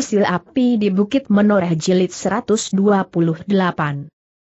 Sil Api di Bukit Menoreh Jilid 128.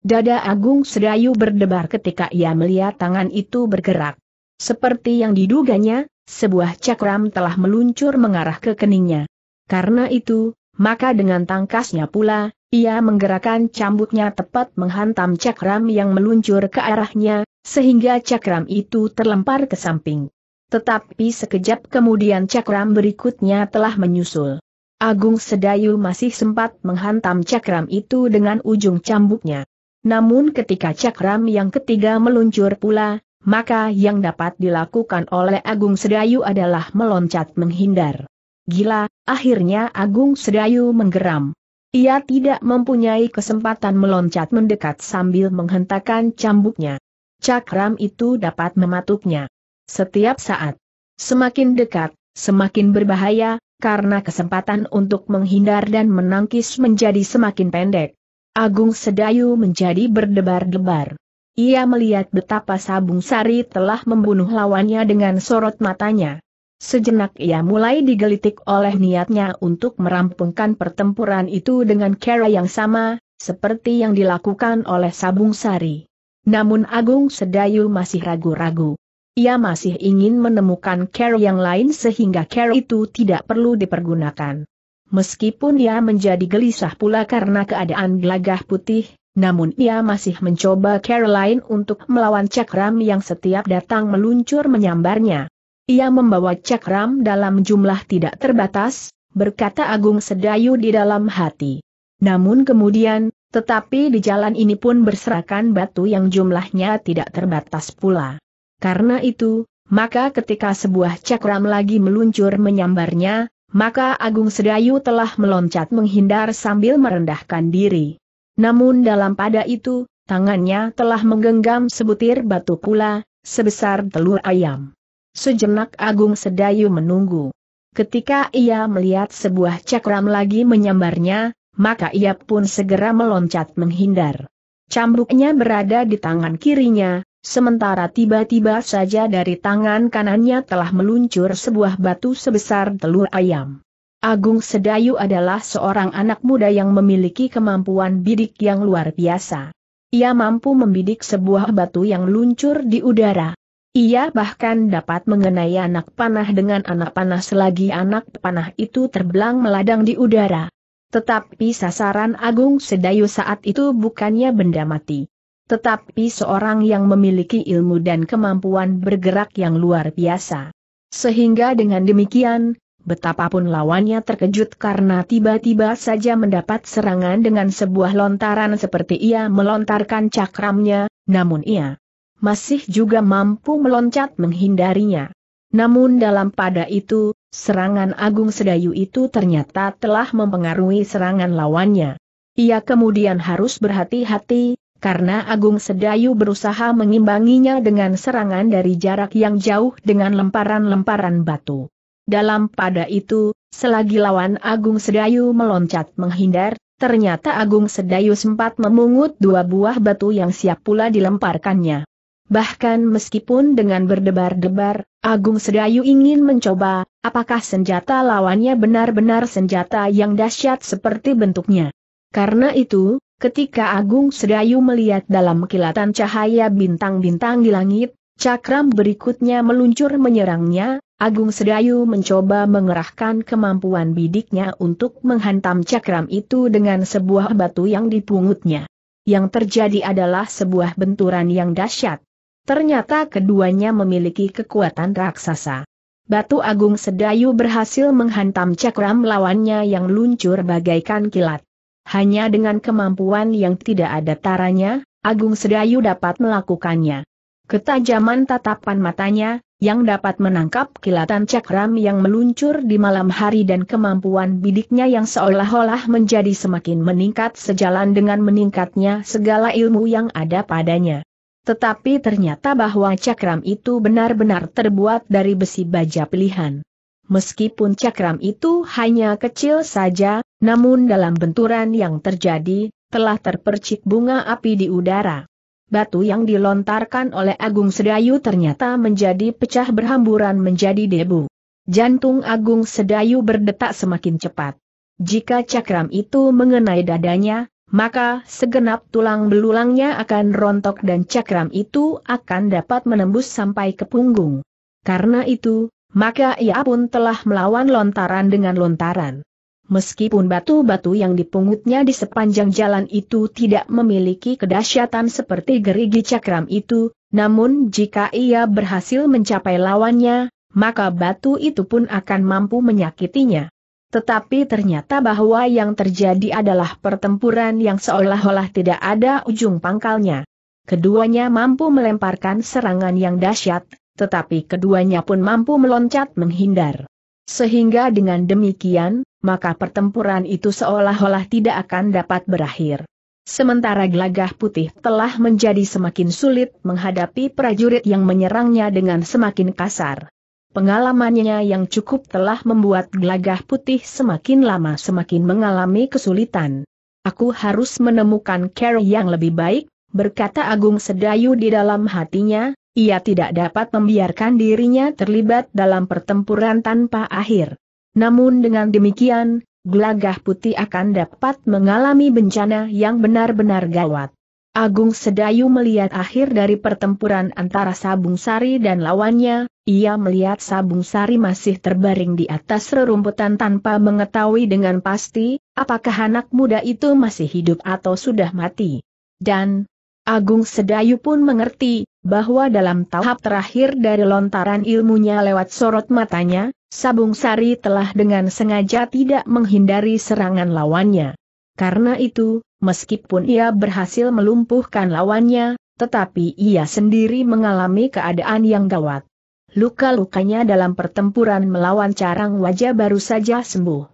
Dada Agung Sedayu berdebar ketika ia melihat tangan itu bergerak. Seperti yang diduganya, sebuah cakram telah meluncur mengarah ke keningnya. Karena itu, maka dengan tangkasnya pula, ia menggerakkan cambuknya tepat menghantam cakram yang meluncur ke arahnya, sehingga cakram itu terlempar ke samping. Tetapi sekejap kemudian cakram berikutnya telah menyusul. Agung Sedayu masih sempat menghantam cakram itu dengan ujung cambuknya. Namun ketika cakram yang ketiga meluncur pula, maka yang dapat dilakukan oleh Agung Sedayu adalah meloncat menghindar. Gila, akhirnya Agung Sedayu menggeram. Ia tidak mempunyai kesempatan meloncat mendekat sambil menghentakkan cambuknya. Cakram itu dapat mematuknya. Setiap saat, semakin dekat, semakin berbahaya, karena kesempatan untuk menghindar dan menangkis menjadi semakin pendek. Agung Sedayu menjadi berdebar-debar. Ia melihat betapa Sabung Sari telah membunuh lawannya dengan sorot matanya. Sejenak ia mulai digelitik oleh niatnya untuk merampungkan pertempuran itu dengan cara yang sama, seperti yang dilakukan oleh Sabung Sari. Namun Agung Sedayu masih ragu-ragu. Ia masih ingin menemukan care yang lain sehingga care itu tidak perlu dipergunakan. Meskipun ia menjadi gelisah pula karena keadaan gelagah putih, namun ia masih mencoba lain untuk melawan cakram yang setiap datang meluncur menyambarnya. Ia membawa cakram dalam jumlah tidak terbatas, berkata Agung Sedayu di dalam hati. Namun kemudian, tetapi di jalan ini pun berserakan batu yang jumlahnya tidak terbatas pula. Karena itu, maka ketika sebuah cakram lagi meluncur menyambarnya, maka Agung Sedayu telah meloncat menghindar sambil merendahkan diri. Namun dalam pada itu, tangannya telah menggenggam sebutir batu pula, sebesar telur ayam. Sejenak Agung Sedayu menunggu. Ketika ia melihat sebuah cakram lagi menyambarnya, maka ia pun segera meloncat menghindar. Cambuknya berada di tangan kirinya, sementara tiba-tiba saja dari tangan kanannya telah meluncur sebuah batu sebesar telur ayam. Agung Sedayu adalah seorang anak muda yang memiliki kemampuan bidik yang luar biasa. Ia mampu membidik sebuah batu yang luncur di udara. Ia bahkan dapat mengenai anak panah dengan anak panah selagi anak panah itu terbelang meladang di udara. Tetapi sasaran Agung Sedayu saat itu bukannya benda mati tetapi seorang yang memiliki ilmu dan kemampuan bergerak yang luar biasa. Sehingga dengan demikian, betapapun lawannya terkejut karena tiba-tiba saja mendapat serangan dengan sebuah lontaran seperti ia melontarkan cakramnya, namun ia masih juga mampu meloncat menghindarinya. Namun dalam pada itu, serangan Agung Sedayu itu ternyata telah mempengaruhi serangan lawannya. Ia kemudian harus berhati-hati, karena Agung Sedayu berusaha mengimbanginya dengan serangan dari jarak yang jauh dengan lemparan-lemparan batu. Dalam pada itu, selagi lawan Agung Sedayu meloncat menghindar, ternyata Agung Sedayu sempat memungut dua buah batu yang siap pula dilemparkannya. Bahkan meskipun dengan berdebar-debar, Agung Sedayu ingin mencoba, apakah senjata lawannya benar-benar senjata yang dahsyat seperti bentuknya. Karena itu, Ketika Agung Sedayu melihat dalam kilatan cahaya bintang-bintang di langit, cakram berikutnya meluncur menyerangnya, Agung Sedayu mencoba mengerahkan kemampuan bidiknya untuk menghantam cakram itu dengan sebuah batu yang dipungutnya. Yang terjadi adalah sebuah benturan yang dahsyat. Ternyata keduanya memiliki kekuatan raksasa. Batu Agung Sedayu berhasil menghantam cakram lawannya yang luncur bagaikan kilat hanya dengan kemampuan yang tidak ada taranya, Agung Sedayu dapat melakukannya. Ketajaman tatapan matanya, yang dapat menangkap kilatan cakram yang meluncur di malam hari dan kemampuan bidiknya yang seolah-olah menjadi semakin meningkat sejalan dengan meningkatnya segala ilmu yang ada padanya. Tetapi ternyata bahwa cakram itu benar-benar terbuat dari besi baja pilihan. Meskipun cakram itu hanya kecil saja, namun dalam benturan yang terjadi, telah terpercik bunga api di udara. Batu yang dilontarkan oleh Agung Sedayu ternyata menjadi pecah berhamburan menjadi debu. Jantung Agung Sedayu berdetak semakin cepat. Jika cakram itu mengenai dadanya, maka segenap tulang belulangnya akan rontok dan cakram itu akan dapat menembus sampai ke punggung. Karena itu, maka ia pun telah melawan lontaran dengan lontaran meskipun batu-batu yang dipungutnya di sepanjang jalan itu tidak memiliki kedahsyatan seperti gerigi cakram itu, namun jika ia berhasil mencapai lawannya, maka batu itu pun akan mampu menyakitinya. Tetapi ternyata bahwa yang terjadi adalah pertempuran yang seolah-olah tidak ada ujung pangkalnya. Keduanya mampu melemparkan serangan yang dahsyat, tetapi keduanya pun mampu meloncat menghindar. Sehingga dengan demikian, maka pertempuran itu seolah-olah tidak akan dapat berakhir. Sementara gelagah putih telah menjadi semakin sulit menghadapi prajurit yang menyerangnya dengan semakin kasar. Pengalamannya yang cukup telah membuat gelagah putih semakin lama semakin mengalami kesulitan. Aku harus menemukan cara yang lebih baik, berkata Agung Sedayu di dalam hatinya, ia tidak dapat membiarkan dirinya terlibat dalam pertempuran tanpa akhir. Namun dengan demikian, gelagah putih akan dapat mengalami bencana yang benar-benar gawat. Agung Sedayu melihat akhir dari pertempuran antara Sabung Sari dan lawannya, ia melihat Sabung Sari masih terbaring di atas rerumputan tanpa mengetahui dengan pasti, apakah anak muda itu masih hidup atau sudah mati. Dan, Agung Sedayu pun mengerti, bahwa dalam tahap terakhir dari lontaran ilmunya lewat sorot matanya, Sabung Sari telah dengan sengaja tidak menghindari serangan lawannya. Karena itu, meskipun ia berhasil melumpuhkan lawannya, tetapi ia sendiri mengalami keadaan yang gawat. Luka-lukanya dalam pertempuran melawan carang wajah baru saja sembuh.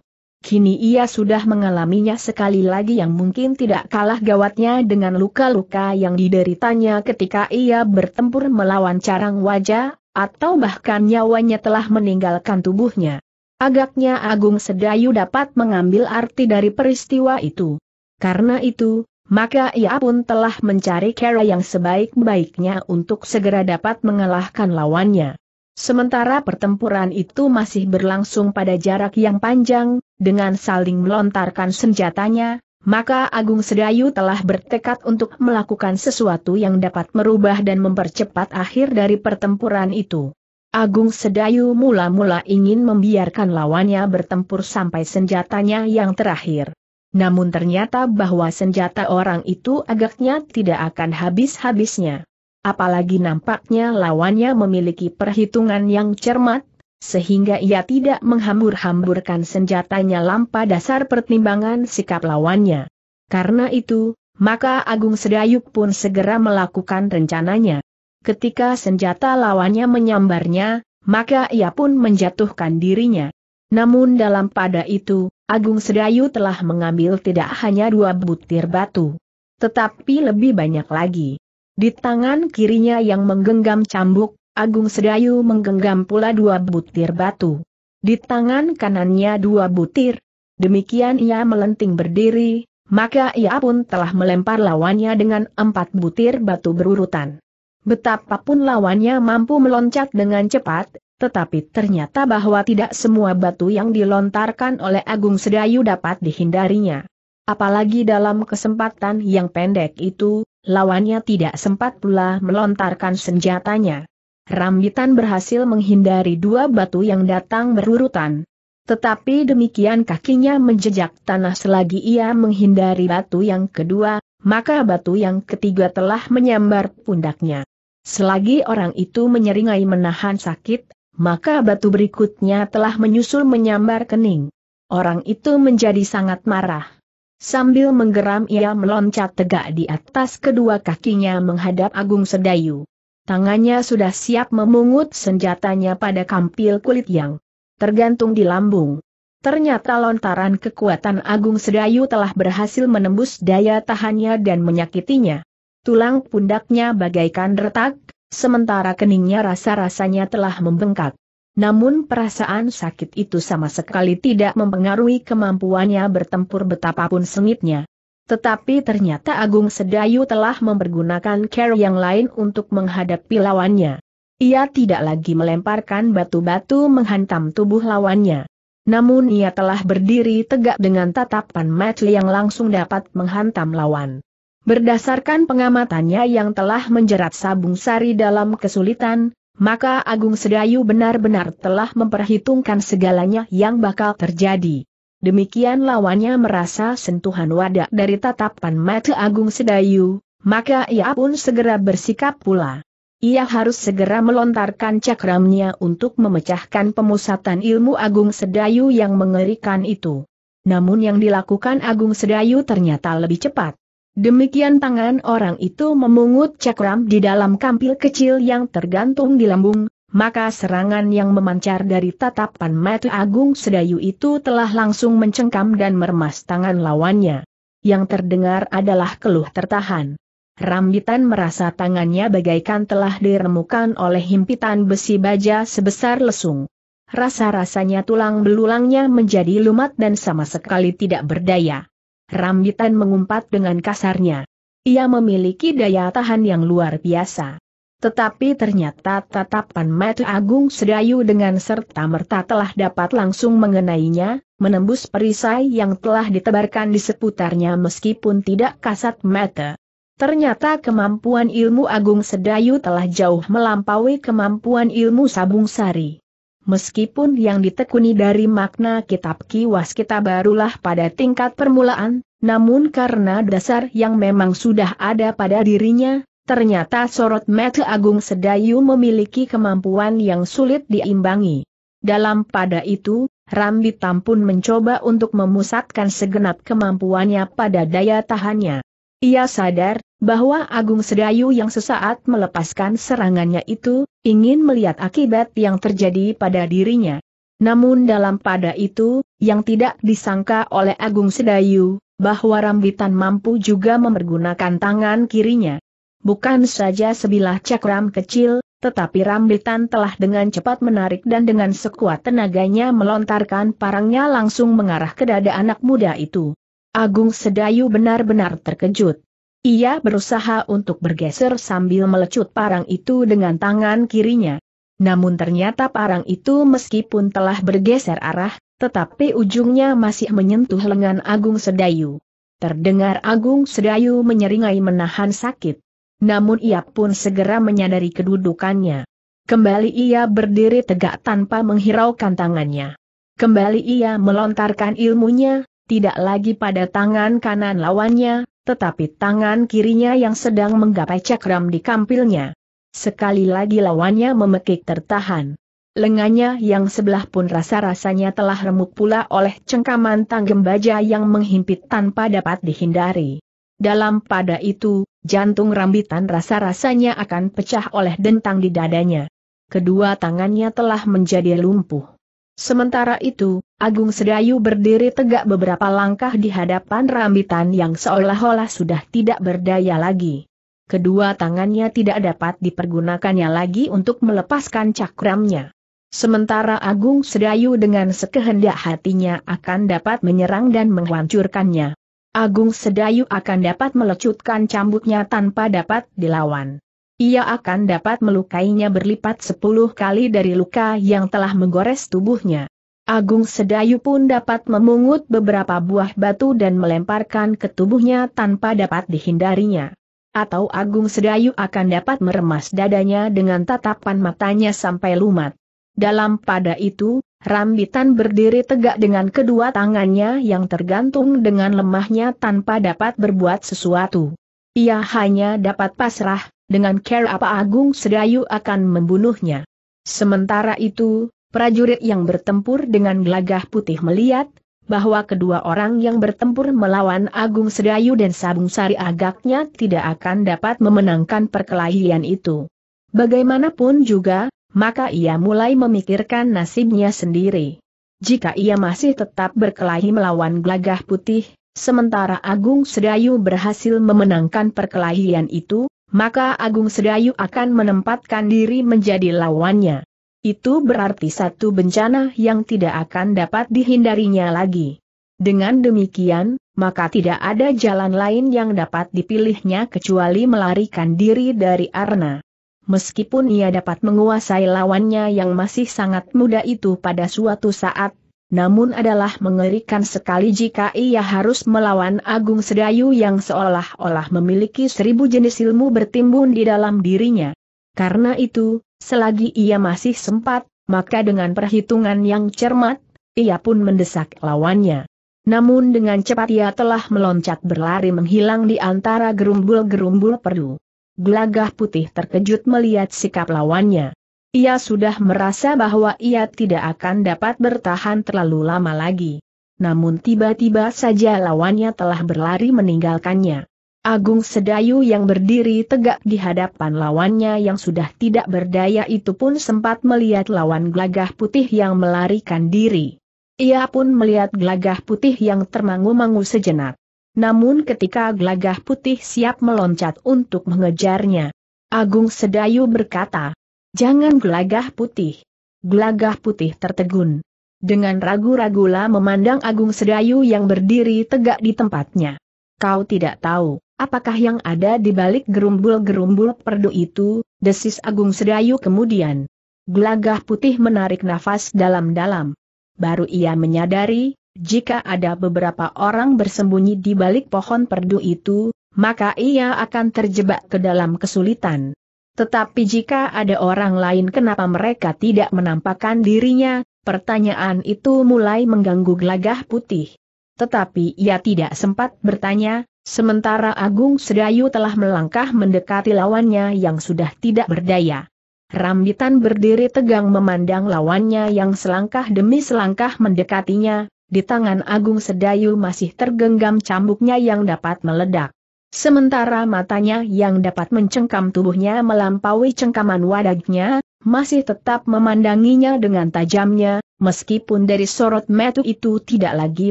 Kini ia sudah mengalaminya sekali lagi yang mungkin tidak kalah gawatnya dengan luka-luka yang dideritanya ketika ia bertempur melawan carang wajah, atau bahkan nyawanya telah meninggalkan tubuhnya. Agaknya Agung Sedayu dapat mengambil arti dari peristiwa itu. Karena itu, maka ia pun telah mencari cara yang sebaik-baiknya untuk segera dapat mengalahkan lawannya. Sementara pertempuran itu masih berlangsung pada jarak yang panjang, dengan saling melontarkan senjatanya, maka Agung Sedayu telah bertekad untuk melakukan sesuatu yang dapat merubah dan mempercepat akhir dari pertempuran itu. Agung Sedayu mula-mula ingin membiarkan lawannya bertempur sampai senjatanya yang terakhir. Namun ternyata bahwa senjata orang itu agaknya tidak akan habis-habisnya apalagi nampaknya lawannya memiliki perhitungan yang cermat, sehingga ia tidak menghambur-hamburkan senjatanya lampa dasar pertimbangan sikap lawannya. Karena itu, maka Agung Sedayuk pun segera melakukan rencananya. Ketika senjata lawannya menyambarnya, maka ia pun menjatuhkan dirinya. Namun dalam pada itu, Agung Sedayu telah mengambil tidak hanya dua butir batu, tetapi lebih banyak lagi. Di tangan kirinya yang menggenggam cambuk, Agung Sedayu menggenggam pula dua butir batu. Di tangan kanannya dua butir. Demikian ia melenting berdiri, maka ia pun telah melempar lawannya dengan empat butir batu berurutan. Betapapun lawannya mampu meloncat dengan cepat, tetapi ternyata bahwa tidak semua batu yang dilontarkan oleh Agung Sedayu dapat dihindarinya. Apalagi dalam kesempatan yang pendek itu, lawannya tidak sempat pula melontarkan senjatanya. Rambitan berhasil menghindari dua batu yang datang berurutan. Tetapi demikian kakinya menjejak tanah selagi ia menghindari batu yang kedua, maka batu yang ketiga telah menyambar pundaknya. Selagi orang itu menyeringai menahan sakit, maka batu berikutnya telah menyusul menyambar kening. Orang itu menjadi sangat marah. Sambil menggeram ia meloncat tegak di atas kedua kakinya menghadap Agung Sedayu. Tangannya sudah siap memungut senjatanya pada kampil kulit yang tergantung di lambung. Ternyata lontaran kekuatan Agung Sedayu telah berhasil menembus daya tahannya dan menyakitinya. Tulang pundaknya bagaikan retak, sementara keningnya rasa-rasanya telah membengkak. Namun perasaan sakit itu sama sekali tidak mempengaruhi kemampuannya bertempur betapapun sengitnya. Tetapi ternyata Agung Sedayu telah mempergunakan care yang lain untuk menghadapi lawannya. Ia tidak lagi melemparkan batu-batu menghantam tubuh lawannya. Namun ia telah berdiri tegak dengan tatapan mata yang langsung dapat menghantam lawan. Berdasarkan pengamatannya yang telah menjerat Sabung Sari dalam kesulitan, maka Agung Sedayu benar-benar telah memperhitungkan segalanya yang bakal terjadi. Demikian lawannya merasa sentuhan wadah dari tatapan mata Agung Sedayu, maka ia pun segera bersikap pula. Ia harus segera melontarkan cakramnya untuk memecahkan pemusatan ilmu Agung Sedayu yang mengerikan itu. Namun yang dilakukan Agung Sedayu ternyata lebih cepat. Demikian tangan orang itu memungut cakram di dalam kampil kecil yang tergantung di lambung, maka serangan yang memancar dari tatapan mata Agung Sedayu itu telah langsung mencengkam dan meremas tangan lawannya. Yang terdengar adalah keluh tertahan. Rambitan merasa tangannya bagaikan telah diremukan oleh himpitan besi baja sebesar lesung. Rasa-rasanya tulang belulangnya menjadi lumat dan sama sekali tidak berdaya. Rambitan mengumpat dengan kasarnya. Ia memiliki daya tahan yang luar biasa. Tetapi ternyata tatapan mata Agung Sedayu dengan serta-merta telah dapat langsung mengenainya, menembus perisai yang telah ditebarkan di seputarnya meskipun tidak kasat mata. Ternyata kemampuan ilmu Agung Sedayu telah jauh melampaui kemampuan ilmu Sabung Sari. Meskipun yang ditekuni dari makna kitab kiwas kita barulah pada tingkat permulaan, namun karena dasar yang memang sudah ada pada dirinya, ternyata sorot mata Agung Sedayu memiliki kemampuan yang sulit diimbangi. Dalam pada itu, Rambi Tampun mencoba untuk memusatkan segenap kemampuannya pada daya tahannya. Ia sadar bahwa Agung Sedayu yang sesaat melepaskan serangannya itu, ingin melihat akibat yang terjadi pada dirinya. Namun dalam pada itu, yang tidak disangka oleh Agung Sedayu, bahwa Rambitan mampu juga mempergunakan tangan kirinya. Bukan saja sebilah cakram kecil, tetapi Rambitan telah dengan cepat menarik dan dengan sekuat tenaganya melontarkan parangnya langsung mengarah ke dada anak muda itu. Agung Sedayu benar-benar terkejut. Ia berusaha untuk bergeser sambil melecut parang itu dengan tangan kirinya. Namun ternyata parang itu meskipun telah bergeser arah, tetapi ujungnya masih menyentuh lengan Agung Sedayu. Terdengar Agung Sedayu menyeringai menahan sakit. Namun ia pun segera menyadari kedudukannya. Kembali ia berdiri tegak tanpa menghiraukan tangannya. Kembali ia melontarkan ilmunya, tidak lagi pada tangan kanan lawannya, tetapi tangan kirinya yang sedang menggapai cakram di kampilnya. Sekali lagi lawannya memekik tertahan. Lengannya yang sebelah pun rasa-rasanya telah remuk pula oleh cengkaman tanggem baja yang menghimpit tanpa dapat dihindari. Dalam pada itu, jantung rambitan rasa-rasanya akan pecah oleh dentang di dadanya. Kedua tangannya telah menjadi lumpuh. Sementara itu, Agung Sedayu berdiri tegak beberapa langkah di hadapan rambitan yang seolah-olah sudah tidak berdaya lagi. Kedua tangannya tidak dapat dipergunakannya lagi untuk melepaskan cakramnya. Sementara Agung Sedayu dengan sekehendak hatinya akan dapat menyerang dan menghancurkannya. Agung Sedayu akan dapat melecutkan cambuknya tanpa dapat dilawan. Ia akan dapat melukainya berlipat sepuluh kali dari luka yang telah menggores tubuhnya. Agung Sedayu pun dapat memungut beberapa buah batu dan melemparkan ke tubuhnya tanpa dapat dihindarinya. Atau Agung Sedayu akan dapat meremas dadanya dengan tatapan matanya sampai lumat. Dalam pada itu, Rambitan berdiri tegak dengan kedua tangannya yang tergantung dengan lemahnya tanpa dapat berbuat sesuatu. Ia hanya dapat pasrah, dengan care apa Agung Sedayu akan membunuhnya. Sementara itu, prajurit yang bertempur dengan gelagah putih melihat, bahwa kedua orang yang bertempur melawan Agung Sedayu dan Sabung Sari agaknya tidak akan dapat memenangkan perkelahian itu. Bagaimanapun juga, maka ia mulai memikirkan nasibnya sendiri. Jika ia masih tetap berkelahi melawan gelagah putih, sementara Agung Sedayu berhasil memenangkan perkelahian itu, maka Agung Sedayu akan menempatkan diri menjadi lawannya. Itu berarti satu bencana yang tidak akan dapat dihindarinya lagi. Dengan demikian, maka tidak ada jalan lain yang dapat dipilihnya kecuali melarikan diri dari Arna. Meskipun ia dapat menguasai lawannya yang masih sangat muda itu pada suatu saat, namun adalah mengerikan sekali jika ia harus melawan Agung Sedayu yang seolah-olah memiliki seribu jenis ilmu bertimbun di dalam dirinya. Karena itu, selagi ia masih sempat, maka dengan perhitungan yang cermat, ia pun mendesak lawannya. Namun dengan cepat ia telah meloncat berlari menghilang di antara gerumbul-gerumbul perdu. Gelagah putih terkejut melihat sikap lawannya. Ia sudah merasa bahwa ia tidak akan dapat bertahan terlalu lama lagi. Namun tiba-tiba saja lawannya telah berlari meninggalkannya. Agung Sedayu yang berdiri tegak di hadapan lawannya yang sudah tidak berdaya itu pun sempat melihat lawan gelagah putih yang melarikan diri. Ia pun melihat gelagah putih yang termangu-mangu sejenak. Namun ketika gelagah putih siap meloncat untuk mengejarnya, Agung Sedayu berkata, Jangan gelagah putih. Gelagah putih tertegun. Dengan ragu ragula memandang Agung Sedayu yang berdiri tegak di tempatnya. Kau tidak tahu, apakah yang ada di balik gerumbul-gerumbul perdu itu, desis Agung Sedayu kemudian. Gelagah putih menarik nafas dalam-dalam. Baru ia menyadari, jika ada beberapa orang bersembunyi di balik pohon perdu itu, maka ia akan terjebak ke dalam kesulitan. Tetapi jika ada orang lain kenapa mereka tidak menampakkan dirinya, pertanyaan itu mulai mengganggu gelagah putih. Tetapi ia tidak sempat bertanya, sementara Agung Sedayu telah melangkah mendekati lawannya yang sudah tidak berdaya. Rambitan berdiri tegang memandang lawannya yang selangkah demi selangkah mendekatinya, di tangan Agung Sedayu masih tergenggam cambuknya yang dapat meledak. Sementara matanya yang dapat mencengkam tubuhnya melampaui cengkaman wadahnya, masih tetap memandanginya dengan tajamnya, meskipun dari sorot metu itu tidak lagi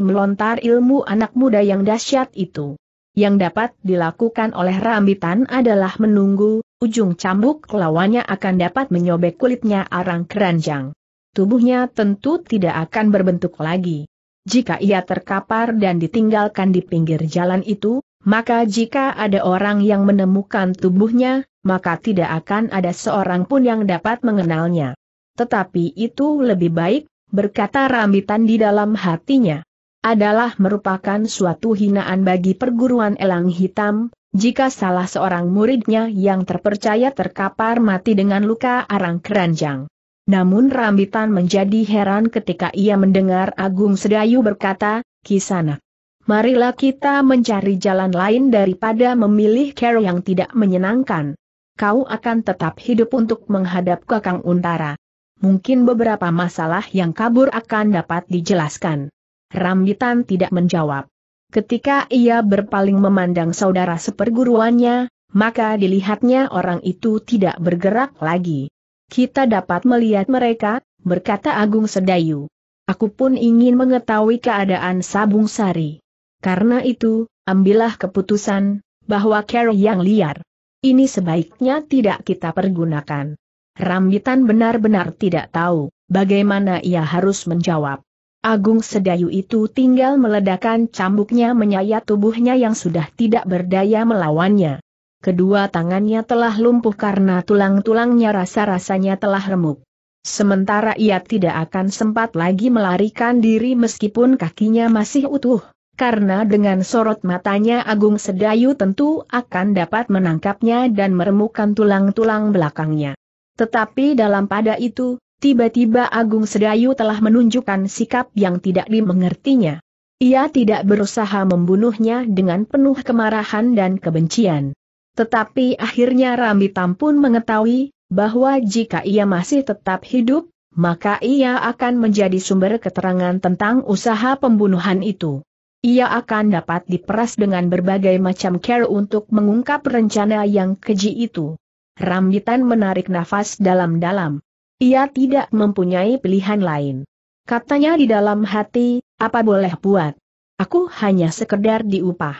melontar ilmu anak muda yang dahsyat itu. Yang dapat dilakukan oleh Rambitan adalah menunggu, ujung cambuk lawannya akan dapat menyobek kulitnya arang keranjang. Tubuhnya tentu tidak akan berbentuk lagi. Jika ia terkapar dan ditinggalkan di pinggir jalan itu, maka jika ada orang yang menemukan tubuhnya, maka tidak akan ada seorang pun yang dapat mengenalnya. Tetapi itu lebih baik, berkata rambitan di dalam hatinya. Adalah merupakan suatu hinaan bagi perguruan elang hitam, jika salah seorang muridnya yang terpercaya terkapar mati dengan luka arang keranjang. Namun rambitan menjadi heran ketika ia mendengar Agung Sedayu berkata, Kisanak. Marilah kita mencari jalan lain daripada memilih cara yang tidak menyenangkan. Kau akan tetap hidup untuk menghadap kakang Untara. Mungkin beberapa masalah yang kabur akan dapat dijelaskan. Rambitan tidak menjawab. Ketika ia berpaling memandang saudara seperguruannya, maka dilihatnya orang itu tidak bergerak lagi. Kita dapat melihat mereka, berkata Agung Sedayu. Aku pun ingin mengetahui keadaan Sabung Sari. Karena itu, ambillah keputusan, bahwa kera yang liar. Ini sebaiknya tidak kita pergunakan. Rambitan benar-benar tidak tahu, bagaimana ia harus menjawab. Agung Sedayu itu tinggal meledakkan cambuknya menyayat tubuhnya yang sudah tidak berdaya melawannya. Kedua tangannya telah lumpuh karena tulang-tulangnya rasa-rasanya telah remuk. Sementara ia tidak akan sempat lagi melarikan diri meskipun kakinya masih utuh karena dengan sorot matanya Agung Sedayu tentu akan dapat menangkapnya dan meremukkan tulang-tulang belakangnya. Tetapi dalam pada itu, tiba-tiba Agung Sedayu telah menunjukkan sikap yang tidak dimengertinya. Ia tidak berusaha membunuhnya dengan penuh kemarahan dan kebencian. Tetapi akhirnya Rambitam pun mengetahui, bahwa jika ia masih tetap hidup, maka ia akan menjadi sumber keterangan tentang usaha pembunuhan itu ia akan dapat diperas dengan berbagai macam care untuk mengungkap rencana yang keji itu. Rambitan menarik nafas dalam-dalam. Ia tidak mempunyai pilihan lain. Katanya di dalam hati, apa boleh buat? Aku hanya sekedar diupah.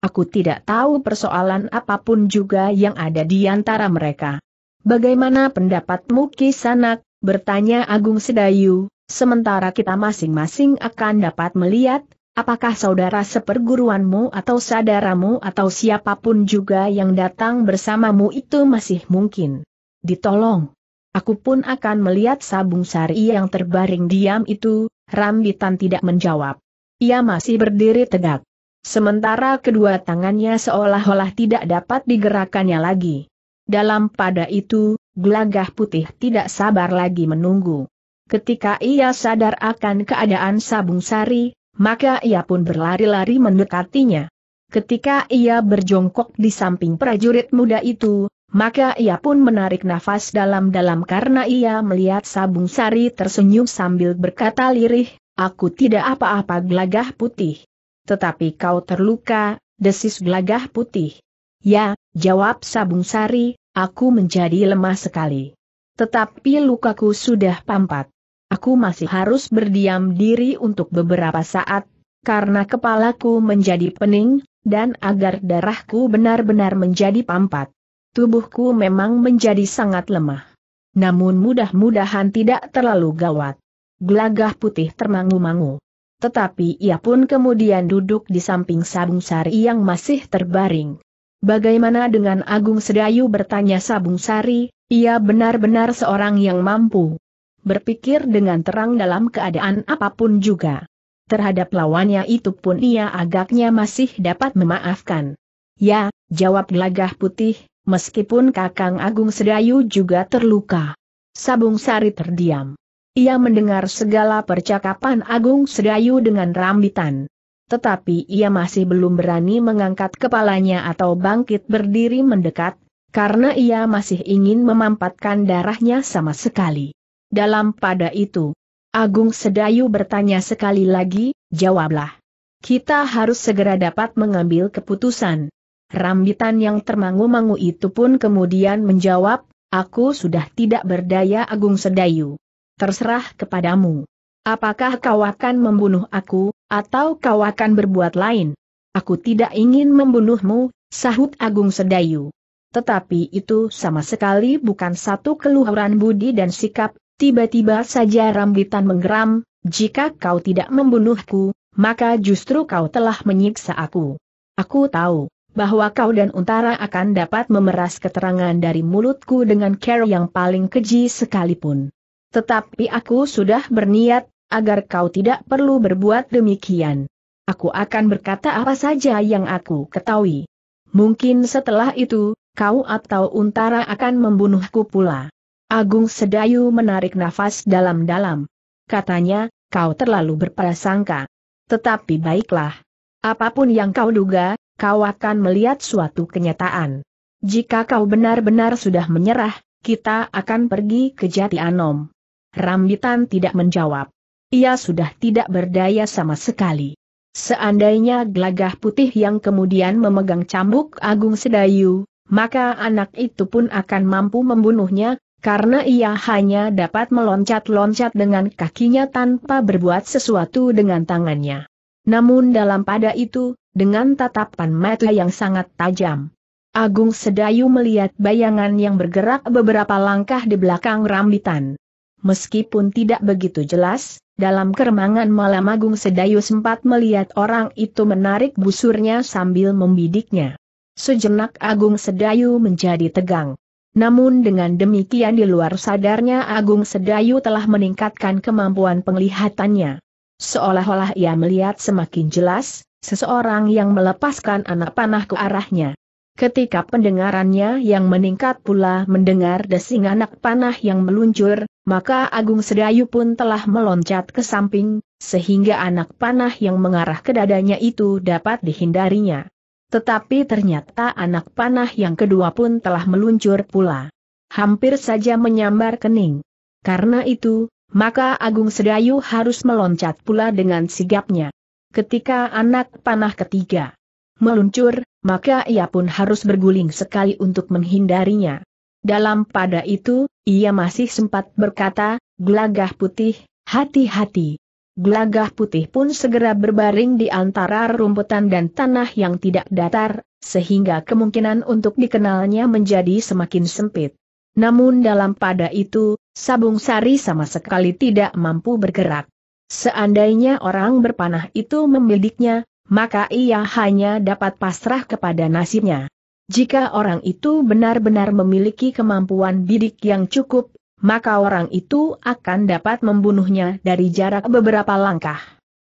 Aku tidak tahu persoalan apapun juga yang ada di antara mereka. Bagaimana pendapatmu Kisanak? bertanya Agung Sedayu, sementara kita masing-masing akan dapat melihat Apakah saudara seperguruanmu atau saudaramu atau siapapun juga yang datang bersamamu itu masih mungkin. Ditolong. Aku pun akan melihat sabung sari yang terbaring diam itu, Rambitan tidak menjawab. Ia masih berdiri tegak. Sementara kedua tangannya seolah-olah tidak dapat digerakannya lagi. Dalam pada itu, gelagah putih tidak sabar lagi menunggu. Ketika ia sadar akan keadaan sabung sari, maka ia pun berlari-lari mendekatinya. Ketika ia berjongkok di samping prajurit muda itu, maka ia pun menarik nafas dalam-dalam karena ia melihat Sabung Sari tersenyum sambil berkata lirih, Aku tidak apa-apa gelagah putih. Tetapi kau terluka, desis gelagah putih. Ya, jawab Sabung Sari, aku menjadi lemah sekali. Tetapi lukaku sudah pampat. Aku masih harus berdiam diri untuk beberapa saat, karena kepalaku menjadi pening, dan agar darahku benar-benar menjadi pampat. Tubuhku memang menjadi sangat lemah. Namun mudah-mudahan tidak terlalu gawat. Gelagah putih termangu-mangu. Tetapi ia pun kemudian duduk di samping Sabung Sari yang masih terbaring. Bagaimana dengan Agung Sedayu bertanya Sabung Sari, ia benar-benar seorang yang mampu berpikir dengan terang dalam keadaan apapun juga. Terhadap lawannya itu pun ia agaknya masih dapat memaafkan. Ya, jawab gelagah putih, meskipun Kakang Agung Sedayu juga terluka. Sabung Sari terdiam. Ia mendengar segala percakapan Agung Sedayu dengan rambitan. Tetapi ia masih belum berani mengangkat kepalanya atau bangkit berdiri mendekat, karena ia masih ingin memampatkan darahnya sama sekali. Dalam pada itu, Agung Sedayu bertanya sekali lagi, jawablah. Kita harus segera dapat mengambil keputusan. Rambitan yang termangu-mangu itu pun kemudian menjawab, aku sudah tidak berdaya Agung Sedayu. Terserah kepadamu. Apakah kau akan membunuh aku, atau kau akan berbuat lain? Aku tidak ingin membunuhmu, sahut Agung Sedayu. Tetapi itu sama sekali bukan satu keluhuran budi dan sikap Tiba-tiba saja rambitan menggeram, jika kau tidak membunuhku, maka justru kau telah menyiksa aku. Aku tahu bahwa kau dan Untara akan dapat memeras keterangan dari mulutku dengan care yang paling keji sekalipun. Tetapi aku sudah berniat agar kau tidak perlu berbuat demikian. Aku akan berkata apa saja yang aku ketahui. Mungkin setelah itu, kau atau Untara akan membunuhku pula. Agung Sedayu menarik nafas dalam-dalam. Katanya, kau terlalu berprasangka. Tetapi baiklah. Apapun yang kau duga, kau akan melihat suatu kenyataan. Jika kau benar-benar sudah menyerah, kita akan pergi ke Jati Anom. Rambitan tidak menjawab. Ia sudah tidak berdaya sama sekali. Seandainya gelagah putih yang kemudian memegang cambuk Agung Sedayu, maka anak itu pun akan mampu membunuhnya, karena ia hanya dapat meloncat-loncat dengan kakinya tanpa berbuat sesuatu dengan tangannya. Namun dalam pada itu, dengan tatapan mata yang sangat tajam, Agung Sedayu melihat bayangan yang bergerak beberapa langkah di belakang rambitan. Meskipun tidak begitu jelas, dalam keremangan malam Agung Sedayu sempat melihat orang itu menarik busurnya sambil membidiknya. Sejenak Agung Sedayu menjadi tegang. Namun dengan demikian di luar sadarnya Agung Sedayu telah meningkatkan kemampuan penglihatannya. Seolah-olah ia melihat semakin jelas, seseorang yang melepaskan anak panah ke arahnya. Ketika pendengarannya yang meningkat pula mendengar desing anak panah yang meluncur, maka Agung Sedayu pun telah meloncat ke samping, sehingga anak panah yang mengarah ke dadanya itu dapat dihindarinya. Tetapi ternyata anak panah yang kedua pun telah meluncur pula. Hampir saja menyambar kening. Karena itu, maka Agung Sedayu harus meloncat pula dengan sigapnya. Ketika anak panah ketiga meluncur, maka ia pun harus berguling sekali untuk menghindarinya. Dalam pada itu, ia masih sempat berkata, gelagah putih, hati-hati. Gelagah putih pun segera berbaring di antara rumputan dan tanah yang tidak datar, sehingga kemungkinan untuk dikenalnya menjadi semakin sempit. Namun dalam pada itu, Sabung Sari sama sekali tidak mampu bergerak. Seandainya orang berpanah itu membidiknya, maka ia hanya dapat pasrah kepada nasibnya. Jika orang itu benar-benar memiliki kemampuan bidik yang cukup, maka orang itu akan dapat membunuhnya dari jarak beberapa langkah.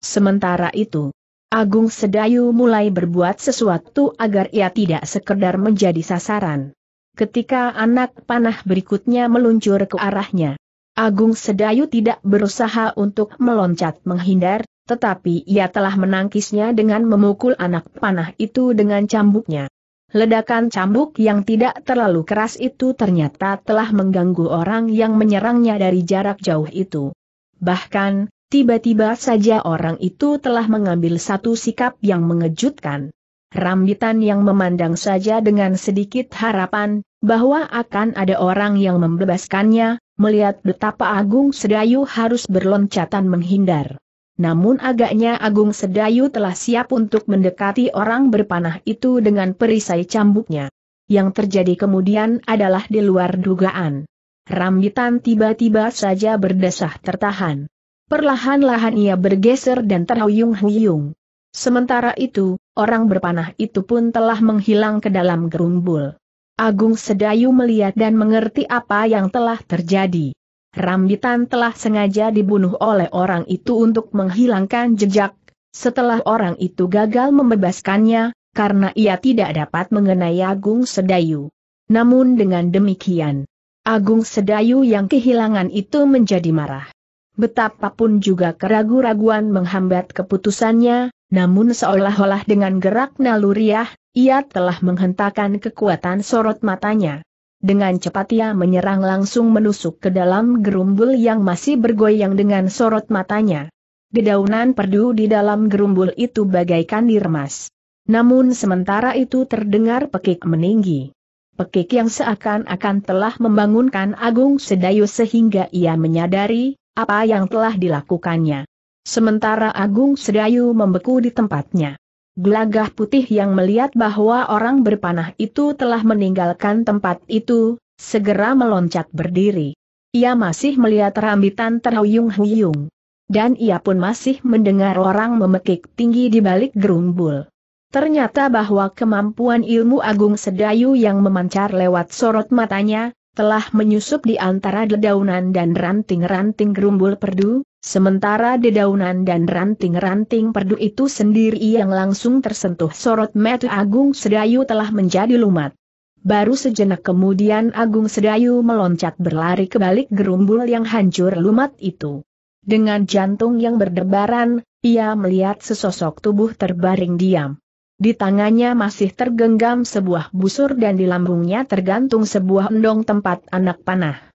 Sementara itu, Agung Sedayu mulai berbuat sesuatu agar ia tidak sekedar menjadi sasaran. Ketika anak panah berikutnya meluncur ke arahnya, Agung Sedayu tidak berusaha untuk meloncat menghindar, tetapi ia telah menangkisnya dengan memukul anak panah itu dengan cambuknya. Ledakan cambuk yang tidak terlalu keras itu ternyata telah mengganggu orang yang menyerangnya dari jarak jauh itu. Bahkan, tiba-tiba saja orang itu telah mengambil satu sikap yang mengejutkan. Rambitan yang memandang saja dengan sedikit harapan, bahwa akan ada orang yang membebaskannya, melihat betapa Agung Sedayu harus berloncatan menghindar. Namun agaknya Agung Sedayu telah siap untuk mendekati orang berpanah itu dengan perisai cambuknya. Yang terjadi kemudian adalah di luar dugaan. Rambitan tiba-tiba saja berdesah tertahan. Perlahan-lahan ia bergeser dan terhuyung-huyung. Sementara itu, orang berpanah itu pun telah menghilang ke dalam gerumbul. Agung Sedayu melihat dan mengerti apa yang telah terjadi. Rambitan telah sengaja dibunuh oleh orang itu untuk menghilangkan jejak, setelah orang itu gagal membebaskannya, karena ia tidak dapat mengenai Agung Sedayu. Namun dengan demikian, Agung Sedayu yang kehilangan itu menjadi marah. Betapapun juga keraguan-raguan menghambat keputusannya, namun seolah-olah dengan gerak naluriah, ia telah menghentakkan kekuatan sorot matanya. Dengan cepat ia menyerang langsung menusuk ke dalam gerumbul yang masih bergoyang dengan sorot matanya. Dedaunan perdu di dalam gerumbul itu bagaikan dirmas. Namun sementara itu terdengar pekik meninggi. Pekik yang seakan-akan telah membangunkan Agung Sedayu sehingga ia menyadari apa yang telah dilakukannya. Sementara Agung Sedayu membeku di tempatnya. Gelagah putih yang melihat bahwa orang berpanah itu telah meninggalkan tempat itu, segera meloncat berdiri. Ia masih melihat rambitan terhuyung-huyung. Dan ia pun masih mendengar orang memekik tinggi di balik gerumbul. Ternyata bahwa kemampuan ilmu agung sedayu yang memancar lewat sorot matanya, telah menyusup di antara dedaunan dan ranting-ranting gerumbul perdu, Sementara dedaunan dan ranting-ranting perdu itu sendiri yang langsung tersentuh sorot mata Agung Sedayu telah menjadi lumat. Baru sejenak kemudian Agung Sedayu meloncat berlari ke balik gerumbul yang hancur lumat itu. Dengan jantung yang berdebaran, ia melihat sesosok tubuh terbaring diam. Di tangannya masih tergenggam sebuah busur dan di lambungnya tergantung sebuah endong tempat anak panah.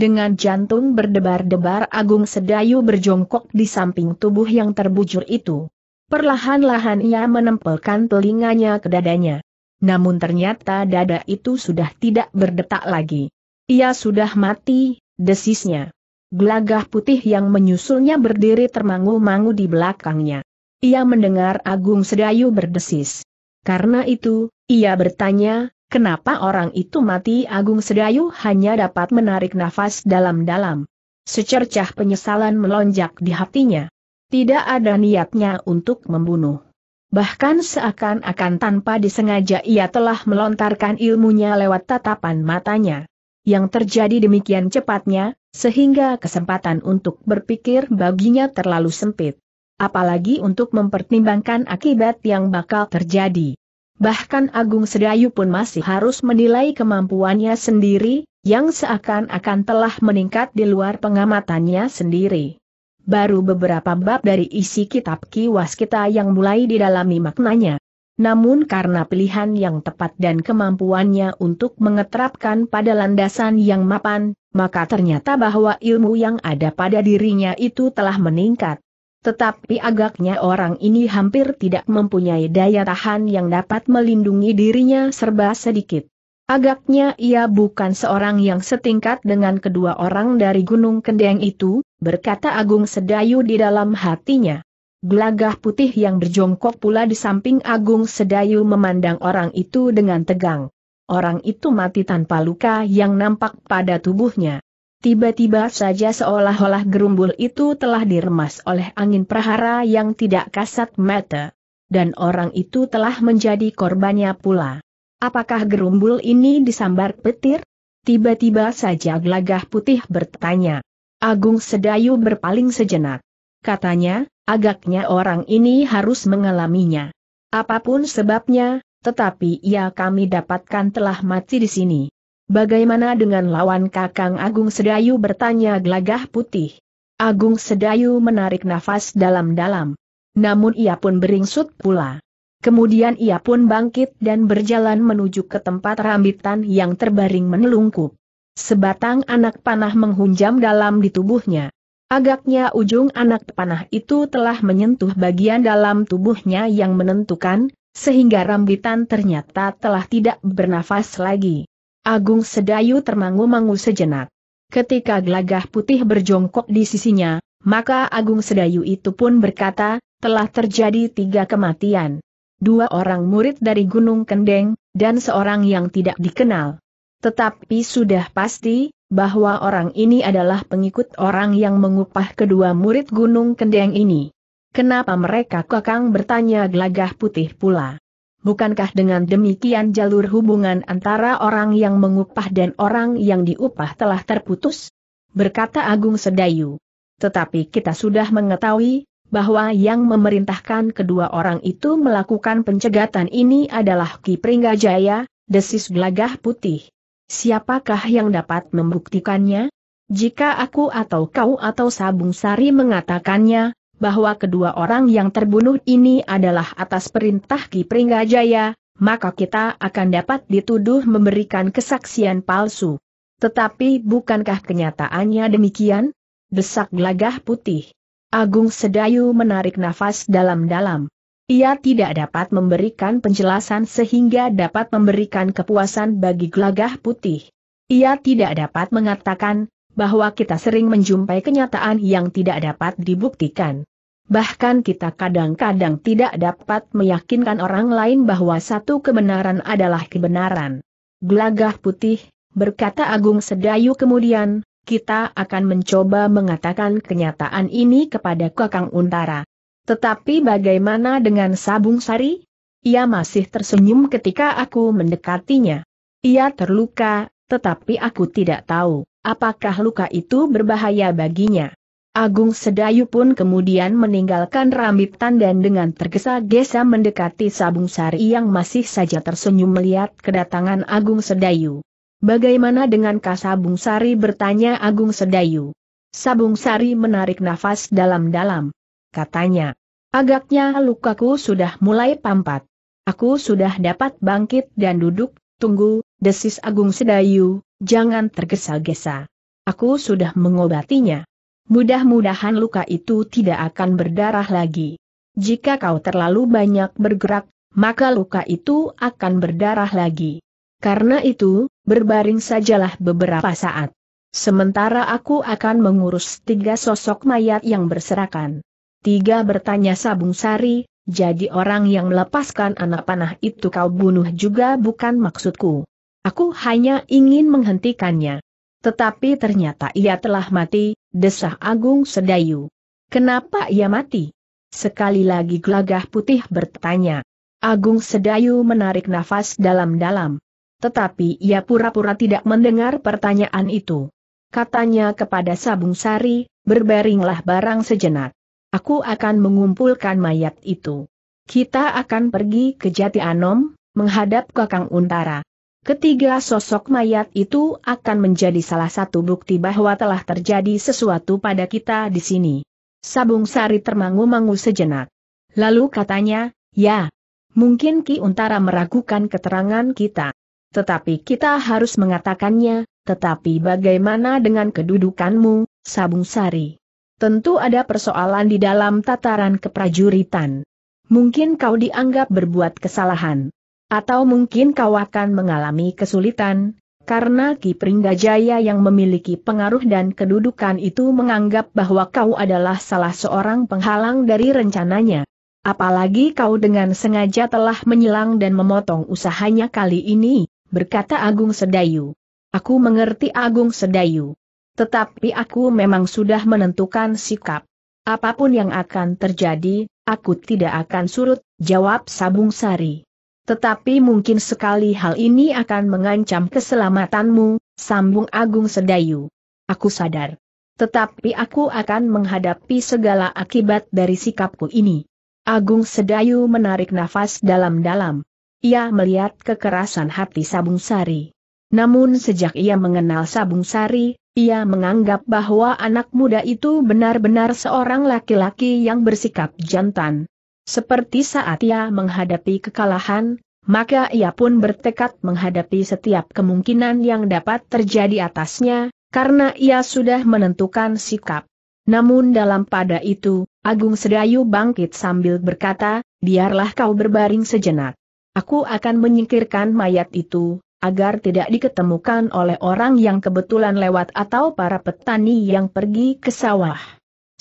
Dengan jantung berdebar-debar Agung Sedayu berjongkok di samping tubuh yang terbujur itu. Perlahan-lahan ia menempelkan telinganya ke dadanya. Namun ternyata dada itu sudah tidak berdetak lagi. Ia sudah mati, desisnya. Gelagah putih yang menyusulnya berdiri termangu-mangu di belakangnya. Ia mendengar Agung Sedayu berdesis. Karena itu, ia bertanya, Kenapa orang itu mati Agung Sedayu hanya dapat menarik nafas dalam-dalam. Secercah penyesalan melonjak di hatinya. Tidak ada niatnya untuk membunuh. Bahkan seakan-akan tanpa disengaja ia telah melontarkan ilmunya lewat tatapan matanya. Yang terjadi demikian cepatnya, sehingga kesempatan untuk berpikir baginya terlalu sempit. Apalagi untuk mempertimbangkan akibat yang bakal terjadi. Bahkan Agung Sedayu pun masih harus menilai kemampuannya sendiri, yang seakan-akan telah meningkat di luar pengamatannya sendiri. Baru beberapa bab dari isi kitab kiwas kita yang mulai didalami maknanya. Namun karena pilihan yang tepat dan kemampuannya untuk mengeterapkan pada landasan yang mapan, maka ternyata bahwa ilmu yang ada pada dirinya itu telah meningkat. Tetapi agaknya orang ini hampir tidak mempunyai daya tahan yang dapat melindungi dirinya serba sedikit. Agaknya ia bukan seorang yang setingkat dengan kedua orang dari Gunung Kendeng itu, berkata Agung Sedayu di dalam hatinya. Gelagah putih yang berjongkok pula di samping Agung Sedayu memandang orang itu dengan tegang. Orang itu mati tanpa luka yang nampak pada tubuhnya. Tiba-tiba saja seolah-olah gerumbul itu telah diremas oleh angin prahara yang tidak kasat mata. Dan orang itu telah menjadi korbannya pula. Apakah gerumbul ini disambar petir? Tiba-tiba saja gelagah putih bertanya. Agung Sedayu berpaling sejenak. Katanya, agaknya orang ini harus mengalaminya. Apapun sebabnya, tetapi ia kami dapatkan telah mati di sini. Bagaimana dengan lawan Kakang Agung Sedayu bertanya gelagah putih. Agung Sedayu menarik nafas dalam-dalam. Namun ia pun beringsut pula. Kemudian ia pun bangkit dan berjalan menuju ke tempat rambitan yang terbaring menelungkup. Sebatang anak panah menghunjam dalam di tubuhnya. Agaknya ujung anak panah itu telah menyentuh bagian dalam tubuhnya yang menentukan, sehingga rambitan ternyata telah tidak bernafas lagi. Agung Sedayu termangu-mangu sejenak. Ketika Glagah putih berjongkok di sisinya, maka Agung Sedayu itu pun berkata, telah terjadi tiga kematian. Dua orang murid dari Gunung Kendeng, dan seorang yang tidak dikenal. Tetapi sudah pasti, bahwa orang ini adalah pengikut orang yang mengupah kedua murid Gunung Kendeng ini. Kenapa mereka kakang bertanya Glagah putih pula? Bukankah dengan demikian jalur hubungan antara orang yang mengupah dan orang yang diupah telah terputus? Berkata Agung Sedayu. Tetapi kita sudah mengetahui bahwa yang memerintahkan kedua orang itu melakukan pencegatan ini adalah Ki Pringgajaya, desis gelagah putih. Siapakah yang dapat membuktikannya? Jika aku atau kau atau Sabung Sari mengatakannya, bahwa kedua orang yang terbunuh ini adalah atas perintah Ki Pringgajaya, maka kita akan dapat dituduh memberikan kesaksian palsu. Tetapi bukankah kenyataannya demikian? Desak gelagah putih. Agung Sedayu menarik nafas dalam-dalam. Ia tidak dapat memberikan penjelasan sehingga dapat memberikan kepuasan bagi gelagah putih. Ia tidak dapat mengatakan, bahwa kita sering menjumpai kenyataan yang tidak dapat dibuktikan bahkan kita kadang-kadang tidak dapat meyakinkan orang lain bahwa satu kebenaran adalah kebenaran. Gelagah putih, berkata Agung Sedayu kemudian, kita akan mencoba mengatakan kenyataan ini kepada Kakang Untara. Tetapi bagaimana dengan Sabung Sari? Ia masih tersenyum ketika aku mendekatinya. Ia terluka, tetapi aku tidak tahu apakah luka itu berbahaya baginya. Agung Sedayu pun kemudian meninggalkan rambitan dan dengan tergesa-gesa mendekati Sabung Sari yang masih saja tersenyum melihat kedatangan Agung Sedayu. Bagaimana dengan Kasabung Sari bertanya Agung Sedayu. Sabung Sari menarik nafas dalam-dalam. Katanya, agaknya lukaku sudah mulai pampat. Aku sudah dapat bangkit dan duduk, tunggu, desis Agung Sedayu, jangan tergesa-gesa. Aku sudah mengobatinya. Mudah-mudahan luka itu tidak akan berdarah lagi. Jika kau terlalu banyak bergerak, maka luka itu akan berdarah lagi. Karena itu, berbaring sajalah beberapa saat. Sementara aku akan mengurus tiga sosok mayat yang berserakan. Tiga bertanya Sabung Sari, jadi orang yang melepaskan anak panah itu kau bunuh juga bukan maksudku. Aku hanya ingin menghentikannya. Tetapi ternyata ia telah mati, desah Agung Sedayu. Kenapa ia mati? Sekali lagi gelagah putih bertanya. Agung Sedayu menarik nafas dalam-dalam. Tetapi ia pura-pura tidak mendengar pertanyaan itu. Katanya kepada Sabung Sari, berbaringlah barang sejenak. Aku akan mengumpulkan mayat itu. Kita akan pergi ke Jati Anom, menghadap Kakang Untara. Ketiga sosok mayat itu akan menjadi salah satu bukti bahwa telah terjadi sesuatu pada kita di sini. Sabung Sari termangu-mangu sejenak. Lalu katanya, ya, mungkin Ki Untara meragukan keterangan kita. Tetapi kita harus mengatakannya, tetapi bagaimana dengan kedudukanmu, Sabung Sari? Tentu ada persoalan di dalam tataran keprajuritan. Mungkin kau dianggap berbuat kesalahan. Atau mungkin kau akan mengalami kesulitan, karena Ki Pringgajaya yang memiliki pengaruh dan kedudukan itu menganggap bahwa kau adalah salah seorang penghalang dari rencananya. Apalagi kau dengan sengaja telah menyilang dan memotong usahanya kali ini, berkata Agung Sedayu. Aku mengerti Agung Sedayu. Tetapi aku memang sudah menentukan sikap. Apapun yang akan terjadi, aku tidak akan surut, jawab Sabung Sari. Tetapi mungkin sekali hal ini akan mengancam keselamatanmu, sambung Agung Sedayu. Aku sadar. Tetapi aku akan menghadapi segala akibat dari sikapku ini. Agung Sedayu menarik nafas dalam-dalam. Ia melihat kekerasan hati Sabung Sari. Namun sejak ia mengenal Sabung Sari, ia menganggap bahwa anak muda itu benar-benar seorang laki-laki yang bersikap jantan. Seperti saat ia menghadapi kekalahan, maka ia pun bertekad menghadapi setiap kemungkinan yang dapat terjadi atasnya, karena ia sudah menentukan sikap. Namun dalam pada itu, Agung Sedayu bangkit sambil berkata, biarlah kau berbaring sejenak. Aku akan menyingkirkan mayat itu, agar tidak diketemukan oleh orang yang kebetulan lewat atau para petani yang pergi ke sawah.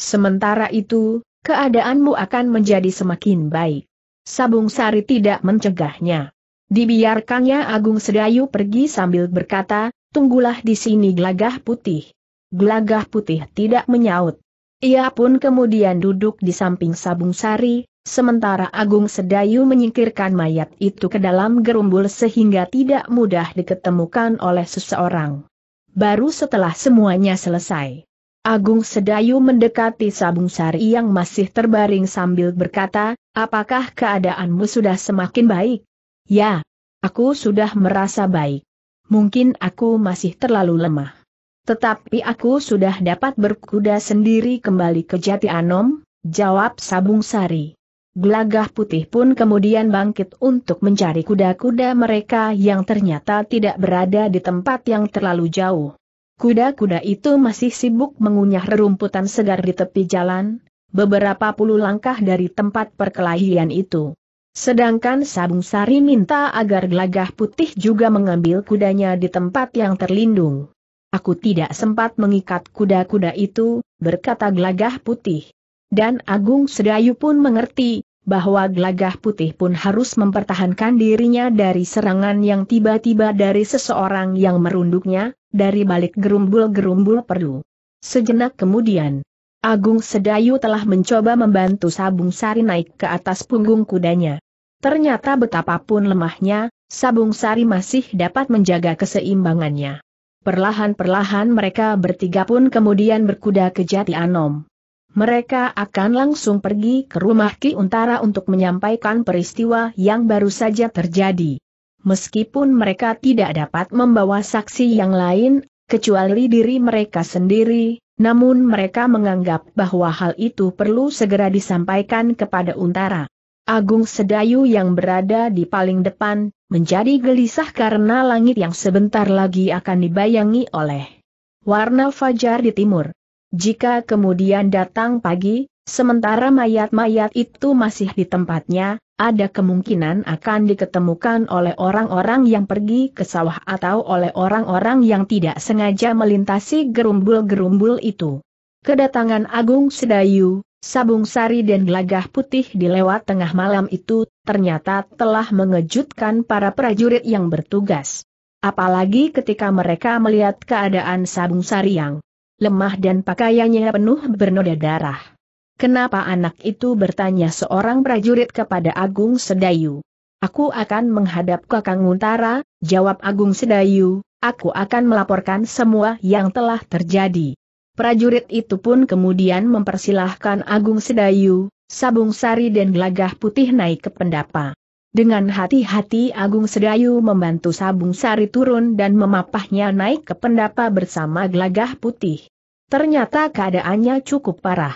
Sementara itu, keadaanmu akan menjadi semakin baik. Sabung Sari tidak mencegahnya. Dibiarkannya Agung Sedayu pergi sambil berkata, tunggulah di sini Glagah putih. Glagah putih tidak menyaut. Ia pun kemudian duduk di samping Sabung Sari, sementara Agung Sedayu menyingkirkan mayat itu ke dalam gerumbul sehingga tidak mudah diketemukan oleh seseorang. Baru setelah semuanya selesai, Agung Sedayu mendekati Sabung Sari yang masih terbaring sambil berkata, apakah keadaanmu sudah semakin baik? Ya, aku sudah merasa baik. Mungkin aku masih terlalu lemah. Tetapi aku sudah dapat berkuda sendiri kembali ke Jati Anom, jawab Sabung Sari. Gelagah putih pun kemudian bangkit untuk mencari kuda-kuda mereka yang ternyata tidak berada di tempat yang terlalu jauh. Kuda-kuda itu masih sibuk mengunyah rerumputan segar di tepi jalan, beberapa puluh langkah dari tempat perkelahian itu. Sedangkan Sabung Sari minta agar gelagah putih juga mengambil kudanya di tempat yang terlindung. Aku tidak sempat mengikat kuda-kuda itu, berkata gelagah putih. Dan Agung Sedayu pun mengerti, bahwa gelagah putih pun harus mempertahankan dirinya dari serangan yang tiba-tiba dari seseorang yang merunduknya, dari balik gerumbul-gerumbul perdu. Sejenak kemudian, Agung Sedayu telah mencoba membantu Sabung Sari naik ke atas punggung kudanya. Ternyata betapapun lemahnya, Sabung Sari masih dapat menjaga keseimbangannya. Perlahan-perlahan mereka bertiga pun kemudian berkuda ke Jati Anom. Mereka akan langsung pergi ke rumah Ki Untara untuk menyampaikan peristiwa yang baru saja terjadi. Meskipun mereka tidak dapat membawa saksi yang lain, kecuali diri mereka sendiri, namun mereka menganggap bahwa hal itu perlu segera disampaikan kepada Untara. Agung Sedayu yang berada di paling depan, menjadi gelisah karena langit yang sebentar lagi akan dibayangi oleh warna fajar di timur. Jika kemudian datang pagi, sementara mayat-mayat itu masih di tempatnya, ada kemungkinan akan diketemukan oleh orang-orang yang pergi ke sawah atau oleh orang-orang yang tidak sengaja melintasi gerumbul-gerumbul itu. Kedatangan Agung Sedayu, Sabung Sari dan Gelagah Putih di lewat tengah malam itu, ternyata telah mengejutkan para prajurit yang bertugas. Apalagi ketika mereka melihat keadaan Sabung Sari yang lemah dan pakaiannya penuh bernoda darah. Kenapa anak itu bertanya seorang prajurit kepada Agung Sedayu? Aku akan menghadap Kakang Untara, jawab Agung Sedayu, aku akan melaporkan semua yang telah terjadi. Prajurit itu pun kemudian mempersilahkan Agung Sedayu, Sabung Sari dan Gelagah Putih naik ke pendapa. Dengan hati-hati Agung Sedayu membantu Sabung Sari turun dan memapahnya naik ke pendapa bersama gelagah putih. Ternyata keadaannya cukup parah.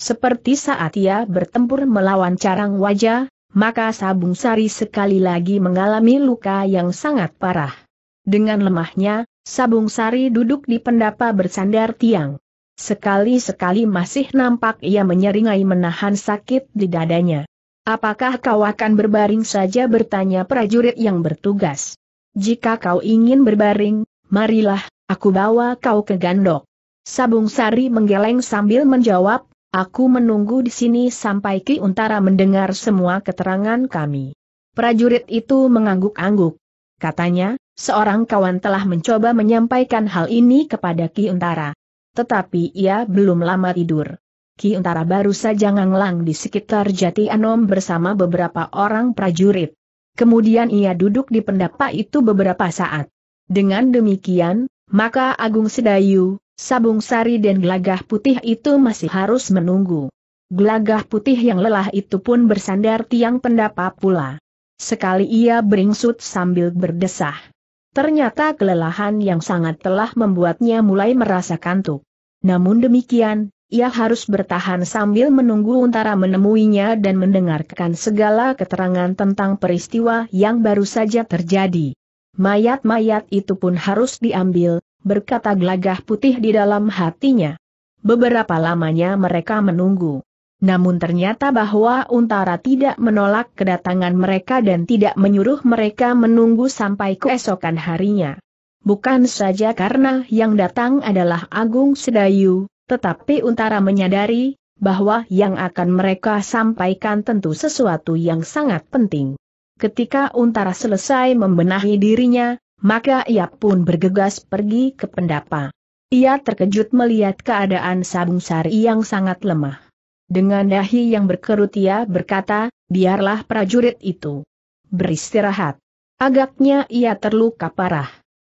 Seperti saat ia bertempur melawan carang wajah, maka Sabung Sari sekali lagi mengalami luka yang sangat parah. Dengan lemahnya, Sabung Sari duduk di pendapa bersandar tiang. Sekali-sekali masih nampak ia menyeringai menahan sakit di dadanya. Apakah kau akan berbaring saja bertanya prajurit yang bertugas? Jika kau ingin berbaring, marilah, aku bawa kau ke gandok. Sabung Sari menggeleng sambil menjawab, aku menunggu di sini sampai Ki Untara mendengar semua keterangan kami. Prajurit itu mengangguk-angguk. Katanya, seorang kawan telah mencoba menyampaikan hal ini kepada Ki Untara. Tetapi ia belum lama tidur. Ki Untara baru saja nganglang di sekitar Jati Anom bersama beberapa orang prajurit. Kemudian ia duduk di pendapa itu beberapa saat. Dengan demikian, maka Agung Sedayu, Sabung Sari dan Gelagah Putih itu masih harus menunggu. Gelagah Putih yang lelah itu pun bersandar tiang pendapa pula. Sekali ia beringsut sambil berdesah. Ternyata kelelahan yang sangat telah membuatnya mulai merasa kantuk. Namun demikian, ia harus bertahan sambil menunggu Untara menemuinya dan mendengarkan segala keterangan tentang peristiwa yang baru saja terjadi. Mayat-mayat itu pun harus diambil, berkata gelagah putih di dalam hatinya. Beberapa lamanya mereka menunggu. Namun ternyata bahwa Untara tidak menolak kedatangan mereka dan tidak menyuruh mereka menunggu sampai keesokan harinya. Bukan saja karena yang datang adalah Agung Sedayu, tetapi Untara menyadari, bahwa yang akan mereka sampaikan tentu sesuatu yang sangat penting. Ketika Untara selesai membenahi dirinya, maka ia pun bergegas pergi ke pendapa. Ia terkejut melihat keadaan Sabung Sari yang sangat lemah. Dengan dahi yang berkerut ia berkata, biarlah prajurit itu beristirahat. Agaknya ia terluka parah.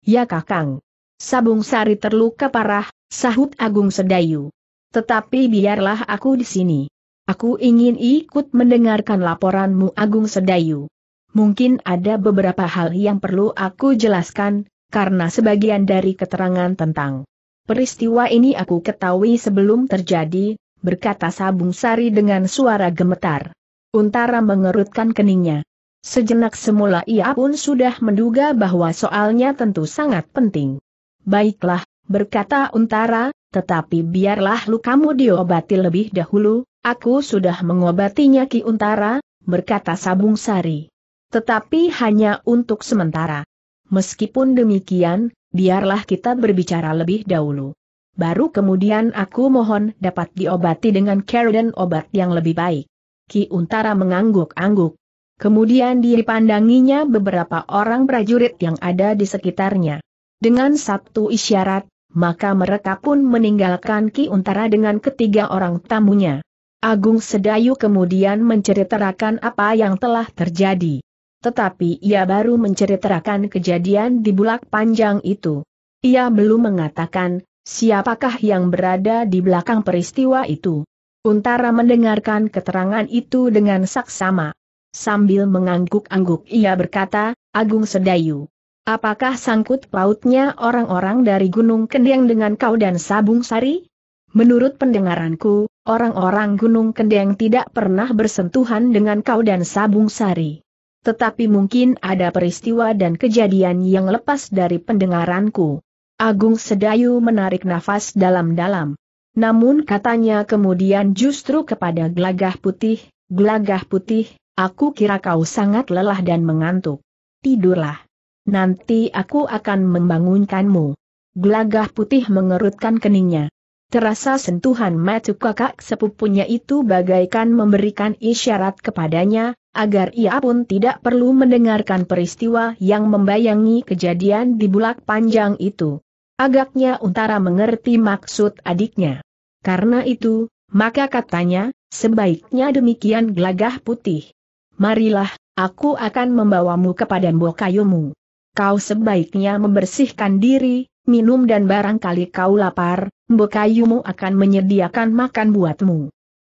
Ya kakang. Sabung Sari terluka parah, Sahut Agung Sedayu. Tetapi biarlah aku di sini. Aku ingin ikut mendengarkan laporanmu Agung Sedayu. Mungkin ada beberapa hal yang perlu aku jelaskan, karena sebagian dari keterangan tentang peristiwa ini aku ketahui sebelum terjadi, berkata Sabung Sari dengan suara gemetar. Untara mengerutkan keningnya. Sejenak semula ia pun sudah menduga bahwa soalnya tentu sangat penting. Baiklah, berkata Untara, tetapi biarlah lukamu diobati lebih dahulu, aku sudah mengobatinya Ki Untara, berkata Sabung Sari. Tetapi hanya untuk sementara. Meskipun demikian, biarlah kita berbicara lebih dahulu. Baru kemudian aku mohon dapat diobati dengan care dan obat yang lebih baik. Ki Untara mengangguk-angguk. Kemudian dipandanginya beberapa orang prajurit yang ada di sekitarnya. Dengan satu isyarat, maka mereka pun meninggalkan Ki Untara dengan ketiga orang tamunya. Agung Sedayu kemudian menceritakan apa yang telah terjadi. Tetapi ia baru menceritakan kejadian di bulak panjang itu. Ia belum mengatakan, siapakah yang berada di belakang peristiwa itu. Untara mendengarkan keterangan itu dengan saksama. Sambil mengangguk-angguk ia berkata, Agung Sedayu, Apakah sangkut pautnya orang-orang dari Gunung Kendeng dengan kau dan Sabung Sari? Menurut pendengaranku, orang-orang Gunung Kendeng tidak pernah bersentuhan dengan kau dan Sabung Sari. Tetapi mungkin ada peristiwa dan kejadian yang lepas dari pendengaranku. Agung Sedayu menarik nafas dalam-dalam. Namun katanya kemudian justru kepada Glagah putih, Glagah putih, aku kira kau sangat lelah dan mengantuk. Tidurlah. Nanti aku akan membangunkanmu. Gelagah putih mengerutkan keningnya. Terasa sentuhan matu kakak sepupunya itu bagaikan memberikan isyarat kepadanya, agar ia pun tidak perlu mendengarkan peristiwa yang membayangi kejadian di bulak panjang itu. Agaknya Untara mengerti maksud adiknya. Karena itu, maka katanya, sebaiknya demikian gelagah putih. Marilah, aku akan membawamu kepada mbokayumu kau sebaiknya membersihkan diri, minum dan barangkali kau lapar, Mbokayumu akan menyediakan makan buatmu.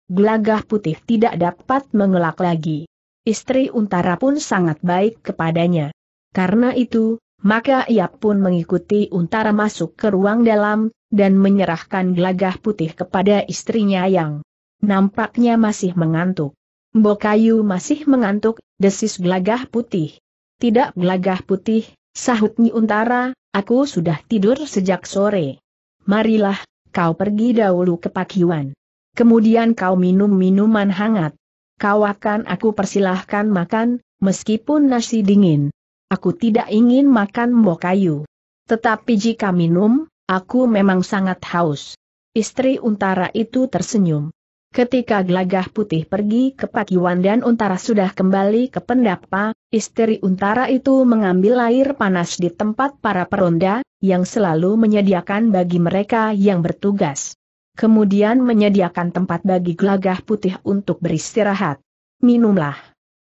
Gelagah putih tidak dapat mengelak lagi. Istri Untara pun sangat baik kepadanya. Karena itu, maka ia pun mengikuti Untara masuk ke ruang dalam, dan menyerahkan gelagah putih kepada istrinya yang nampaknya masih mengantuk. Mbokayu masih mengantuk, desis gelagah putih. Tidak gelagah putih, Sahut Nyi Untara, aku sudah tidur sejak sore. Marilah, kau pergi dahulu ke pakiwan. Kemudian kau minum minuman hangat. Kau akan aku persilahkan makan, meskipun nasi dingin. Aku tidak ingin makan kayu. Tetapi jika minum, aku memang sangat haus. Istri Untara itu tersenyum. Ketika gelagah putih pergi ke Pakiwan dan Untara sudah kembali ke pendapa, istri Untara itu mengambil air panas di tempat para peronda, yang selalu menyediakan bagi mereka yang bertugas. Kemudian menyediakan tempat bagi gelagah putih untuk beristirahat. Minumlah.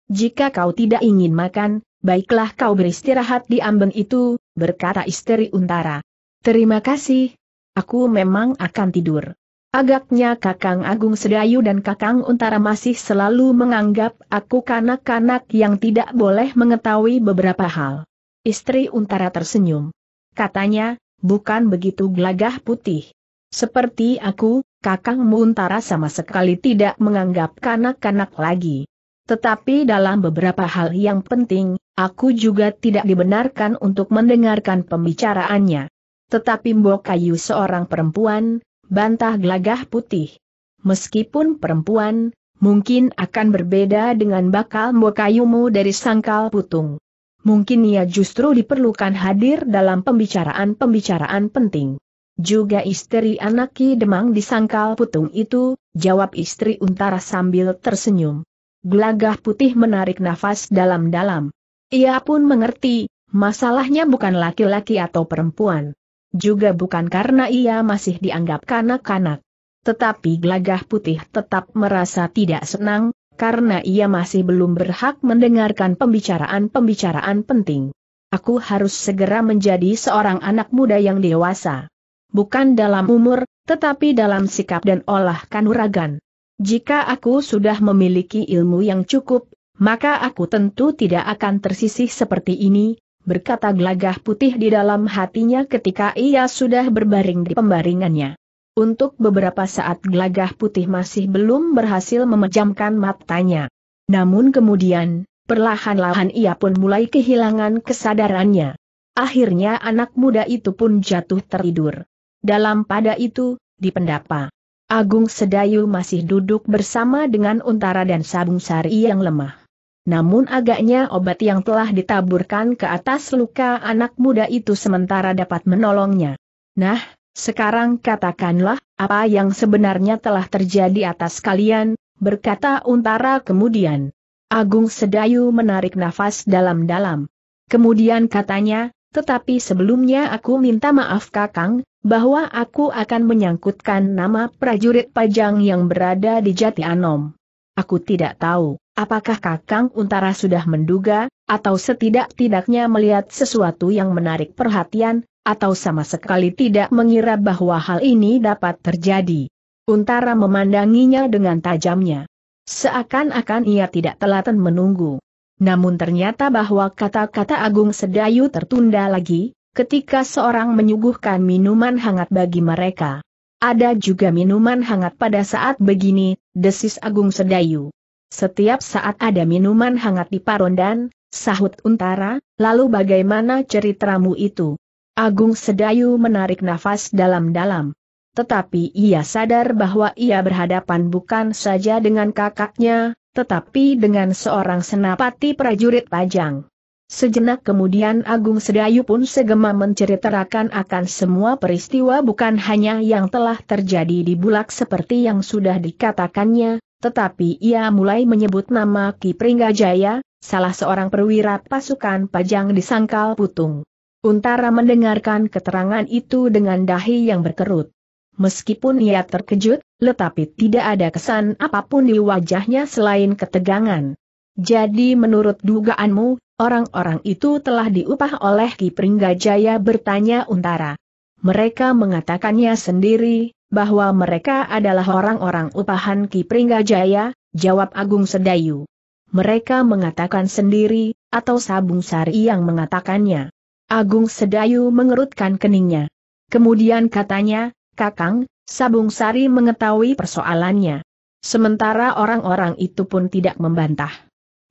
Jika kau tidak ingin makan, baiklah kau beristirahat di ambeng itu, berkata istri Untara. Terima kasih. Aku memang akan tidur. Agaknya Kakang Agung Sedayu dan Kakang Untara masih selalu menganggap aku kanak-kanak yang tidak boleh mengetahui beberapa hal. Istri Untara tersenyum. Katanya, bukan begitu gelagah putih. Seperti aku, Kakang Untara sama sekali tidak menganggap kanak-kanak lagi. Tetapi dalam beberapa hal yang penting, aku juga tidak dibenarkan untuk mendengarkan pembicaraannya. Tetapi Mbok Kayu seorang perempuan, bantah gelagah putih. Meskipun perempuan, mungkin akan berbeda dengan bakal mukayumu dari sangkal putung. Mungkin ia justru diperlukan hadir dalam pembicaraan-pembicaraan penting. Juga istri anak Ki Demang di sangkal putung itu, jawab istri Untara sambil tersenyum. Gelagah putih menarik nafas dalam-dalam. Ia pun mengerti, masalahnya bukan laki-laki atau perempuan juga bukan karena ia masih dianggap kanak-kanak. Tetapi gelagah putih tetap merasa tidak senang, karena ia masih belum berhak mendengarkan pembicaraan-pembicaraan penting. Aku harus segera menjadi seorang anak muda yang dewasa. Bukan dalam umur, tetapi dalam sikap dan olah kanuragan. Jika aku sudah memiliki ilmu yang cukup, maka aku tentu tidak akan tersisih seperti ini, berkata gelagah putih di dalam hatinya ketika ia sudah berbaring di pembaringannya. Untuk beberapa saat gelagah putih masih belum berhasil memejamkan matanya. Namun kemudian, perlahan-lahan ia pun mulai kehilangan kesadarannya. Akhirnya anak muda itu pun jatuh tertidur. Dalam pada itu, dipendapa. Agung Sedayu masih duduk bersama dengan Untara dan Sabung Sari yang lemah. Namun agaknya obat yang telah ditaburkan ke atas luka anak muda itu sementara dapat menolongnya. Nah, sekarang katakanlah, apa yang sebenarnya telah terjadi atas kalian, berkata Untara kemudian. Agung Sedayu menarik nafas dalam-dalam. Kemudian katanya, tetapi sebelumnya aku minta maaf kakang, bahwa aku akan menyangkutkan nama prajurit pajang yang berada di Jati Anom. Aku tidak tahu Apakah Kakang Untara sudah menduga, atau setidak-tidaknya melihat sesuatu yang menarik perhatian, atau sama sekali tidak mengira bahwa hal ini dapat terjadi? Untara memandanginya dengan tajamnya. Seakan-akan ia tidak telaten menunggu. Namun ternyata bahwa kata-kata Agung Sedayu tertunda lagi, ketika seorang menyuguhkan minuman hangat bagi mereka. Ada juga minuman hangat pada saat begini, desis Agung Sedayu. Setiap saat ada minuman hangat di Parondan, sahut Untara, lalu bagaimana ceritamu itu? Agung Sedayu menarik nafas dalam-dalam. Tetapi ia sadar bahwa ia berhadapan bukan saja dengan kakaknya, tetapi dengan seorang senapati prajurit pajang. Sejenak kemudian Agung Sedayu pun segema menceritakan akan semua peristiwa bukan hanya yang telah terjadi di Bulak seperti yang sudah dikatakannya, tetapi ia mulai menyebut nama Ki Pringgajaya, salah seorang perwira pasukan pajang di Sangkal Putung. Untara mendengarkan keterangan itu dengan dahi yang berkerut. Meskipun ia terkejut, tetapi tidak ada kesan apapun di wajahnya selain ketegangan. Jadi menurut dugaanmu, orang-orang itu telah diupah oleh Ki Pringgajaya bertanya Untara. Mereka mengatakannya sendiri, bahwa mereka adalah orang-orang upahan Ki Pringgajaya, jawab Agung Sedayu. Mereka mengatakan sendiri, atau Sabung Sari yang mengatakannya. Agung Sedayu mengerutkan keningnya. Kemudian katanya, Kakang, Sabung Sari mengetahui persoalannya. Sementara orang-orang itu pun tidak membantah.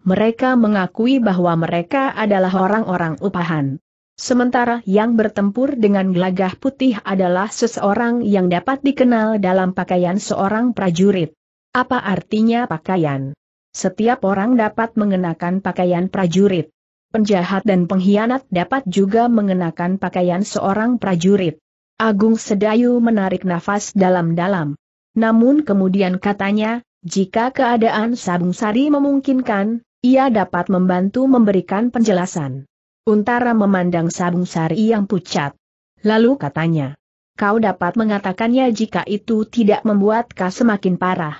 Mereka mengakui bahwa mereka adalah orang-orang upahan. Sementara yang bertempur dengan gelagah putih adalah seseorang yang dapat dikenal dalam pakaian seorang prajurit. Apa artinya pakaian? Setiap orang dapat mengenakan pakaian prajurit. Penjahat dan pengkhianat dapat juga mengenakan pakaian seorang prajurit. Agung Sedayu menarik nafas dalam-dalam. Namun kemudian katanya, jika keadaan Sabung Sari memungkinkan, ia dapat membantu memberikan penjelasan. Untara memandang Sabung Sari yang pucat. Lalu katanya, kau dapat mengatakannya jika itu tidak membuat kau semakin parah.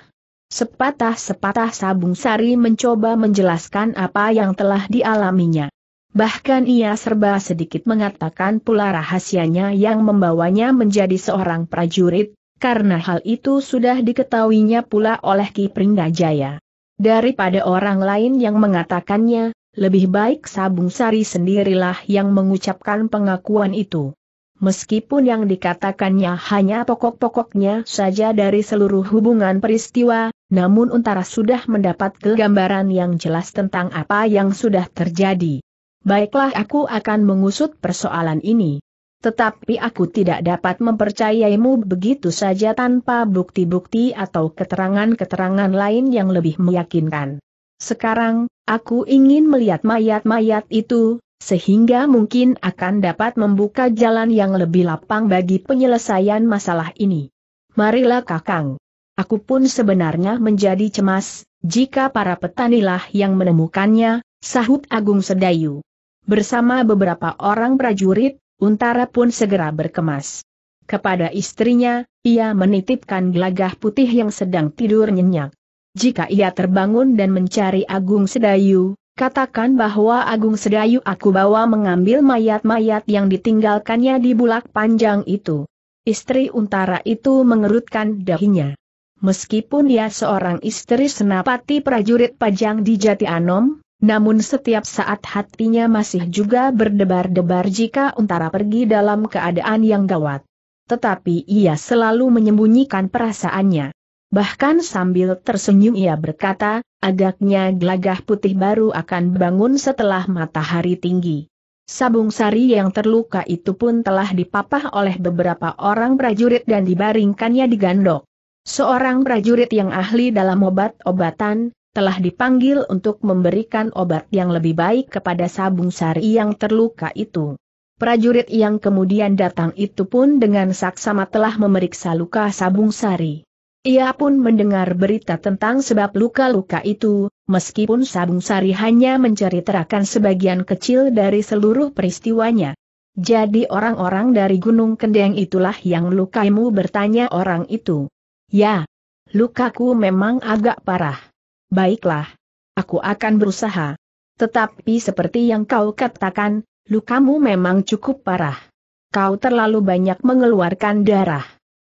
Sepatah-sepatah Sabung Sari mencoba menjelaskan apa yang telah dialaminya. Bahkan ia serba sedikit mengatakan pula rahasianya yang membawanya menjadi seorang prajurit, karena hal itu sudah diketahuinya pula oleh Ki Pringgajaya. Daripada orang lain yang mengatakannya, lebih baik Sabung Sari sendirilah yang mengucapkan pengakuan itu. Meskipun yang dikatakannya hanya pokok-pokoknya saja dari seluruh hubungan peristiwa, namun Untara sudah mendapat gambaran yang jelas tentang apa yang sudah terjadi. Baiklah aku akan mengusut persoalan ini. Tetapi aku tidak dapat mempercayaimu begitu saja tanpa bukti-bukti atau keterangan-keterangan lain yang lebih meyakinkan. Sekarang, aku ingin melihat mayat-mayat itu, sehingga mungkin akan dapat membuka jalan yang lebih lapang bagi penyelesaian masalah ini. Marilah Kakang. Aku pun sebenarnya menjadi cemas, jika para petanilah yang menemukannya, sahut Agung Sedayu. Bersama beberapa orang prajurit, Untara pun segera berkemas. Kepada istrinya, ia menitipkan gelagah putih yang sedang tidur nyenyak jika ia terbangun dan mencari Agung Sedayu, katakan bahwa Agung Sedayu aku bawa mengambil mayat-mayat yang ditinggalkannya di bulak panjang itu. Istri Untara itu mengerutkan dahinya. Meskipun ia seorang istri senapati prajurit pajang di Jati Anom, namun setiap saat hatinya masih juga berdebar-debar jika Untara pergi dalam keadaan yang gawat. Tetapi ia selalu menyembunyikan perasaannya. Bahkan sambil tersenyum ia berkata, agaknya gelagah putih baru akan bangun setelah matahari tinggi. Sabung sari yang terluka itu pun telah dipapah oleh beberapa orang prajurit dan dibaringkannya di gandok. Seorang prajurit yang ahli dalam obat-obatan, telah dipanggil untuk memberikan obat yang lebih baik kepada sabung sari yang terluka itu. Prajurit yang kemudian datang itu pun dengan saksama telah memeriksa luka sabung sari. Ia pun mendengar berita tentang sebab luka-luka itu, meskipun Sabung Sari hanya menceritakan sebagian kecil dari seluruh peristiwanya. Jadi orang-orang dari Gunung Kendeng itulah yang lukaimu bertanya orang itu. Ya, lukaku memang agak parah. Baiklah, aku akan berusaha. Tetapi seperti yang kau katakan, lukamu memang cukup parah. Kau terlalu banyak mengeluarkan darah.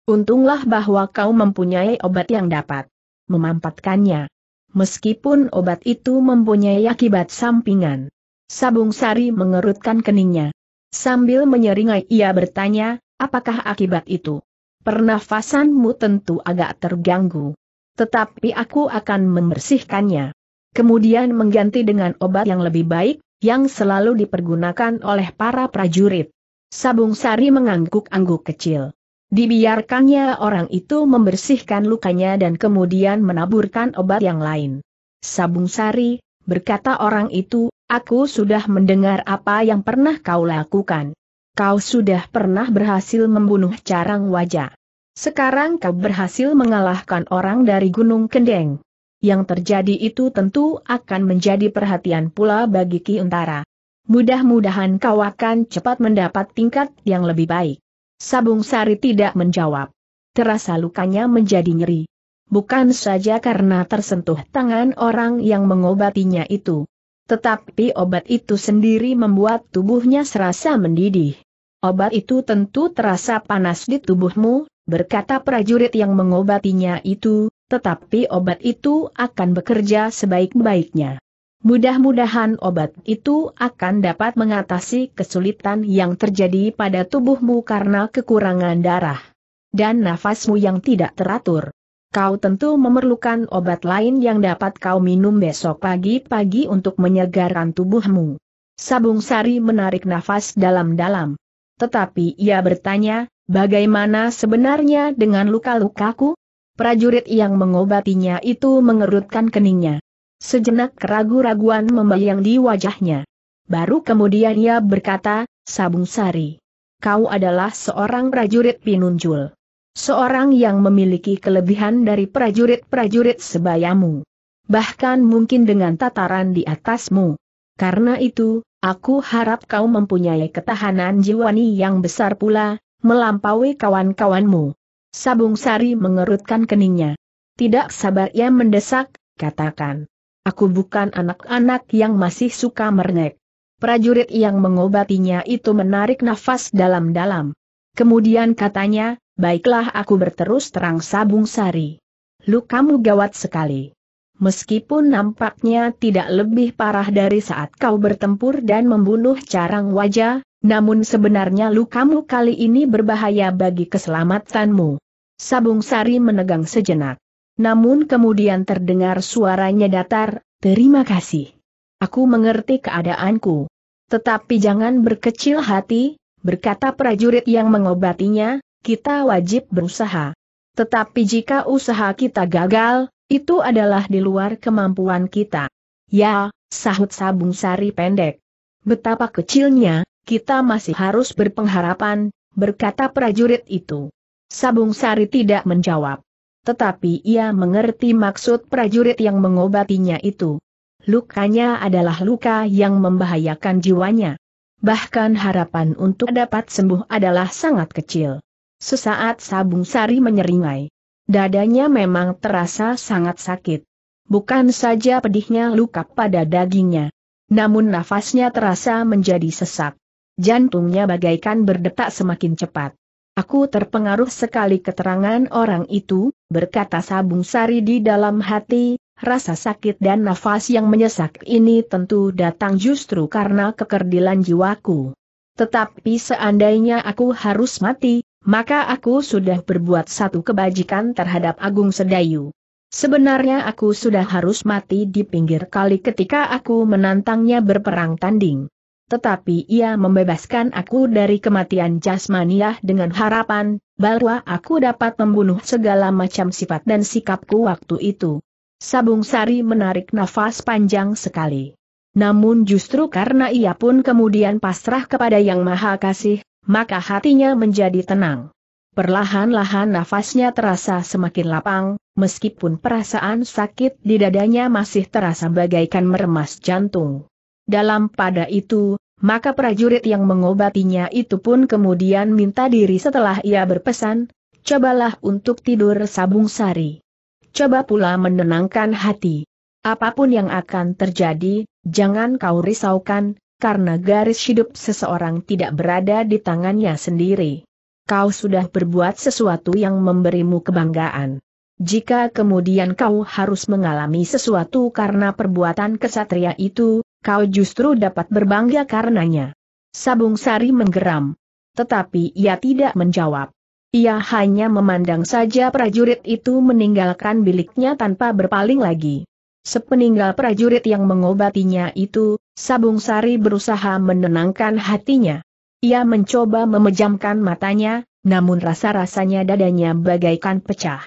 Untunglah bahwa kau mempunyai obat yang dapat memampatkannya. Meskipun obat itu mempunyai akibat sampingan. Sabung Sari mengerutkan keningnya. Sambil menyeringai ia bertanya, apakah akibat itu? Pernafasanmu tentu agak terganggu. Tetapi aku akan membersihkannya. Kemudian mengganti dengan obat yang lebih baik, yang selalu dipergunakan oleh para prajurit. Sabung Sari mengangguk-angguk kecil. Dibiarkannya orang itu membersihkan lukanya dan kemudian menaburkan obat yang lain. Sabung Sari, berkata orang itu, aku sudah mendengar apa yang pernah kau lakukan. Kau sudah pernah berhasil membunuh carang wajah. Sekarang kau berhasil mengalahkan orang dari Gunung Kendeng. Yang terjadi itu tentu akan menjadi perhatian pula bagi Ki Untara. Mudah-mudahan kau akan cepat mendapat tingkat yang lebih baik. Sabung Sari tidak menjawab. Terasa lukanya menjadi nyeri. Bukan saja karena tersentuh tangan orang yang mengobatinya itu. Tetapi obat itu sendiri membuat tubuhnya serasa mendidih. Obat itu tentu terasa panas di tubuhmu, berkata prajurit yang mengobatinya itu, tetapi obat itu akan bekerja sebaik-baiknya. Mudah-mudahan obat itu akan dapat mengatasi kesulitan yang terjadi pada tubuhmu karena kekurangan darah dan nafasmu yang tidak teratur. Kau tentu memerlukan obat lain yang dapat kau minum besok pagi-pagi untuk menyegarkan tubuhmu. Sabung Sari menarik nafas dalam-dalam. Tetapi ia bertanya, bagaimana sebenarnya dengan luka-lukaku? Prajurit yang mengobatinya itu mengerutkan keningnya. Sejenak keragu-raguan membayang di wajahnya. Baru kemudian ia berkata, Sabung Sari. Kau adalah seorang prajurit pinunjul. Seorang yang memiliki kelebihan dari prajurit-prajurit sebayamu. Bahkan mungkin dengan tataran di atasmu. Karena itu, aku harap kau mempunyai ketahanan jiwani yang besar pula, melampaui kawan-kawanmu. Sabung Sari mengerutkan keningnya. Tidak sabar ia mendesak, katakan. Aku bukan anak-anak yang masih suka merengek. Prajurit yang mengobatinya itu menarik nafas dalam-dalam. Kemudian katanya, baiklah aku berterus terang sabung sari. Lu kamu gawat sekali. Meskipun nampaknya tidak lebih parah dari saat kau bertempur dan membunuh carang wajah, namun sebenarnya lu kamu kali ini berbahaya bagi keselamatanmu. Sabung Sari menegang sejenak. Namun kemudian terdengar suaranya datar, terima kasih. Aku mengerti keadaanku. Tetapi jangan berkecil hati, berkata prajurit yang mengobatinya, kita wajib berusaha. Tetapi jika usaha kita gagal, itu adalah di luar kemampuan kita. Ya, sahut sabung sari pendek. Betapa kecilnya, kita masih harus berpengharapan, berkata prajurit itu. Sabung sari tidak menjawab tetapi ia mengerti maksud prajurit yang mengobatinya itu. Lukanya adalah luka yang membahayakan jiwanya. Bahkan harapan untuk dapat sembuh adalah sangat kecil. Sesaat Sabung Sari menyeringai. Dadanya memang terasa sangat sakit. Bukan saja pedihnya luka pada dagingnya. Namun nafasnya terasa menjadi sesak. Jantungnya bagaikan berdetak semakin cepat. Aku terpengaruh sekali keterangan orang itu, berkata Sabung Sari di dalam hati, rasa sakit dan nafas yang menyesak ini tentu datang justru karena kekerdilan jiwaku. Tetapi seandainya aku harus mati, maka aku sudah berbuat satu kebajikan terhadap Agung Sedayu. Sebenarnya aku sudah harus mati di pinggir kali ketika aku menantangnya berperang tanding. Tetapi ia membebaskan aku dari kematian jasmaniah dengan harapan, bahwa aku dapat membunuh segala macam sifat dan sikapku waktu itu. Sabung Sari menarik nafas panjang sekali. Namun justru karena ia pun kemudian pasrah kepada Yang Maha Kasih, maka hatinya menjadi tenang. Perlahan-lahan nafasnya terasa semakin lapang, meskipun perasaan sakit di dadanya masih terasa bagaikan meremas jantung. Dalam pada itu, maka prajurit yang mengobatinya itu pun kemudian minta diri setelah ia berpesan, cobalah untuk tidur sabung sari. Coba pula menenangkan hati. Apapun yang akan terjadi, jangan kau risaukan, karena garis hidup seseorang tidak berada di tangannya sendiri. Kau sudah berbuat sesuatu yang memberimu kebanggaan. Jika kemudian kau harus mengalami sesuatu karena perbuatan kesatria itu, kau justru dapat berbangga karenanya. Sabung Sari menggeram. Tetapi ia tidak menjawab. Ia hanya memandang saja prajurit itu meninggalkan biliknya tanpa berpaling lagi. Sepeninggal prajurit yang mengobatinya itu, Sabung Sari berusaha menenangkan hatinya. Ia mencoba memejamkan matanya, namun rasa-rasanya dadanya bagaikan pecah.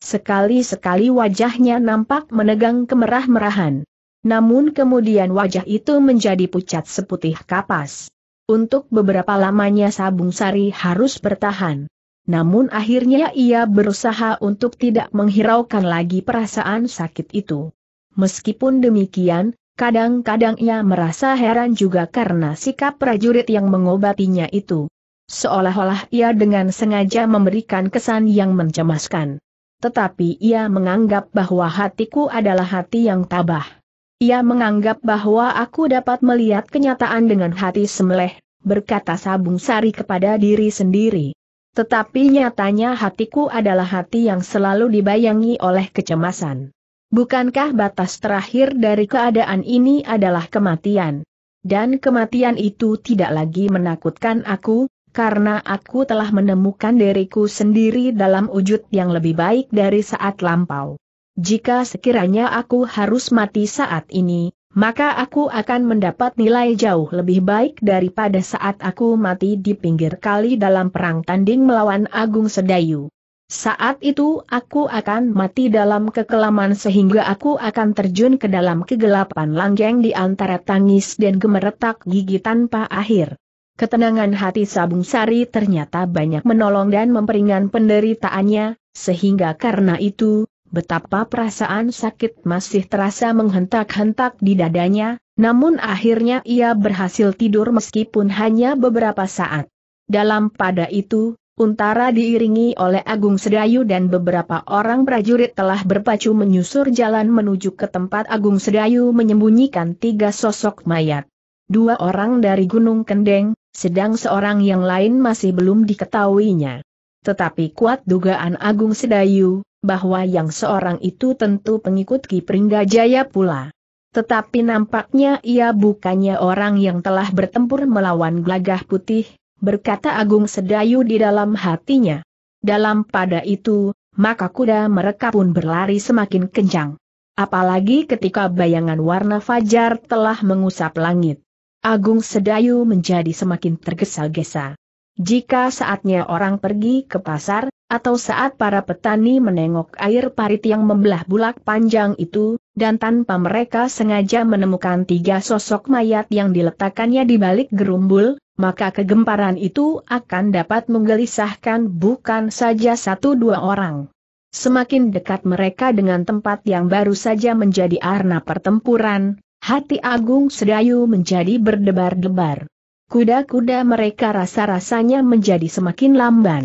Sekali-sekali wajahnya nampak menegang kemerah-merahan. Namun kemudian wajah itu menjadi pucat seputih kapas. Untuk beberapa lamanya Sabung Sari harus bertahan. Namun akhirnya ia berusaha untuk tidak menghiraukan lagi perasaan sakit itu. Meskipun demikian, kadang-kadang ia merasa heran juga karena sikap prajurit yang mengobatinya itu. Seolah-olah ia dengan sengaja memberikan kesan yang mencemaskan. Tetapi ia menganggap bahwa hatiku adalah hati yang tabah. Ia menganggap bahwa aku dapat melihat kenyataan dengan hati semleh, berkata Sabung Sari kepada diri sendiri. Tetapi nyatanya hatiku adalah hati yang selalu dibayangi oleh kecemasan. Bukankah batas terakhir dari keadaan ini adalah kematian? Dan kematian itu tidak lagi menakutkan aku, karena aku telah menemukan diriku sendiri dalam wujud yang lebih baik dari saat lampau. Jika sekiranya aku harus mati saat ini, maka aku akan mendapat nilai jauh lebih baik daripada saat aku mati di pinggir kali dalam perang tanding melawan Agung Sedayu. Saat itu aku akan mati dalam kekelaman sehingga aku akan terjun ke dalam kegelapan langgeng di antara tangis dan gemeretak gigi tanpa akhir. Ketenangan hati Sabung Sari ternyata banyak menolong dan memperingan penderitaannya, sehingga karena itu, Betapa perasaan sakit masih terasa menghentak-hentak di dadanya, namun akhirnya ia berhasil tidur meskipun hanya beberapa saat. Dalam pada itu, Untara diiringi oleh Agung Sedayu dan beberapa orang prajurit telah berpacu menyusur jalan menuju ke tempat Agung Sedayu menyembunyikan tiga sosok mayat. Dua orang dari Gunung Kendeng, sedang seorang yang lain masih belum diketahuinya. Tetapi kuat dugaan Agung Sedayu, bahwa yang seorang itu tentu pengikut Ki Pringgajaya pula. Tetapi nampaknya ia bukannya orang yang telah bertempur melawan Glagah putih, berkata Agung Sedayu di dalam hatinya. Dalam pada itu, maka kuda mereka pun berlari semakin kencang. Apalagi ketika bayangan warna fajar telah mengusap langit. Agung Sedayu menjadi semakin tergesa-gesa. Jika saatnya orang pergi ke pasar, atau saat para petani menengok air parit yang membelah bulak panjang itu, dan tanpa mereka sengaja menemukan tiga sosok mayat yang diletakkannya di balik gerumbul, maka kegemparan itu akan dapat menggelisahkan bukan saja satu dua orang. Semakin dekat mereka dengan tempat yang baru saja menjadi arna pertempuran, hati Agung Sedayu menjadi berdebar-debar kuda-kuda mereka rasa-rasanya menjadi semakin lamban.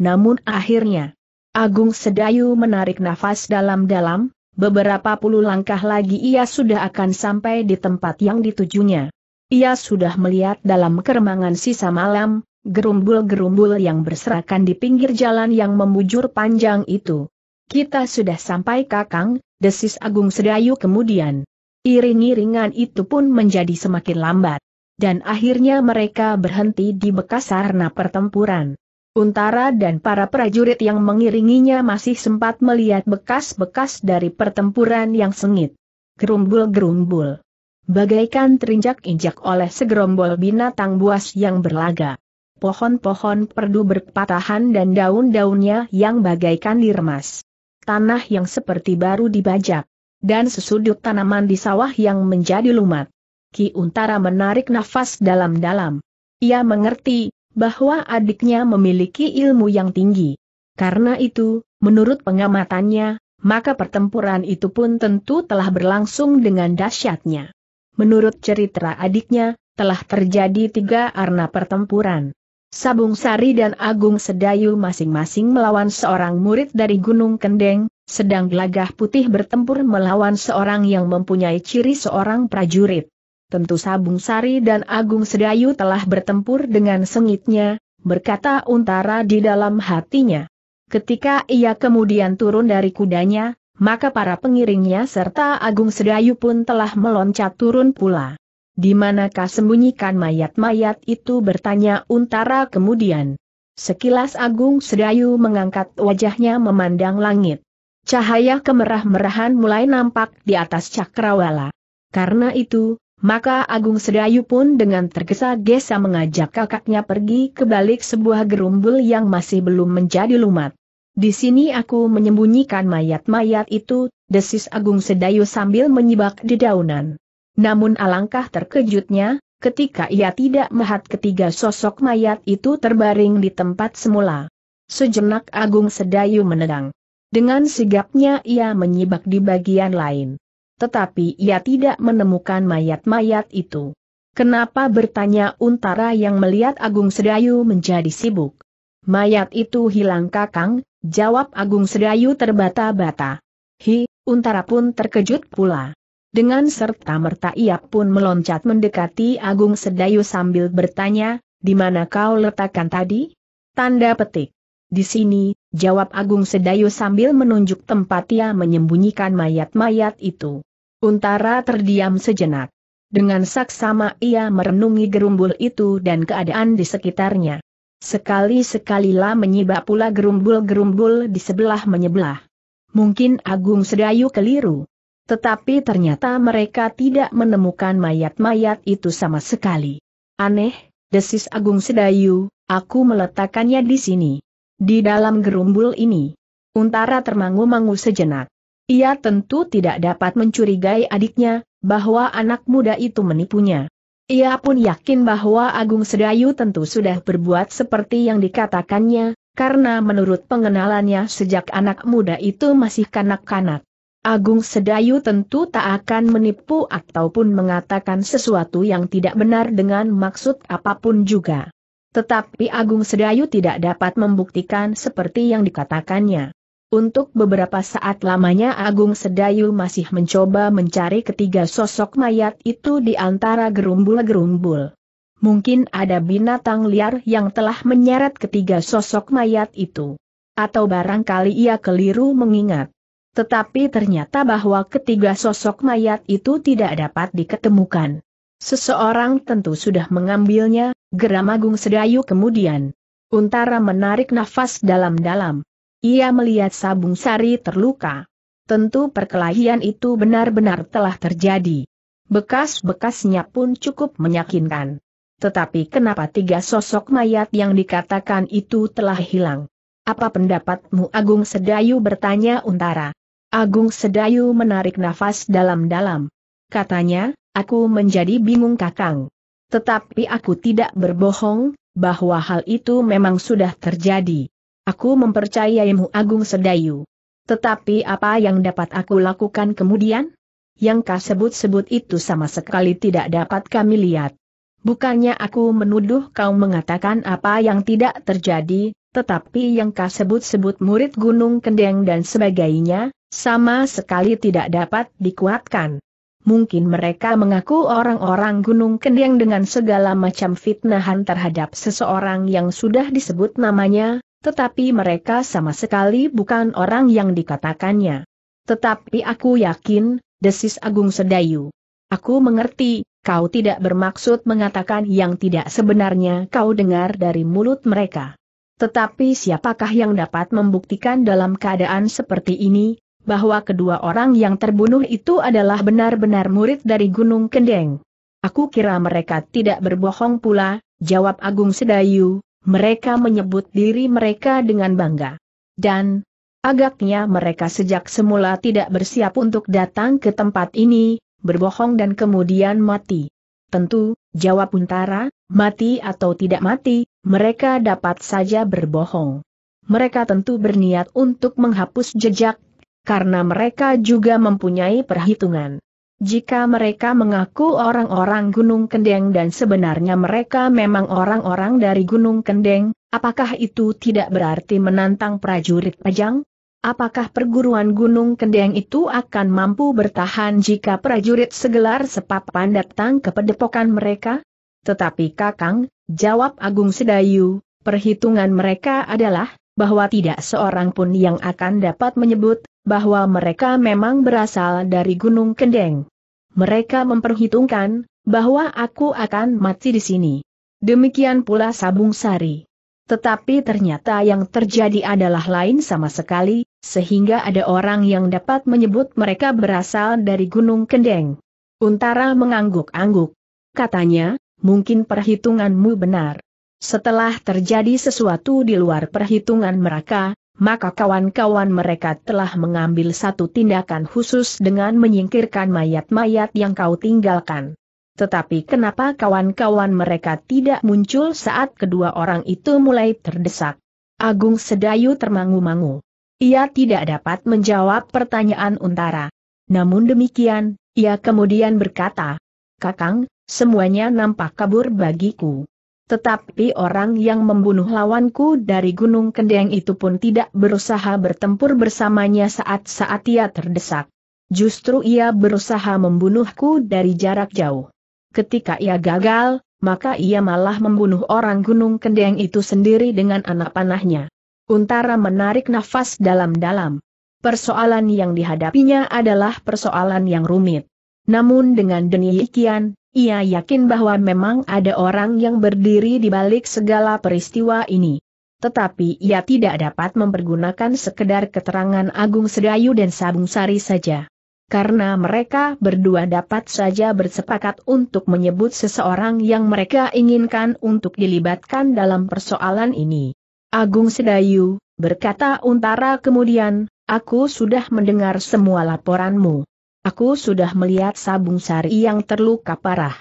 Namun akhirnya, Agung Sedayu menarik nafas dalam-dalam, beberapa puluh langkah lagi ia sudah akan sampai di tempat yang ditujunya. Ia sudah melihat dalam keremangan sisa malam, gerumbul-gerumbul yang berserakan di pinggir jalan yang membujur panjang itu. Kita sudah sampai kakang, desis Agung Sedayu kemudian. Iring-iringan itu pun menjadi semakin lambat dan akhirnya mereka berhenti di bekas sarana pertempuran. Untara dan para prajurit yang mengiringinya masih sempat melihat bekas-bekas dari pertempuran yang sengit. Gerumbul-gerumbul. Bagaikan terinjak-injak oleh segerombol binatang buas yang berlaga. Pohon-pohon perdu berpatahan dan daun-daunnya yang bagaikan diremas. Tanah yang seperti baru dibajak. Dan sesudut tanaman di sawah yang menjadi lumat. Ki Untara menarik nafas dalam-dalam. Ia mengerti bahwa adiknya memiliki ilmu yang tinggi. Karena itu, menurut pengamatannya, maka pertempuran itu pun tentu telah berlangsung dengan dahsyatnya. Menurut cerita adiknya, telah terjadi tiga arna pertempuran. Sabung Sari dan Agung Sedayu masing-masing melawan seorang murid dari Gunung Kendeng, sedang Gelagah Putih bertempur melawan seorang yang mempunyai ciri seorang prajurit tentu Sabung Sari dan Agung Sedayu telah bertempur dengan sengitnya, berkata Untara di dalam hatinya. Ketika ia kemudian turun dari kudanya, maka para pengiringnya serta Agung Sedayu pun telah meloncat turun pula. Di manakah sembunyikan mayat-mayat itu bertanya Untara kemudian. Sekilas Agung Sedayu mengangkat wajahnya memandang langit. Cahaya kemerah-merahan mulai nampak di atas cakrawala. Karena itu, maka Agung Sedayu pun dengan tergesa-gesa mengajak kakaknya pergi ke balik sebuah gerumbul yang masih belum menjadi lumat. Di sini aku menyembunyikan mayat-mayat itu, desis Agung Sedayu sambil menyibak dedaunan. Namun alangkah terkejutnya, ketika ia tidak melihat ketiga sosok mayat itu terbaring di tempat semula. Sejenak Agung Sedayu menedang. Dengan sigapnya ia menyibak di bagian lain tetapi ia tidak menemukan mayat-mayat itu. Kenapa bertanya Untara yang melihat Agung Sedayu menjadi sibuk? Mayat itu hilang kakang, jawab Agung Sedayu terbata-bata. Hi, Untara pun terkejut pula. Dengan serta-merta ia pun meloncat mendekati Agung Sedayu sambil bertanya, di mana kau letakkan tadi? Tanda petik. Di sini, jawab Agung Sedayu sambil menunjuk tempat ia menyembunyikan mayat-mayat itu. Untara terdiam sejenak. Dengan saksama ia merenungi gerumbul itu dan keadaan di sekitarnya. Sekali-sekalilah sekali menyibak pula gerumbul-gerumbul di sebelah menyebelah. Mungkin Agung Sedayu keliru. Tetapi ternyata mereka tidak menemukan mayat-mayat itu sama sekali. Aneh, desis Agung Sedayu, aku meletakkannya di sini. Di dalam gerumbul ini. Untara termangu-mangu sejenak. Ia tentu tidak dapat mencurigai adiknya, bahwa anak muda itu menipunya. Ia pun yakin bahwa Agung Sedayu tentu sudah berbuat seperti yang dikatakannya, karena menurut pengenalannya sejak anak muda itu masih kanak-kanak. Agung Sedayu tentu tak akan menipu ataupun mengatakan sesuatu yang tidak benar dengan maksud apapun juga. Tetapi Agung Sedayu tidak dapat membuktikan seperti yang dikatakannya. Untuk beberapa saat lamanya Agung Sedayu masih mencoba mencari ketiga sosok mayat itu di antara gerumbul-gerumbul. Mungkin ada binatang liar yang telah menyeret ketiga sosok mayat itu. Atau barangkali ia keliru mengingat. Tetapi ternyata bahwa ketiga sosok mayat itu tidak dapat diketemukan. Seseorang tentu sudah mengambilnya, geram Agung Sedayu kemudian. Untara menarik nafas dalam-dalam. Ia melihat Sabung Sari terluka. Tentu perkelahian itu benar-benar telah terjadi. Bekas-bekasnya pun cukup meyakinkan. Tetapi kenapa tiga sosok mayat yang dikatakan itu telah hilang? Apa pendapatmu Agung Sedayu bertanya Untara. Agung Sedayu menarik nafas dalam-dalam. Katanya, aku menjadi bingung kakang. Tetapi aku tidak berbohong, bahwa hal itu memang sudah terjadi. Aku mempercayaimu Agung Sedayu. Tetapi apa yang dapat aku lakukan kemudian? Yang kau sebut-sebut itu sama sekali tidak dapat kami lihat. Bukannya aku menuduh kau mengatakan apa yang tidak terjadi, tetapi yang kau sebut-sebut murid Gunung Kendeng dan sebagainya, sama sekali tidak dapat dikuatkan. Mungkin mereka mengaku orang-orang Gunung Kendeng dengan segala macam fitnahan terhadap seseorang yang sudah disebut namanya, tetapi mereka sama sekali bukan orang yang dikatakannya. Tetapi aku yakin, desis Agung Sedayu. Aku mengerti, kau tidak bermaksud mengatakan yang tidak sebenarnya kau dengar dari mulut mereka. Tetapi siapakah yang dapat membuktikan dalam keadaan seperti ini, bahwa kedua orang yang terbunuh itu adalah benar-benar murid dari Gunung Kendeng? Aku kira mereka tidak berbohong pula, jawab Agung Sedayu, mereka menyebut diri mereka dengan bangga. Dan, agaknya mereka sejak semula tidak bersiap untuk datang ke tempat ini, berbohong dan kemudian mati. Tentu, jawab Untara, mati atau tidak mati, mereka dapat saja berbohong. Mereka tentu berniat untuk menghapus jejak, karena mereka juga mempunyai perhitungan. Jika mereka mengaku orang-orang Gunung Kendeng dan sebenarnya mereka memang orang-orang dari Gunung Kendeng, apakah itu tidak berarti menantang prajurit pajang? Apakah perguruan Gunung Kendeng itu akan mampu bertahan jika prajurit segelar sepapan datang ke pedepokan mereka? Tetapi Kakang, jawab Agung Sedayu, perhitungan mereka adalah, bahwa tidak seorang pun yang akan dapat menyebut, bahwa mereka memang berasal dari Gunung Kendeng mereka memperhitungkan bahwa aku akan mati di sini. Demikian pula Sabung Sari. Tetapi ternyata yang terjadi adalah lain sama sekali, sehingga ada orang yang dapat menyebut mereka berasal dari Gunung Kendeng. Untara mengangguk-angguk. Katanya, mungkin perhitunganmu benar. Setelah terjadi sesuatu di luar perhitungan mereka, maka kawan-kawan mereka telah mengambil satu tindakan khusus dengan menyingkirkan mayat-mayat yang kau tinggalkan. Tetapi kenapa kawan-kawan mereka tidak muncul saat kedua orang itu mulai terdesak? Agung Sedayu termangu-mangu. Ia tidak dapat menjawab pertanyaan Untara. Namun demikian, ia kemudian berkata, Kakang, semuanya nampak kabur bagiku. Tetapi orang yang membunuh lawanku dari Gunung Kendeng itu pun tidak berusaha bertempur bersamanya saat-saat ia terdesak. Justru ia berusaha membunuhku dari jarak jauh. Ketika ia gagal, maka ia malah membunuh orang Gunung Kendeng itu sendiri dengan anak panahnya. Untara menarik nafas dalam-dalam. Persoalan yang dihadapinya adalah persoalan yang rumit. Namun dengan demikian, ia yakin bahwa memang ada orang yang berdiri di balik segala peristiwa ini. Tetapi ia tidak dapat mempergunakan sekedar keterangan Agung Sedayu dan Sabung Sari saja. Karena mereka berdua dapat saja bersepakat untuk menyebut seseorang yang mereka inginkan untuk dilibatkan dalam persoalan ini. Agung Sedayu, berkata Untara kemudian, aku sudah mendengar semua laporanmu. Aku sudah melihat Sabung Sari yang terluka parah.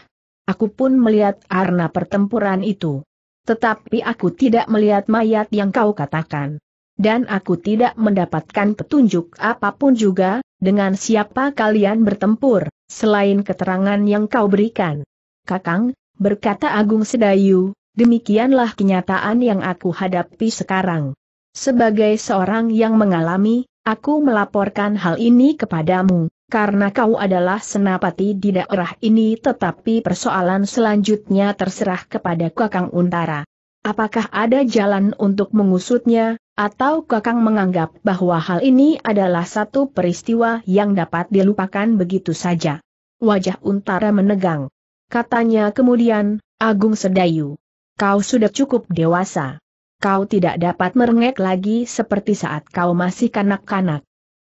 Aku pun melihat arna pertempuran itu. Tetapi aku tidak melihat mayat yang kau katakan. Dan aku tidak mendapatkan petunjuk apapun juga, dengan siapa kalian bertempur, selain keterangan yang kau berikan. Kakang, berkata Agung Sedayu, demikianlah kenyataan yang aku hadapi sekarang. Sebagai seorang yang mengalami, aku melaporkan hal ini kepadamu, karena kau adalah senapati di daerah ini tetapi persoalan selanjutnya terserah kepada Kakang Untara. Apakah ada jalan untuk mengusutnya, atau Kakang menganggap bahwa hal ini adalah satu peristiwa yang dapat dilupakan begitu saja? Wajah Untara menegang. Katanya kemudian, Agung Sedayu. Kau sudah cukup dewasa. Kau tidak dapat merengek lagi seperti saat kau masih kanak-kanak.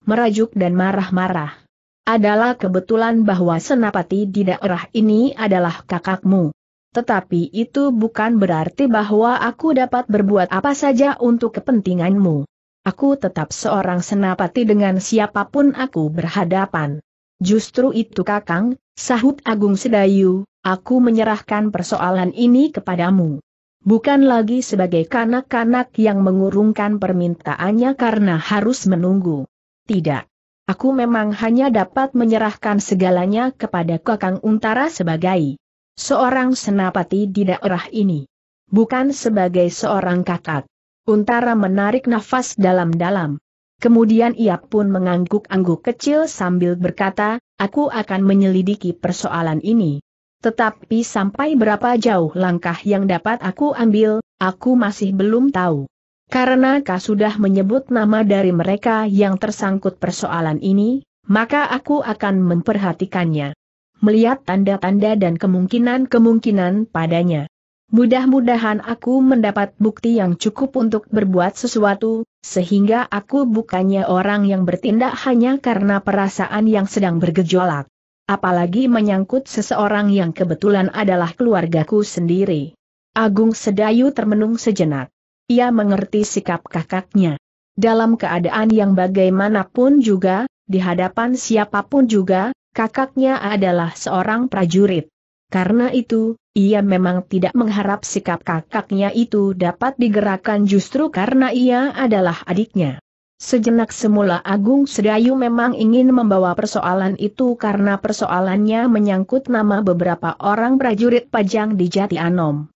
Merajuk dan marah-marah adalah kebetulan bahwa Senapati di daerah ini adalah kakakmu. Tetapi itu bukan berarti bahwa aku dapat berbuat apa saja untuk kepentinganmu. Aku tetap seorang senapati dengan siapapun aku berhadapan. Justru itu kakang, sahut Agung Sedayu, aku menyerahkan persoalan ini kepadamu. Bukan lagi sebagai kanak-kanak yang mengurungkan permintaannya karena harus menunggu. Tidak. Aku memang hanya dapat menyerahkan segalanya kepada Kakang Untara sebagai seorang senapati di daerah ini. Bukan sebagai seorang kakak. Untara menarik nafas dalam-dalam. Kemudian ia pun mengangguk-angguk kecil sambil berkata, aku akan menyelidiki persoalan ini. Tetapi sampai berapa jauh langkah yang dapat aku ambil, aku masih belum tahu. Karena kau sudah menyebut nama dari mereka yang tersangkut persoalan ini, maka aku akan memperhatikannya. Melihat tanda-tanda dan kemungkinan-kemungkinan padanya. Mudah-mudahan aku mendapat bukti yang cukup untuk berbuat sesuatu, sehingga aku bukannya orang yang bertindak hanya karena perasaan yang sedang bergejolak. Apalagi menyangkut seseorang yang kebetulan adalah keluargaku sendiri. Agung Sedayu termenung sejenak. Ia mengerti sikap kakaknya. Dalam keadaan yang bagaimanapun juga, di hadapan siapapun juga, kakaknya adalah seorang prajurit. Karena itu, ia memang tidak mengharap sikap kakaknya itu dapat digerakkan justru karena ia adalah adiknya. Sejenak semula Agung Sedayu memang ingin membawa persoalan itu karena persoalannya menyangkut nama beberapa orang prajurit pajang di Jati Anom.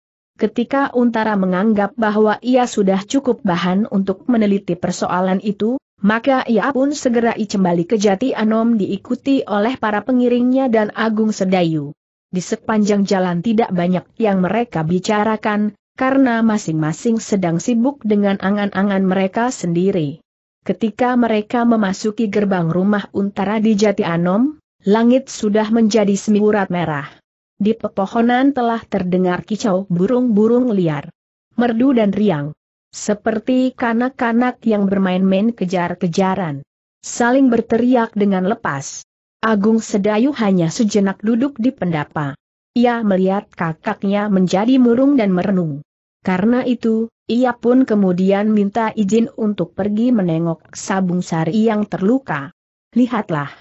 Ketika Untara menganggap bahwa ia sudah cukup bahan untuk meneliti persoalan itu, maka ia pun segera kembali ke Jati Anom diikuti oleh para pengiringnya dan Agung Sedayu. Di sepanjang jalan tidak banyak yang mereka bicarakan, karena masing-masing sedang sibuk dengan angan-angan mereka sendiri. Ketika mereka memasuki gerbang rumah Untara di Jati Anom, langit sudah menjadi semiwurat merah. Di pepohonan telah terdengar kicau burung-burung liar. Merdu dan riang. Seperti kanak-kanak yang bermain-main kejar-kejaran. Saling berteriak dengan lepas. Agung Sedayu hanya sejenak duduk di pendapa. Ia melihat kakaknya menjadi murung dan merenung. Karena itu, ia pun kemudian minta izin untuk pergi menengok Sabung Sari yang terluka. Lihatlah.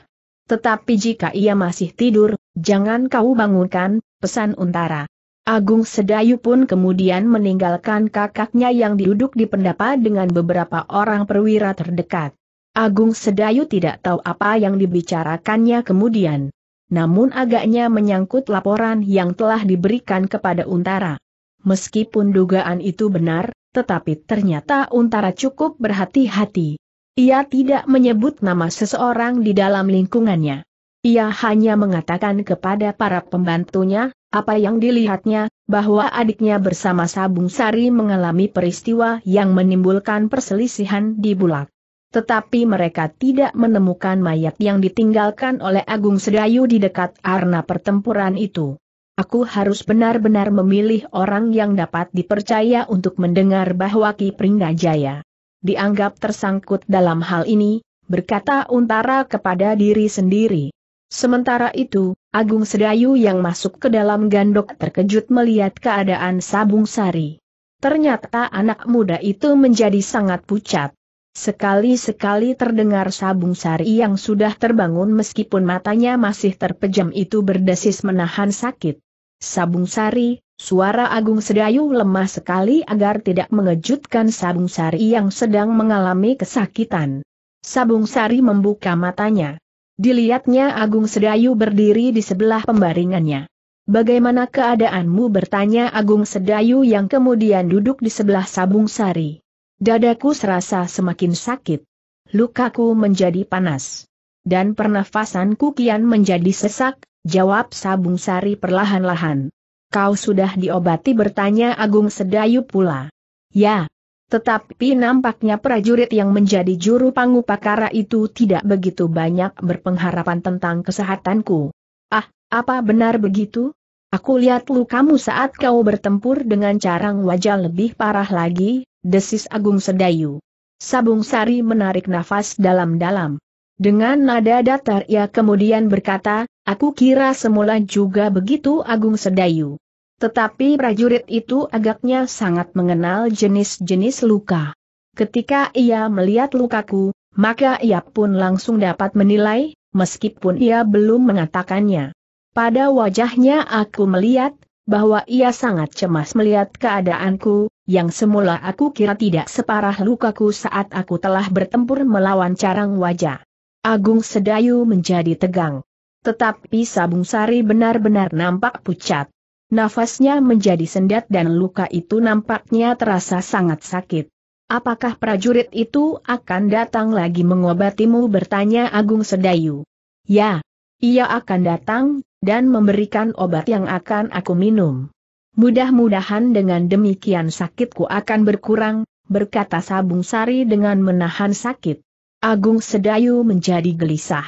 Tetapi jika ia masih tidur, jangan kau bangunkan, pesan Untara. Agung Sedayu pun kemudian meninggalkan kakaknya yang duduk di pendapa dengan beberapa orang perwira terdekat. Agung Sedayu tidak tahu apa yang dibicarakannya kemudian. Namun agaknya menyangkut laporan yang telah diberikan kepada Untara. Meskipun dugaan itu benar, tetapi ternyata Untara cukup berhati-hati. Ia tidak menyebut nama seseorang di dalam lingkungannya. Ia hanya mengatakan kepada para pembantunya, apa yang dilihatnya, bahwa adiknya bersama Sabung Sari mengalami peristiwa yang menimbulkan perselisihan di Bulak. Tetapi mereka tidak menemukan mayat yang ditinggalkan oleh Agung Sedayu di dekat arena pertempuran itu. Aku harus benar-benar memilih orang yang dapat dipercaya untuk mendengar bahwa Ki Pringgajaya dianggap tersangkut dalam hal ini, berkata Untara kepada diri sendiri. Sementara itu, Agung Sedayu yang masuk ke dalam gandok terkejut melihat keadaan Sabung Sari. Ternyata anak muda itu menjadi sangat pucat. Sekali-sekali terdengar Sabung Sari yang sudah terbangun meskipun matanya masih terpejam itu berdesis menahan sakit. Sabung Sari, suara Agung Sedayu lemah sekali agar tidak mengejutkan Sabung Sari yang sedang mengalami kesakitan. Sabung Sari membuka matanya. Dilihatnya Agung Sedayu berdiri di sebelah pembaringannya. Bagaimana keadaanmu bertanya Agung Sedayu yang kemudian duduk di sebelah Sabung Sari. Dadaku serasa semakin sakit. Lukaku menjadi panas. Dan pernafasanku kian menjadi sesak, jawab Sabung Sari perlahan-lahan. Kau sudah diobati bertanya Agung Sedayu pula. Ya, tetapi nampaknya prajurit yang menjadi juru pangupakara pakara itu tidak begitu banyak berpengharapan tentang kesehatanku. Ah, apa benar begitu? Aku lihat lu kamu saat kau bertempur dengan carang wajah lebih parah lagi, desis Agung Sedayu. Sabung Sari menarik nafas dalam-dalam. Dengan nada datar ia kemudian berkata, aku kira semula juga begitu Agung Sedayu. Tetapi prajurit itu agaknya sangat mengenal jenis-jenis luka. Ketika ia melihat lukaku, maka ia pun langsung dapat menilai, meskipun ia belum mengatakannya. Pada wajahnya aku melihat, bahwa ia sangat cemas melihat keadaanku, yang semula aku kira tidak separah lukaku saat aku telah bertempur melawan carang wajah. Agung Sedayu menjadi tegang. Tetapi Sabung Sari benar-benar nampak pucat. Nafasnya menjadi sendat dan luka itu nampaknya terasa sangat sakit. Apakah prajurit itu akan datang lagi mengobatimu bertanya Agung Sedayu. Ya, ia akan datang, dan memberikan obat yang akan aku minum. Mudah-mudahan dengan demikian sakitku akan berkurang, berkata Sabung Sari dengan menahan sakit. Agung Sedayu menjadi gelisah.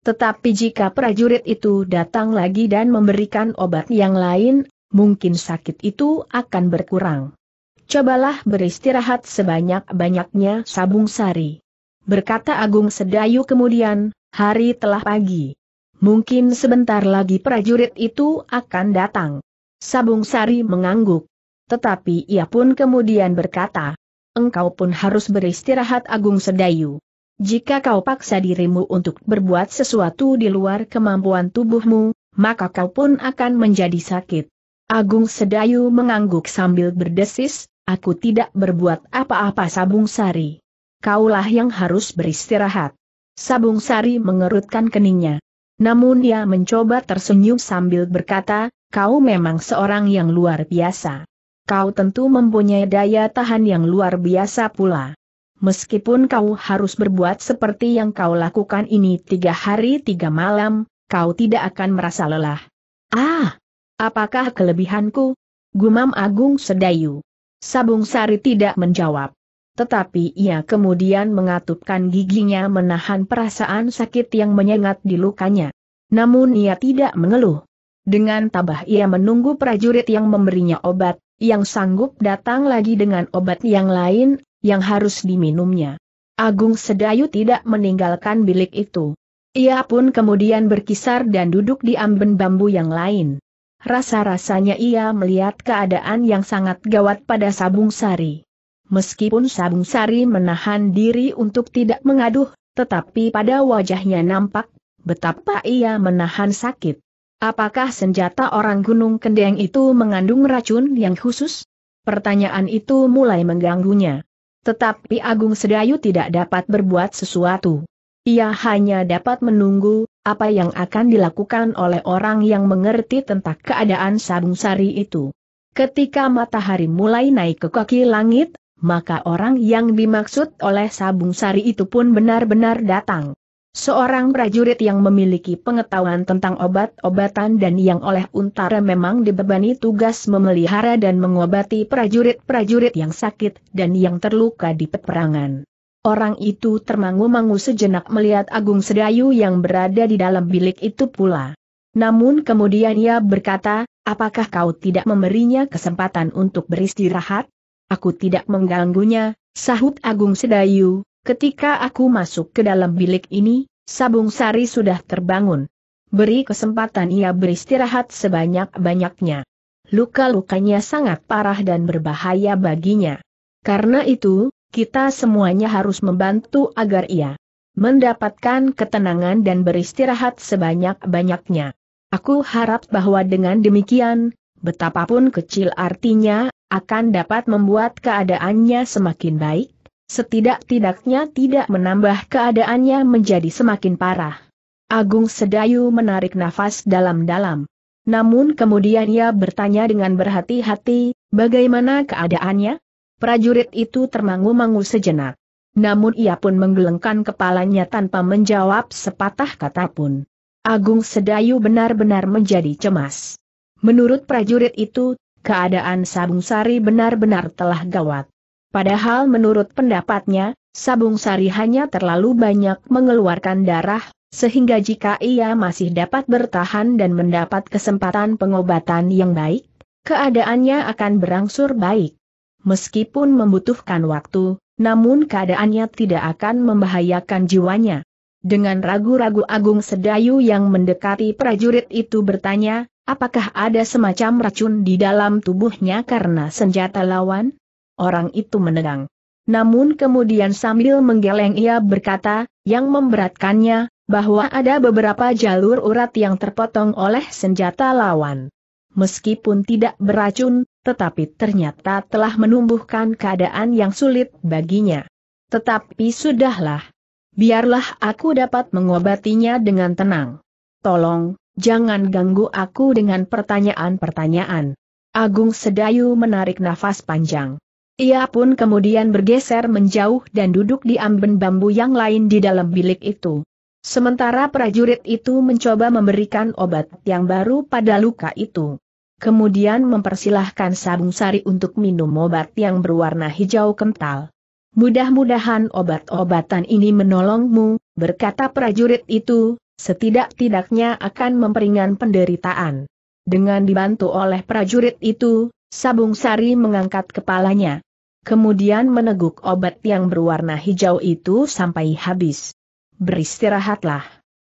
Tetapi jika prajurit itu datang lagi dan memberikan obat yang lain, mungkin sakit itu akan berkurang. Cobalah beristirahat sebanyak-banyaknya sabung sari. Berkata Agung Sedayu kemudian, hari telah pagi. Mungkin sebentar lagi prajurit itu akan datang. Sabung Sari mengangguk. Tetapi ia pun kemudian berkata, engkau pun harus beristirahat Agung Sedayu. Jika kau paksa dirimu untuk berbuat sesuatu di luar kemampuan tubuhmu, maka kau pun akan menjadi sakit. Agung Sedayu mengangguk sambil berdesis, aku tidak berbuat apa-apa Sabung Sari. Kaulah yang harus beristirahat. Sabung Sari mengerutkan keningnya. Namun dia mencoba tersenyum sambil berkata, kau memang seorang yang luar biasa. Kau tentu mempunyai daya tahan yang luar biasa pula. Meskipun kau harus berbuat seperti yang kau lakukan ini tiga hari tiga malam, kau tidak akan merasa lelah. Ah! Apakah kelebihanku? Gumam Agung Sedayu. Sabung Sari tidak menjawab. Tetapi ia kemudian mengatupkan giginya menahan perasaan sakit yang menyengat di lukanya. Namun ia tidak mengeluh. Dengan tabah ia menunggu prajurit yang memberinya obat, yang sanggup datang lagi dengan obat yang lain yang harus diminumnya. Agung Sedayu tidak meninggalkan bilik itu. Ia pun kemudian berkisar dan duduk di amben bambu yang lain. Rasa-rasanya ia melihat keadaan yang sangat gawat pada Sabung Sari. Meskipun Sabung Sari menahan diri untuk tidak mengaduh, tetapi pada wajahnya nampak betapa ia menahan sakit. Apakah senjata orang Gunung Kendeng itu mengandung racun yang khusus? Pertanyaan itu mulai mengganggunya. Tetapi Agung Sedayu tidak dapat berbuat sesuatu. Ia hanya dapat menunggu, apa yang akan dilakukan oleh orang yang mengerti tentang keadaan Sabung Sari itu. Ketika matahari mulai naik ke kaki langit, maka orang yang dimaksud oleh Sabung Sari itu pun benar-benar datang. Seorang prajurit yang memiliki pengetahuan tentang obat-obatan dan yang oleh untara memang dibebani tugas memelihara dan mengobati prajurit-prajurit yang sakit dan yang terluka di peperangan. Orang itu termangu-mangu sejenak melihat Agung Sedayu yang berada di dalam bilik itu pula. Namun kemudian ia berkata, apakah kau tidak memberinya kesempatan untuk beristirahat? Aku tidak mengganggunya, sahut Agung Sedayu, Ketika aku masuk ke dalam bilik ini, Sabung Sari sudah terbangun. Beri kesempatan ia beristirahat sebanyak-banyaknya. Luka-lukanya sangat parah dan berbahaya baginya. Karena itu, kita semuanya harus membantu agar ia mendapatkan ketenangan dan beristirahat sebanyak-banyaknya. Aku harap bahwa dengan demikian, betapapun kecil artinya, akan dapat membuat keadaannya semakin baik, setidak-tidaknya tidak menambah keadaannya menjadi semakin parah. Agung Sedayu menarik nafas dalam-dalam. Namun kemudian ia bertanya dengan berhati-hati, bagaimana keadaannya? Prajurit itu termangu-mangu sejenak. Namun ia pun menggelengkan kepalanya tanpa menjawab sepatah kata pun. Agung Sedayu benar-benar menjadi cemas. Menurut prajurit itu, keadaan Sabung Sari benar-benar telah gawat. Padahal menurut pendapatnya, Sabung Sari hanya terlalu banyak mengeluarkan darah, sehingga jika ia masih dapat bertahan dan mendapat kesempatan pengobatan yang baik, keadaannya akan berangsur baik. Meskipun membutuhkan waktu, namun keadaannya tidak akan membahayakan jiwanya. Dengan ragu-ragu Agung Sedayu yang mendekati prajurit itu bertanya, apakah ada semacam racun di dalam tubuhnya karena senjata lawan? orang itu menengang. Namun kemudian sambil menggeleng ia berkata, yang memberatkannya, bahwa ada beberapa jalur urat yang terpotong oleh senjata lawan. Meskipun tidak beracun, tetapi ternyata telah menumbuhkan keadaan yang sulit baginya. Tetapi sudahlah. Biarlah aku dapat mengobatinya dengan tenang. Tolong, jangan ganggu aku dengan pertanyaan-pertanyaan. Agung Sedayu menarik nafas panjang. Ia pun kemudian bergeser menjauh dan duduk di amben bambu yang lain di dalam bilik itu. Sementara prajurit itu mencoba memberikan obat yang baru pada luka itu. Kemudian mempersilahkan Sabung Sari untuk minum obat yang berwarna hijau kental. Mudah-mudahan obat-obatan ini menolongmu, berkata prajurit itu, setidak-tidaknya akan memperingan penderitaan. Dengan dibantu oleh prajurit itu, Sabung Sari mengangkat kepalanya. Kemudian meneguk obat yang berwarna hijau itu sampai habis. Beristirahatlah.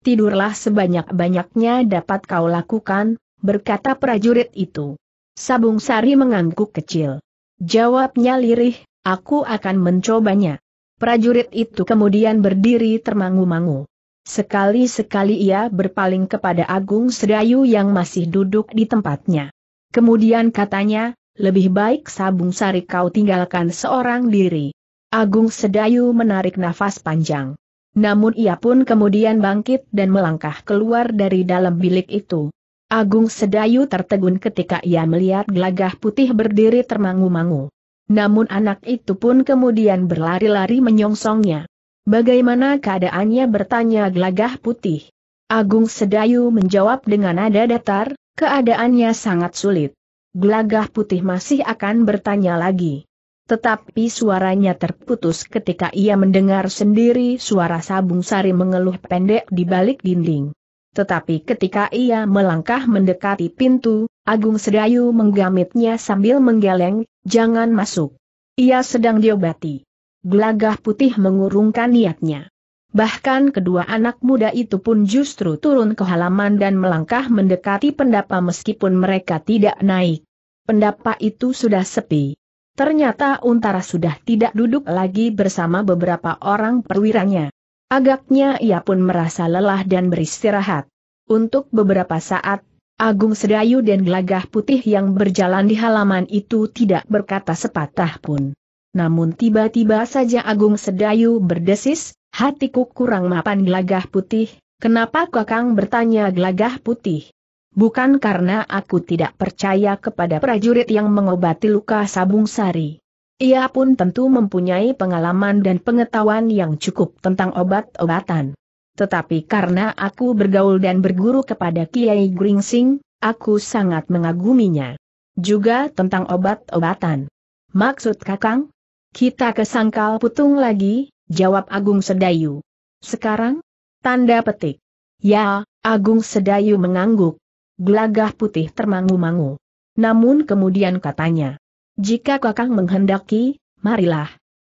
Tidurlah sebanyak-banyaknya dapat kau lakukan, berkata prajurit itu. Sabung Sari mengangguk kecil. Jawabnya lirih, aku akan mencobanya. Prajurit itu kemudian berdiri termangu-mangu. Sekali-sekali ia berpaling kepada Agung Sedayu yang masih duduk di tempatnya. Kemudian katanya, lebih baik sabung sari kau tinggalkan seorang diri. Agung Sedayu menarik nafas panjang. Namun ia pun kemudian bangkit dan melangkah keluar dari dalam bilik itu. Agung Sedayu tertegun ketika ia melihat gelagah putih berdiri termangu-mangu. Namun anak itu pun kemudian berlari-lari menyongsongnya. Bagaimana keadaannya bertanya gelagah putih. Agung Sedayu menjawab dengan nada datar, keadaannya sangat sulit gelagah putih masih akan bertanya lagi. Tetapi suaranya terputus ketika ia mendengar sendiri suara sabung sari mengeluh pendek di balik dinding. Tetapi ketika ia melangkah mendekati pintu, Agung Sedayu menggamitnya sambil menggeleng, jangan masuk. Ia sedang diobati. Gelagah putih mengurungkan niatnya. Bahkan kedua anak muda itu pun justru turun ke halaman dan melangkah mendekati pendapa meskipun mereka tidak naik. Pendapa itu sudah sepi. Ternyata Untara sudah tidak duduk lagi bersama beberapa orang perwiranya. Agaknya ia pun merasa lelah dan beristirahat. Untuk beberapa saat, Agung Sedayu dan gelagah putih yang berjalan di halaman itu tidak berkata sepatah pun. Namun tiba-tiba saja Agung Sedayu berdesis, Hatiku kurang mapan gelagah putih, kenapa kakang bertanya gelagah putih? Bukan karena aku tidak percaya kepada prajurit yang mengobati luka sabung sari. Ia pun tentu mempunyai pengalaman dan pengetahuan yang cukup tentang obat-obatan. Tetapi karena aku bergaul dan berguru kepada Kiai Gringsing, aku sangat mengaguminya. Juga tentang obat-obatan. Maksud kakang? Kita ke Sangkal Putung lagi, jawab Agung Sedayu. Sekarang? Tanda petik. Ya, Agung Sedayu mengangguk. Gelagah putih termangu-mangu. Namun kemudian katanya, jika Kakang menghendaki, marilah.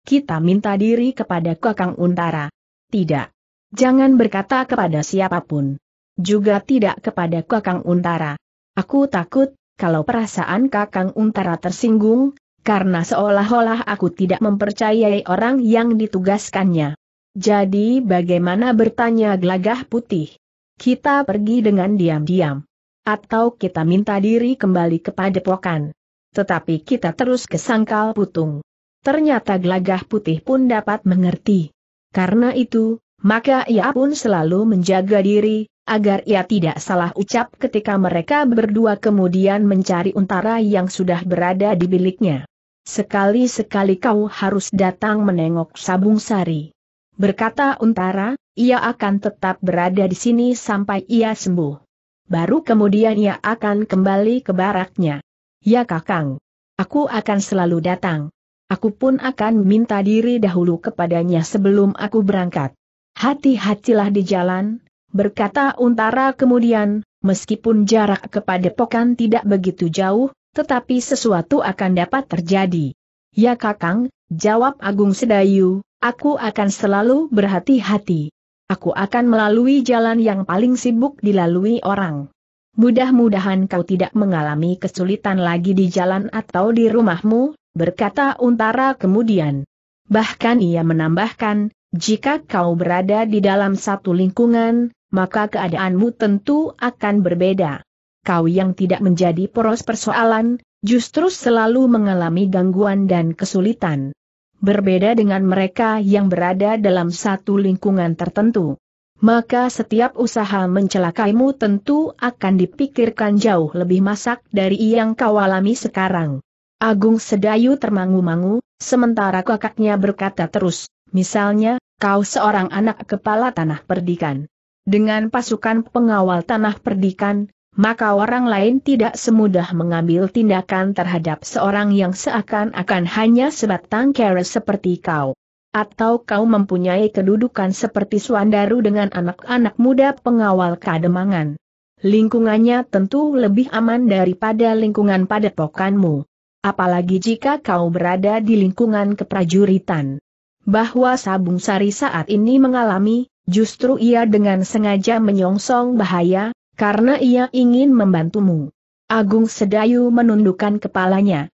Kita minta diri kepada Kakang Untara. Tidak. Jangan berkata kepada siapapun. Juga tidak kepada Kakang Untara. Aku takut, kalau perasaan Kakang Untara tersinggung, karena seolah-olah aku tidak mempercayai orang yang ditugaskannya. Jadi bagaimana bertanya gelagah putih? Kita pergi dengan diam-diam. Atau kita minta diri kembali kepada pokan. Tetapi kita terus ke sangkal putung. Ternyata gelagah putih pun dapat mengerti. Karena itu, maka ia pun selalu menjaga diri, agar ia tidak salah ucap ketika mereka berdua kemudian mencari untara yang sudah berada di biliknya. Sekali-sekali kau harus datang menengok Sabung Sari. Berkata Untara, ia akan tetap berada di sini sampai ia sembuh. Baru kemudian ia akan kembali ke baraknya. Ya kakang. Aku akan selalu datang. Aku pun akan minta diri dahulu kepadanya sebelum aku berangkat. Hati-hatilah di jalan, berkata Untara kemudian, meskipun jarak kepada pokan tidak begitu jauh, tetapi sesuatu akan dapat terjadi. Ya Kakang, jawab Agung Sedayu, aku akan selalu berhati-hati. Aku akan melalui jalan yang paling sibuk dilalui orang. Mudah-mudahan kau tidak mengalami kesulitan lagi di jalan atau di rumahmu, berkata Untara kemudian. Bahkan ia menambahkan, jika kau berada di dalam satu lingkungan, maka keadaanmu tentu akan berbeda kau yang tidak menjadi poros persoalan, justru selalu mengalami gangguan dan kesulitan. Berbeda dengan mereka yang berada dalam satu lingkungan tertentu. Maka setiap usaha mencelakaimu tentu akan dipikirkan jauh lebih masak dari yang kau alami sekarang. Agung Sedayu termangu-mangu, sementara kakaknya berkata terus, misalnya, kau seorang anak kepala tanah perdikan. Dengan pasukan pengawal tanah perdikan, maka orang lain tidak semudah mengambil tindakan terhadap seorang yang seakan-akan hanya sebatang kara seperti kau. Atau kau mempunyai kedudukan seperti Suandaru dengan anak-anak muda pengawal kademangan. Lingkungannya tentu lebih aman daripada lingkungan padepokanmu. Apalagi jika kau berada di lingkungan keprajuritan. Bahwa Sabung Sari saat ini mengalami, justru ia dengan sengaja menyongsong bahaya, karena ia ingin membantumu. Agung Sedayu menundukkan kepalanya.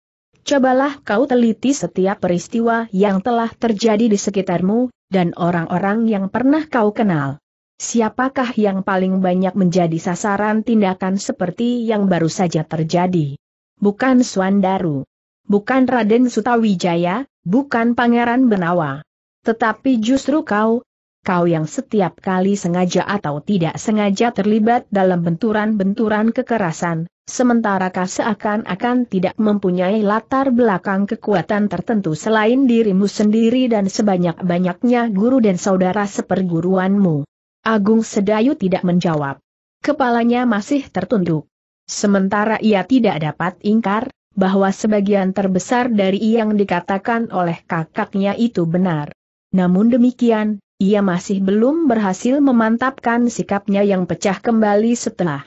Cobalah kau teliti setiap peristiwa yang telah terjadi di sekitarmu, dan orang-orang yang pernah kau kenal. Siapakah yang paling banyak menjadi sasaran tindakan seperti yang baru saja terjadi? Bukan Swandaru. Bukan Raden Sutawijaya, bukan Pangeran Benawa. Tetapi justru kau, kau yang setiap kali sengaja atau tidak sengaja terlibat dalam benturan-benturan kekerasan, sementara kau seakan-akan tidak mempunyai latar belakang kekuatan tertentu selain dirimu sendiri dan sebanyak-banyaknya guru dan saudara seperguruanmu. Agung Sedayu tidak menjawab. Kepalanya masih tertunduk. Sementara ia tidak dapat ingkar, bahwa sebagian terbesar dari yang dikatakan oleh kakaknya itu benar. Namun demikian, ia masih belum berhasil memantapkan sikapnya yang pecah kembali setelah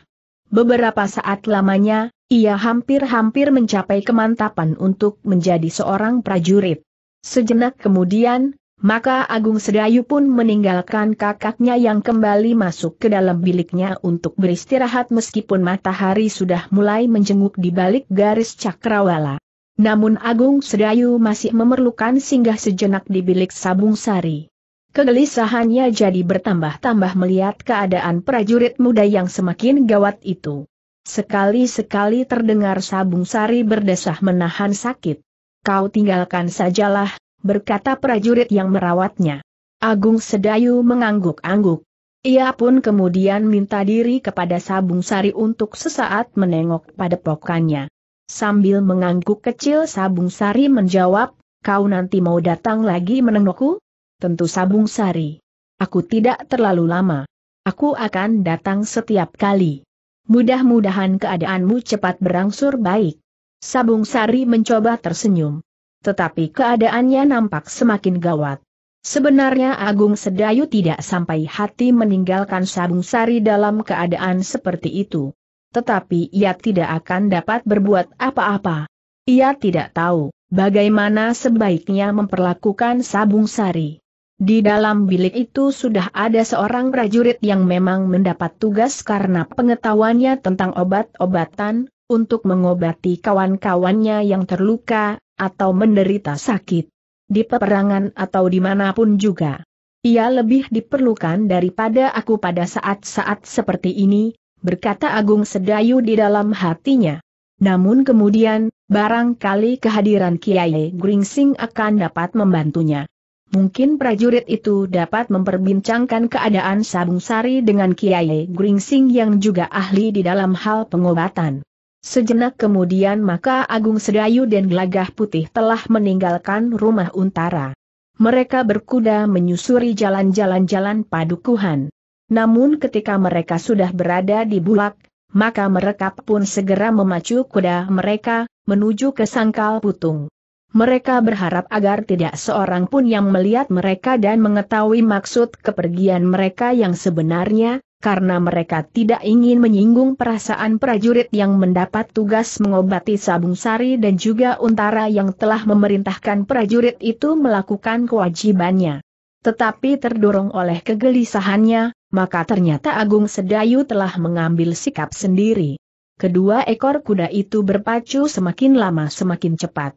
beberapa saat lamanya, ia hampir-hampir mencapai kemantapan untuk menjadi seorang prajurit. Sejenak kemudian, maka Agung Sedayu pun meninggalkan kakaknya yang kembali masuk ke dalam biliknya untuk beristirahat meskipun matahari sudah mulai menjenguk di balik garis cakrawala. Namun Agung Sedayu masih memerlukan singgah sejenak di bilik Sabung Sari. Kegelisahannya jadi bertambah-tambah melihat keadaan prajurit muda yang semakin gawat itu. Sekali-sekali terdengar Sabung Sari berdesah menahan sakit. Kau tinggalkan sajalah, berkata prajurit yang merawatnya. Agung Sedayu mengangguk-angguk. Ia pun kemudian minta diri kepada Sabung Sari untuk sesaat menengok pada pokannya. Sambil mengangguk kecil Sabung Sari menjawab, kau nanti mau datang lagi menengokku? tentu Sabung Sari. Aku tidak terlalu lama. Aku akan datang setiap kali. Mudah-mudahan keadaanmu cepat berangsur baik. Sabung Sari mencoba tersenyum. Tetapi keadaannya nampak semakin gawat. Sebenarnya Agung Sedayu tidak sampai hati meninggalkan Sabung Sari dalam keadaan seperti itu. Tetapi ia tidak akan dapat berbuat apa-apa. Ia tidak tahu bagaimana sebaiknya memperlakukan Sabung Sari. Di dalam bilik itu sudah ada seorang prajurit yang memang mendapat tugas karena pengetahuannya tentang obat-obatan, untuk mengobati kawan-kawannya yang terluka, atau menderita sakit. Di peperangan atau dimanapun juga. Ia lebih diperlukan daripada aku pada saat-saat seperti ini, berkata Agung Sedayu di dalam hatinya. Namun kemudian, barangkali kehadiran Kiai Gringsing akan dapat membantunya. Mungkin prajurit itu dapat memperbincangkan keadaan Sabung Sari dengan Kiai Gringsing yang juga ahli di dalam hal pengobatan. Sejenak kemudian maka Agung Sedayu dan Gelagah Putih telah meninggalkan rumah Untara. Mereka berkuda menyusuri jalan-jalan-jalan padukuhan. Namun ketika mereka sudah berada di Bulak, maka mereka pun segera memacu kuda mereka, menuju ke Sangkal Putung. Mereka berharap agar tidak seorang pun yang melihat mereka dan mengetahui maksud kepergian mereka yang sebenarnya, karena mereka tidak ingin menyinggung perasaan prajurit yang mendapat tugas mengobati Sabung Sari dan juga Untara yang telah memerintahkan prajurit itu melakukan kewajibannya. Tetapi terdorong oleh kegelisahannya, maka ternyata Agung Sedayu telah mengambil sikap sendiri. Kedua ekor kuda itu berpacu semakin lama semakin cepat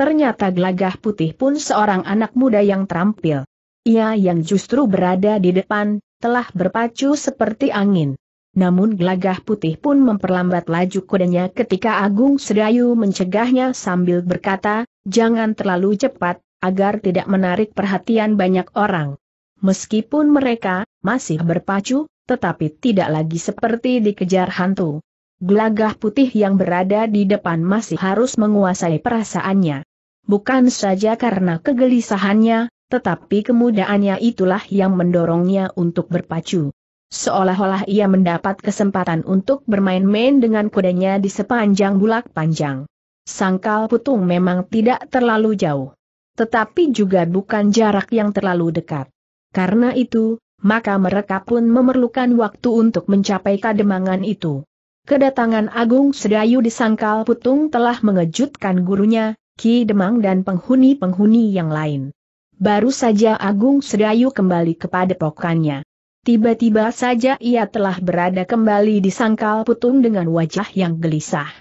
ternyata gelagah putih pun seorang anak muda yang terampil. Ia yang justru berada di depan, telah berpacu seperti angin. Namun gelagah putih pun memperlambat laju kudanya ketika Agung Sedayu mencegahnya sambil berkata, jangan terlalu cepat, agar tidak menarik perhatian banyak orang. Meskipun mereka masih berpacu, tetapi tidak lagi seperti dikejar hantu. Gelagah putih yang berada di depan masih harus menguasai perasaannya. Bukan saja karena kegelisahannya, tetapi kemudaannya itulah yang mendorongnya untuk berpacu. Seolah-olah ia mendapat kesempatan untuk bermain-main dengan kudanya di sepanjang bulak panjang. Sangkal putung memang tidak terlalu jauh. Tetapi juga bukan jarak yang terlalu dekat. Karena itu, maka mereka pun memerlukan waktu untuk mencapai kademangan itu. Kedatangan Agung Sedayu di Sangkal Putung telah mengejutkan gurunya, Ki Demang dan penghuni-penghuni yang lain. Baru saja Agung Sedayu kembali kepada pokannya. Tiba-tiba saja ia telah berada kembali di sangkal putung dengan wajah yang gelisah.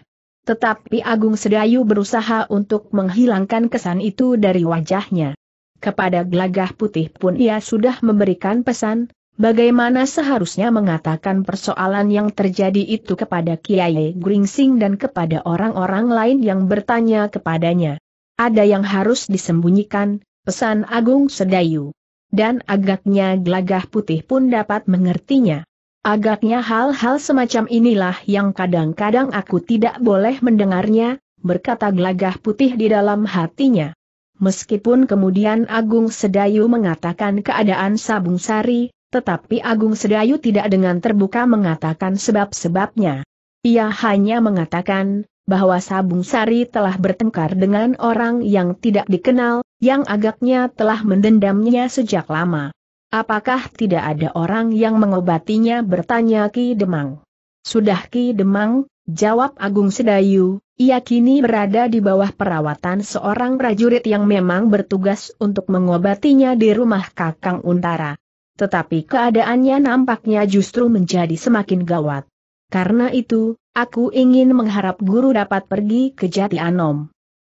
Tetapi Agung Sedayu berusaha untuk menghilangkan kesan itu dari wajahnya. Kepada Glagah putih pun ia sudah memberikan pesan, Bagaimana seharusnya mengatakan persoalan yang terjadi itu kepada Kiai Gringsing dan kepada orang-orang lain yang bertanya kepadanya. Ada yang harus disembunyikan, pesan Agung Sedayu. Dan agaknya gelagah putih pun dapat mengertinya. Agaknya hal-hal semacam inilah yang kadang-kadang aku tidak boleh mendengarnya, berkata gelagah putih di dalam hatinya. Meskipun kemudian Agung Sedayu mengatakan keadaan Sabung Sari, tetapi Agung Sedayu tidak dengan terbuka mengatakan sebab-sebabnya. Ia hanya mengatakan, bahwa Sabung Sari telah bertengkar dengan orang yang tidak dikenal, yang agaknya telah mendendamnya sejak lama. Apakah tidak ada orang yang mengobatinya bertanya Ki Demang? Sudah Ki Demang, jawab Agung Sedayu, ia kini berada di bawah perawatan seorang prajurit yang memang bertugas untuk mengobatinya di rumah Kakang Untara. Tetapi keadaannya nampaknya justru menjadi semakin gawat. Karena itu, aku ingin mengharap guru dapat pergi ke Jati Anom.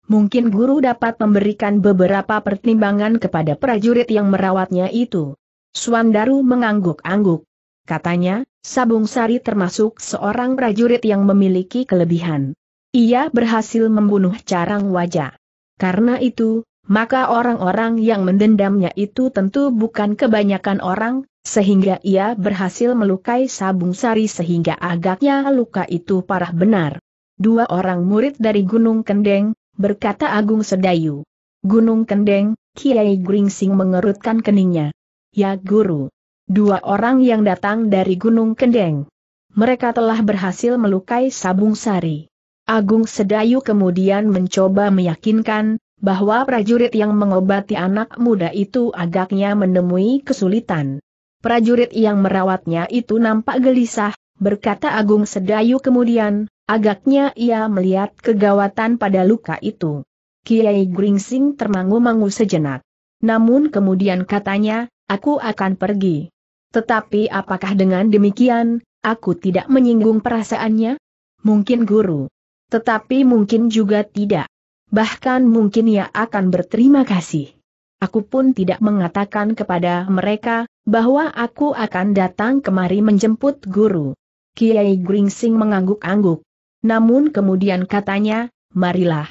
Mungkin guru dapat memberikan beberapa pertimbangan kepada prajurit yang merawatnya itu. Suandaru mengangguk-angguk. Katanya, Sabung Sari termasuk seorang prajurit yang memiliki kelebihan. Ia berhasil membunuh carang wajah. Karena itu, maka orang-orang yang mendendamnya itu tentu bukan kebanyakan orang, sehingga ia berhasil melukai Sabung Sari sehingga agaknya luka itu parah benar. Dua orang murid dari Gunung Kendeng, berkata Agung Sedayu. Gunung Kendeng, Kiai Gringsing mengerutkan keningnya. Ya guru. Dua orang yang datang dari Gunung Kendeng. Mereka telah berhasil melukai Sabung Sari. Agung Sedayu kemudian mencoba meyakinkan, bahwa prajurit yang mengobati anak muda itu agaknya menemui kesulitan. Prajurit yang merawatnya itu nampak gelisah, berkata Agung Sedayu kemudian, agaknya ia melihat kegawatan pada luka itu. Kiai Gringsing termangu-mangu sejenak. Namun kemudian katanya, aku akan pergi. Tetapi apakah dengan demikian, aku tidak menyinggung perasaannya? Mungkin guru. Tetapi mungkin juga tidak bahkan mungkin ia akan berterima kasih. Aku pun tidak mengatakan kepada mereka, bahwa aku akan datang kemari menjemput guru. Kiai Gringsing mengangguk-angguk. Namun kemudian katanya, marilah.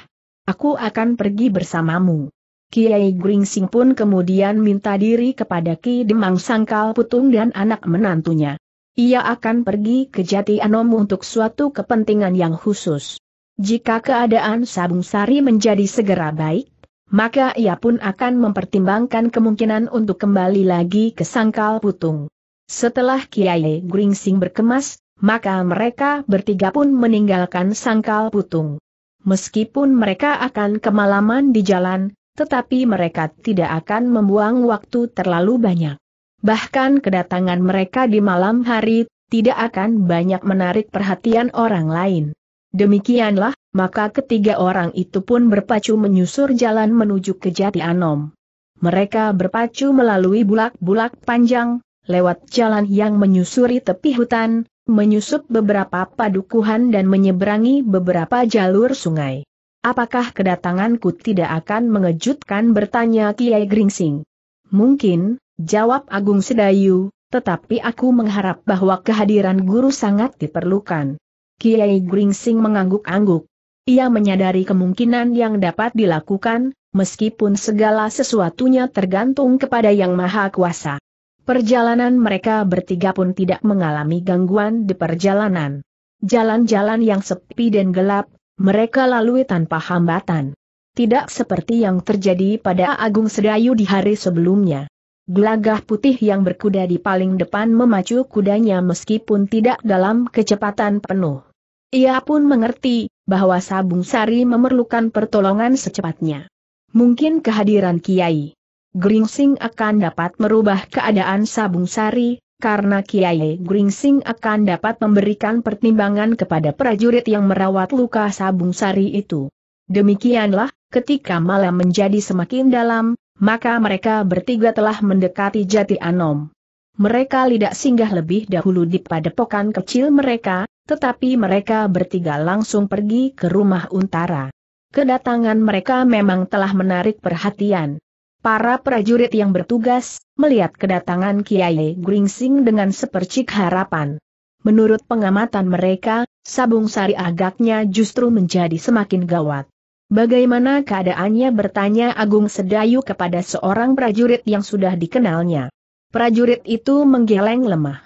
Aku akan pergi bersamamu. Kiai Gringsing pun kemudian minta diri kepada Ki Demang Sangkal Putung dan anak menantunya. Ia akan pergi ke Jati Anom untuk suatu kepentingan yang khusus. Jika keadaan Sabung Sari menjadi segera baik, maka ia pun akan mempertimbangkan kemungkinan untuk kembali lagi ke Sangkal Putung. Setelah Kiai Gringsing berkemas, maka mereka bertiga pun meninggalkan Sangkal Putung. Meskipun mereka akan kemalaman di jalan, tetapi mereka tidak akan membuang waktu terlalu banyak. Bahkan kedatangan mereka di malam hari tidak akan banyak menarik perhatian orang lain. Demikianlah, maka ketiga orang itu pun berpacu menyusur jalan menuju ke Jati Anom. Mereka berpacu melalui bulak-bulak panjang, lewat jalan yang menyusuri tepi hutan, menyusup beberapa padukuhan dan menyeberangi beberapa jalur sungai. Apakah kedatanganku tidak akan mengejutkan bertanya Kiai Gringsing? Mungkin, jawab Agung Sedayu, tetapi aku mengharap bahwa kehadiran guru sangat diperlukan. Kiai Gringsing mengangguk-angguk. Ia menyadari kemungkinan yang dapat dilakukan, meskipun segala sesuatunya tergantung kepada Yang Maha Kuasa. Perjalanan mereka bertiga pun tidak mengalami gangguan di perjalanan. Jalan-jalan yang sepi dan gelap, mereka lalui tanpa hambatan. Tidak seperti yang terjadi pada Agung Sedayu di hari sebelumnya. Gelagah putih yang berkuda di paling depan memacu kudanya meskipun tidak dalam kecepatan penuh. Ia pun mengerti bahwa Sabung Sari memerlukan pertolongan secepatnya. Mungkin kehadiran Kiai Gringsing akan dapat merubah keadaan Sabung Sari, karena Kiai Gringsing akan dapat memberikan pertimbangan kepada prajurit yang merawat luka Sabung Sari itu. Demikianlah, ketika malam menjadi semakin dalam, maka mereka bertiga telah mendekati Jati Anom mereka tidak singgah lebih dahulu di padepokan kecil mereka, tetapi mereka bertiga langsung pergi ke rumah Untara. Kedatangan mereka memang telah menarik perhatian. Para prajurit yang bertugas, melihat kedatangan Kiai Gringsing dengan sepercik harapan. Menurut pengamatan mereka, Sabung Sari agaknya justru menjadi semakin gawat. Bagaimana keadaannya bertanya Agung Sedayu kepada seorang prajurit yang sudah dikenalnya. Prajurit itu menggeleng lemah.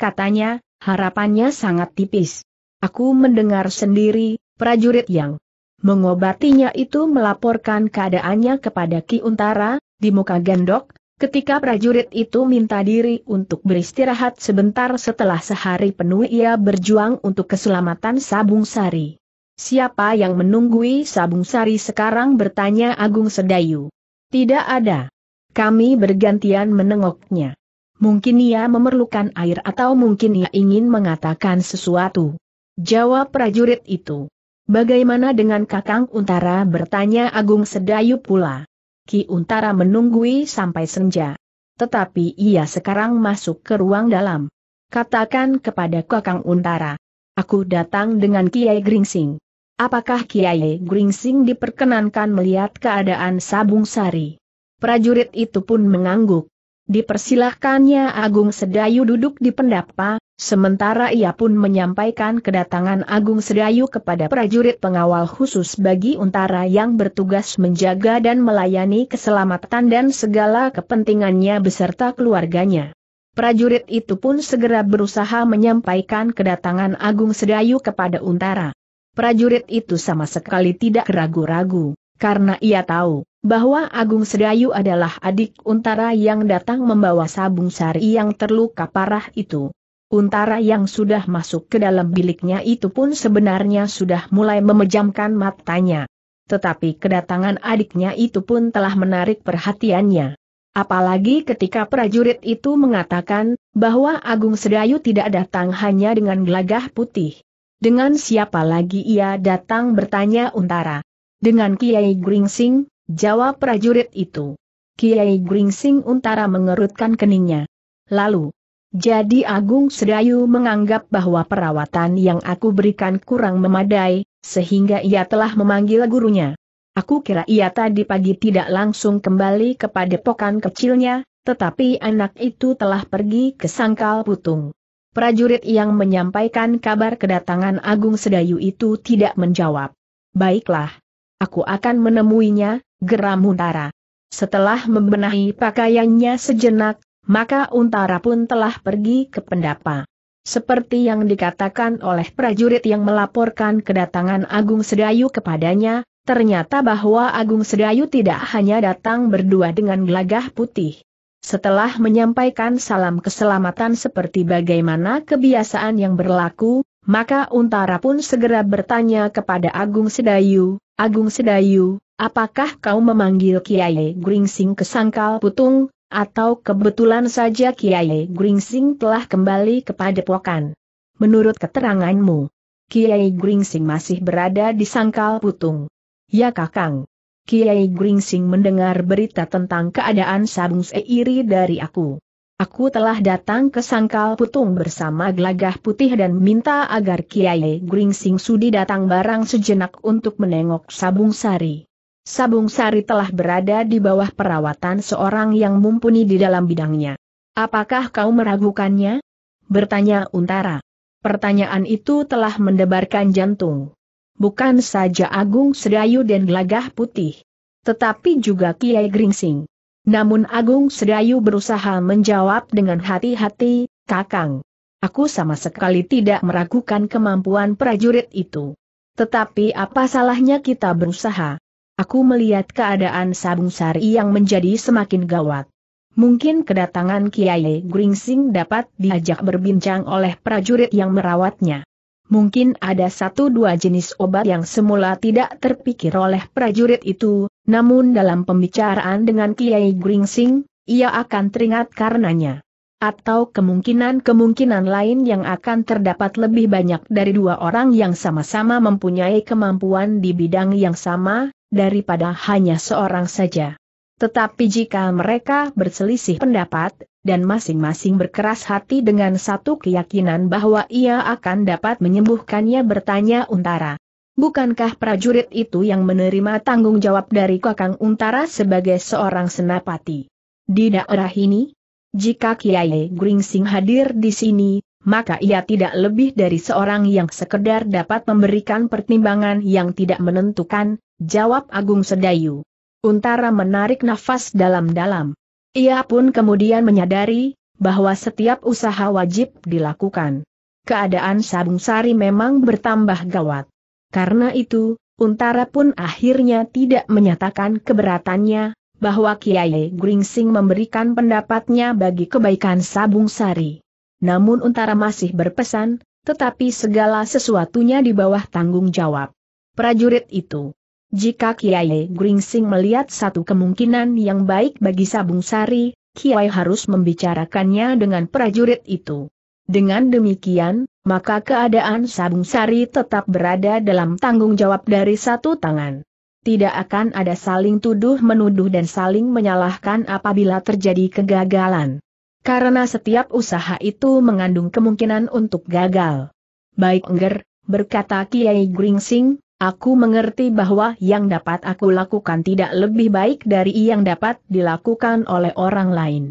Katanya, harapannya sangat tipis. Aku mendengar sendiri, prajurit yang mengobatinya itu melaporkan keadaannya kepada Ki Untara, di muka gendok, ketika prajurit itu minta diri untuk beristirahat sebentar setelah sehari penuh ia berjuang untuk keselamatan Sabung Sari. Siapa yang menunggui Sabung Sari sekarang bertanya Agung Sedayu. Tidak ada. Kami bergantian menengoknya. Mungkin ia memerlukan air atau mungkin ia ingin mengatakan sesuatu. Jawab prajurit itu. Bagaimana dengan Kakang Untara bertanya Agung Sedayu pula. Ki Untara menunggui sampai senja. Tetapi ia sekarang masuk ke ruang dalam. Katakan kepada Kakang Untara. Aku datang dengan Kiai Gringsing. Apakah Kiai Gringsing diperkenankan melihat keadaan Sabung Sari? prajurit itu pun mengangguk. Dipersilahkannya Agung Sedayu duduk di pendapa, sementara ia pun menyampaikan kedatangan Agung Sedayu kepada prajurit pengawal khusus bagi Untara yang bertugas menjaga dan melayani keselamatan dan segala kepentingannya beserta keluarganya. Prajurit itu pun segera berusaha menyampaikan kedatangan Agung Sedayu kepada Untara. Prajurit itu sama sekali tidak ragu-ragu, karena ia tahu, bahwa Agung Sedayu adalah adik Untara yang datang membawa sabung sari yang terluka parah itu. Untara yang sudah masuk ke dalam biliknya itu pun sebenarnya sudah mulai memejamkan matanya. Tetapi kedatangan adiknya itu pun telah menarik perhatiannya. Apalagi ketika prajurit itu mengatakan bahwa Agung Sedayu tidak datang hanya dengan gelagah putih. Dengan siapa lagi ia datang bertanya Untara. Dengan Kiai Gringsing, Jawab prajurit itu. Kiai Gringsing Untara mengerutkan keningnya. Lalu, jadi Agung Sedayu menganggap bahwa perawatan yang aku berikan kurang memadai, sehingga ia telah memanggil gurunya. Aku kira ia tadi pagi tidak langsung kembali kepada pokan kecilnya, tetapi anak itu telah pergi ke Sangkal Putung. Prajurit yang menyampaikan kabar kedatangan Agung Sedayu itu tidak menjawab. Baiklah, aku akan menemuinya, geram Untara. Setelah membenahi pakaiannya sejenak, maka Untara pun telah pergi ke pendapa. Seperti yang dikatakan oleh prajurit yang melaporkan kedatangan Agung Sedayu kepadanya, ternyata bahwa Agung Sedayu tidak hanya datang berdua dengan gelagah putih. Setelah menyampaikan salam keselamatan seperti bagaimana kebiasaan yang berlaku, maka Untara pun segera bertanya kepada Agung Sedayu, Agung Sedayu, Apakah kau memanggil Kiai Gringsing ke Sangkal Putung, atau kebetulan saja Kiai Gringsing telah kembali kepada Pokan? Menurut keteranganmu, Kiai Gringsing masih berada di Sangkal Putung. Ya Kakang. Kiai Gringsing mendengar berita tentang keadaan Sabung Seiri dari aku. Aku telah datang ke Sangkal Putung bersama gelagah putih dan minta agar Kiai Gringsing sudi datang barang sejenak untuk menengok Sabung Sari. Sabung Sari telah berada di bawah perawatan seorang yang mumpuni di dalam bidangnya. Apakah kau meragukannya? Bertanya Untara. Pertanyaan itu telah mendebarkan jantung. Bukan saja Agung Sedayu dan Gelagah Putih. Tetapi juga Kiai Gringsing. Namun Agung Sedayu berusaha menjawab dengan hati-hati, Kakang. Aku sama sekali tidak meragukan kemampuan prajurit itu. Tetapi apa salahnya kita berusaha? aku melihat keadaan Sabung Sari yang menjadi semakin gawat. Mungkin kedatangan Kiai Gringsing dapat diajak berbincang oleh prajurit yang merawatnya. Mungkin ada satu dua jenis obat yang semula tidak terpikir oleh prajurit itu, namun dalam pembicaraan dengan Kiai Gringsing, ia akan teringat karenanya. Atau kemungkinan-kemungkinan lain yang akan terdapat lebih banyak dari dua orang yang sama-sama mempunyai kemampuan di bidang yang sama, daripada hanya seorang saja. Tetapi jika mereka berselisih pendapat, dan masing-masing berkeras hati dengan satu keyakinan bahwa ia akan dapat menyembuhkannya bertanya Untara. Bukankah prajurit itu yang menerima tanggung jawab dari Kakang Untara sebagai seorang senapati? Di daerah ini, jika Kiai Gringsing hadir di sini, maka ia tidak lebih dari seorang yang sekedar dapat memberikan pertimbangan yang tidak menentukan, jawab Agung Sedayu. Untara menarik nafas dalam-dalam. Ia pun kemudian menyadari, bahwa setiap usaha wajib dilakukan. Keadaan Sabung Sari memang bertambah gawat. Karena itu, Untara pun akhirnya tidak menyatakan keberatannya, bahwa Kiai Gringsing memberikan pendapatnya bagi kebaikan Sabung Sari namun Untara masih berpesan, tetapi segala sesuatunya di bawah tanggung jawab. Prajurit itu. Jika Kiai Gringsing melihat satu kemungkinan yang baik bagi Sabung Sari, Kiai harus membicarakannya dengan prajurit itu. Dengan demikian, maka keadaan Sabung Sari tetap berada dalam tanggung jawab dari satu tangan. Tidak akan ada saling tuduh-menuduh dan saling menyalahkan apabila terjadi kegagalan karena setiap usaha itu mengandung kemungkinan untuk gagal. Baik Engger, berkata Kiai Gringsing, aku mengerti bahwa yang dapat aku lakukan tidak lebih baik dari yang dapat dilakukan oleh orang lain.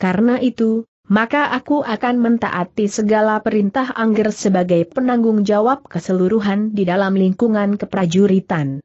Karena itu, maka aku akan mentaati segala perintah Angger sebagai penanggung jawab keseluruhan di dalam lingkungan keprajuritan.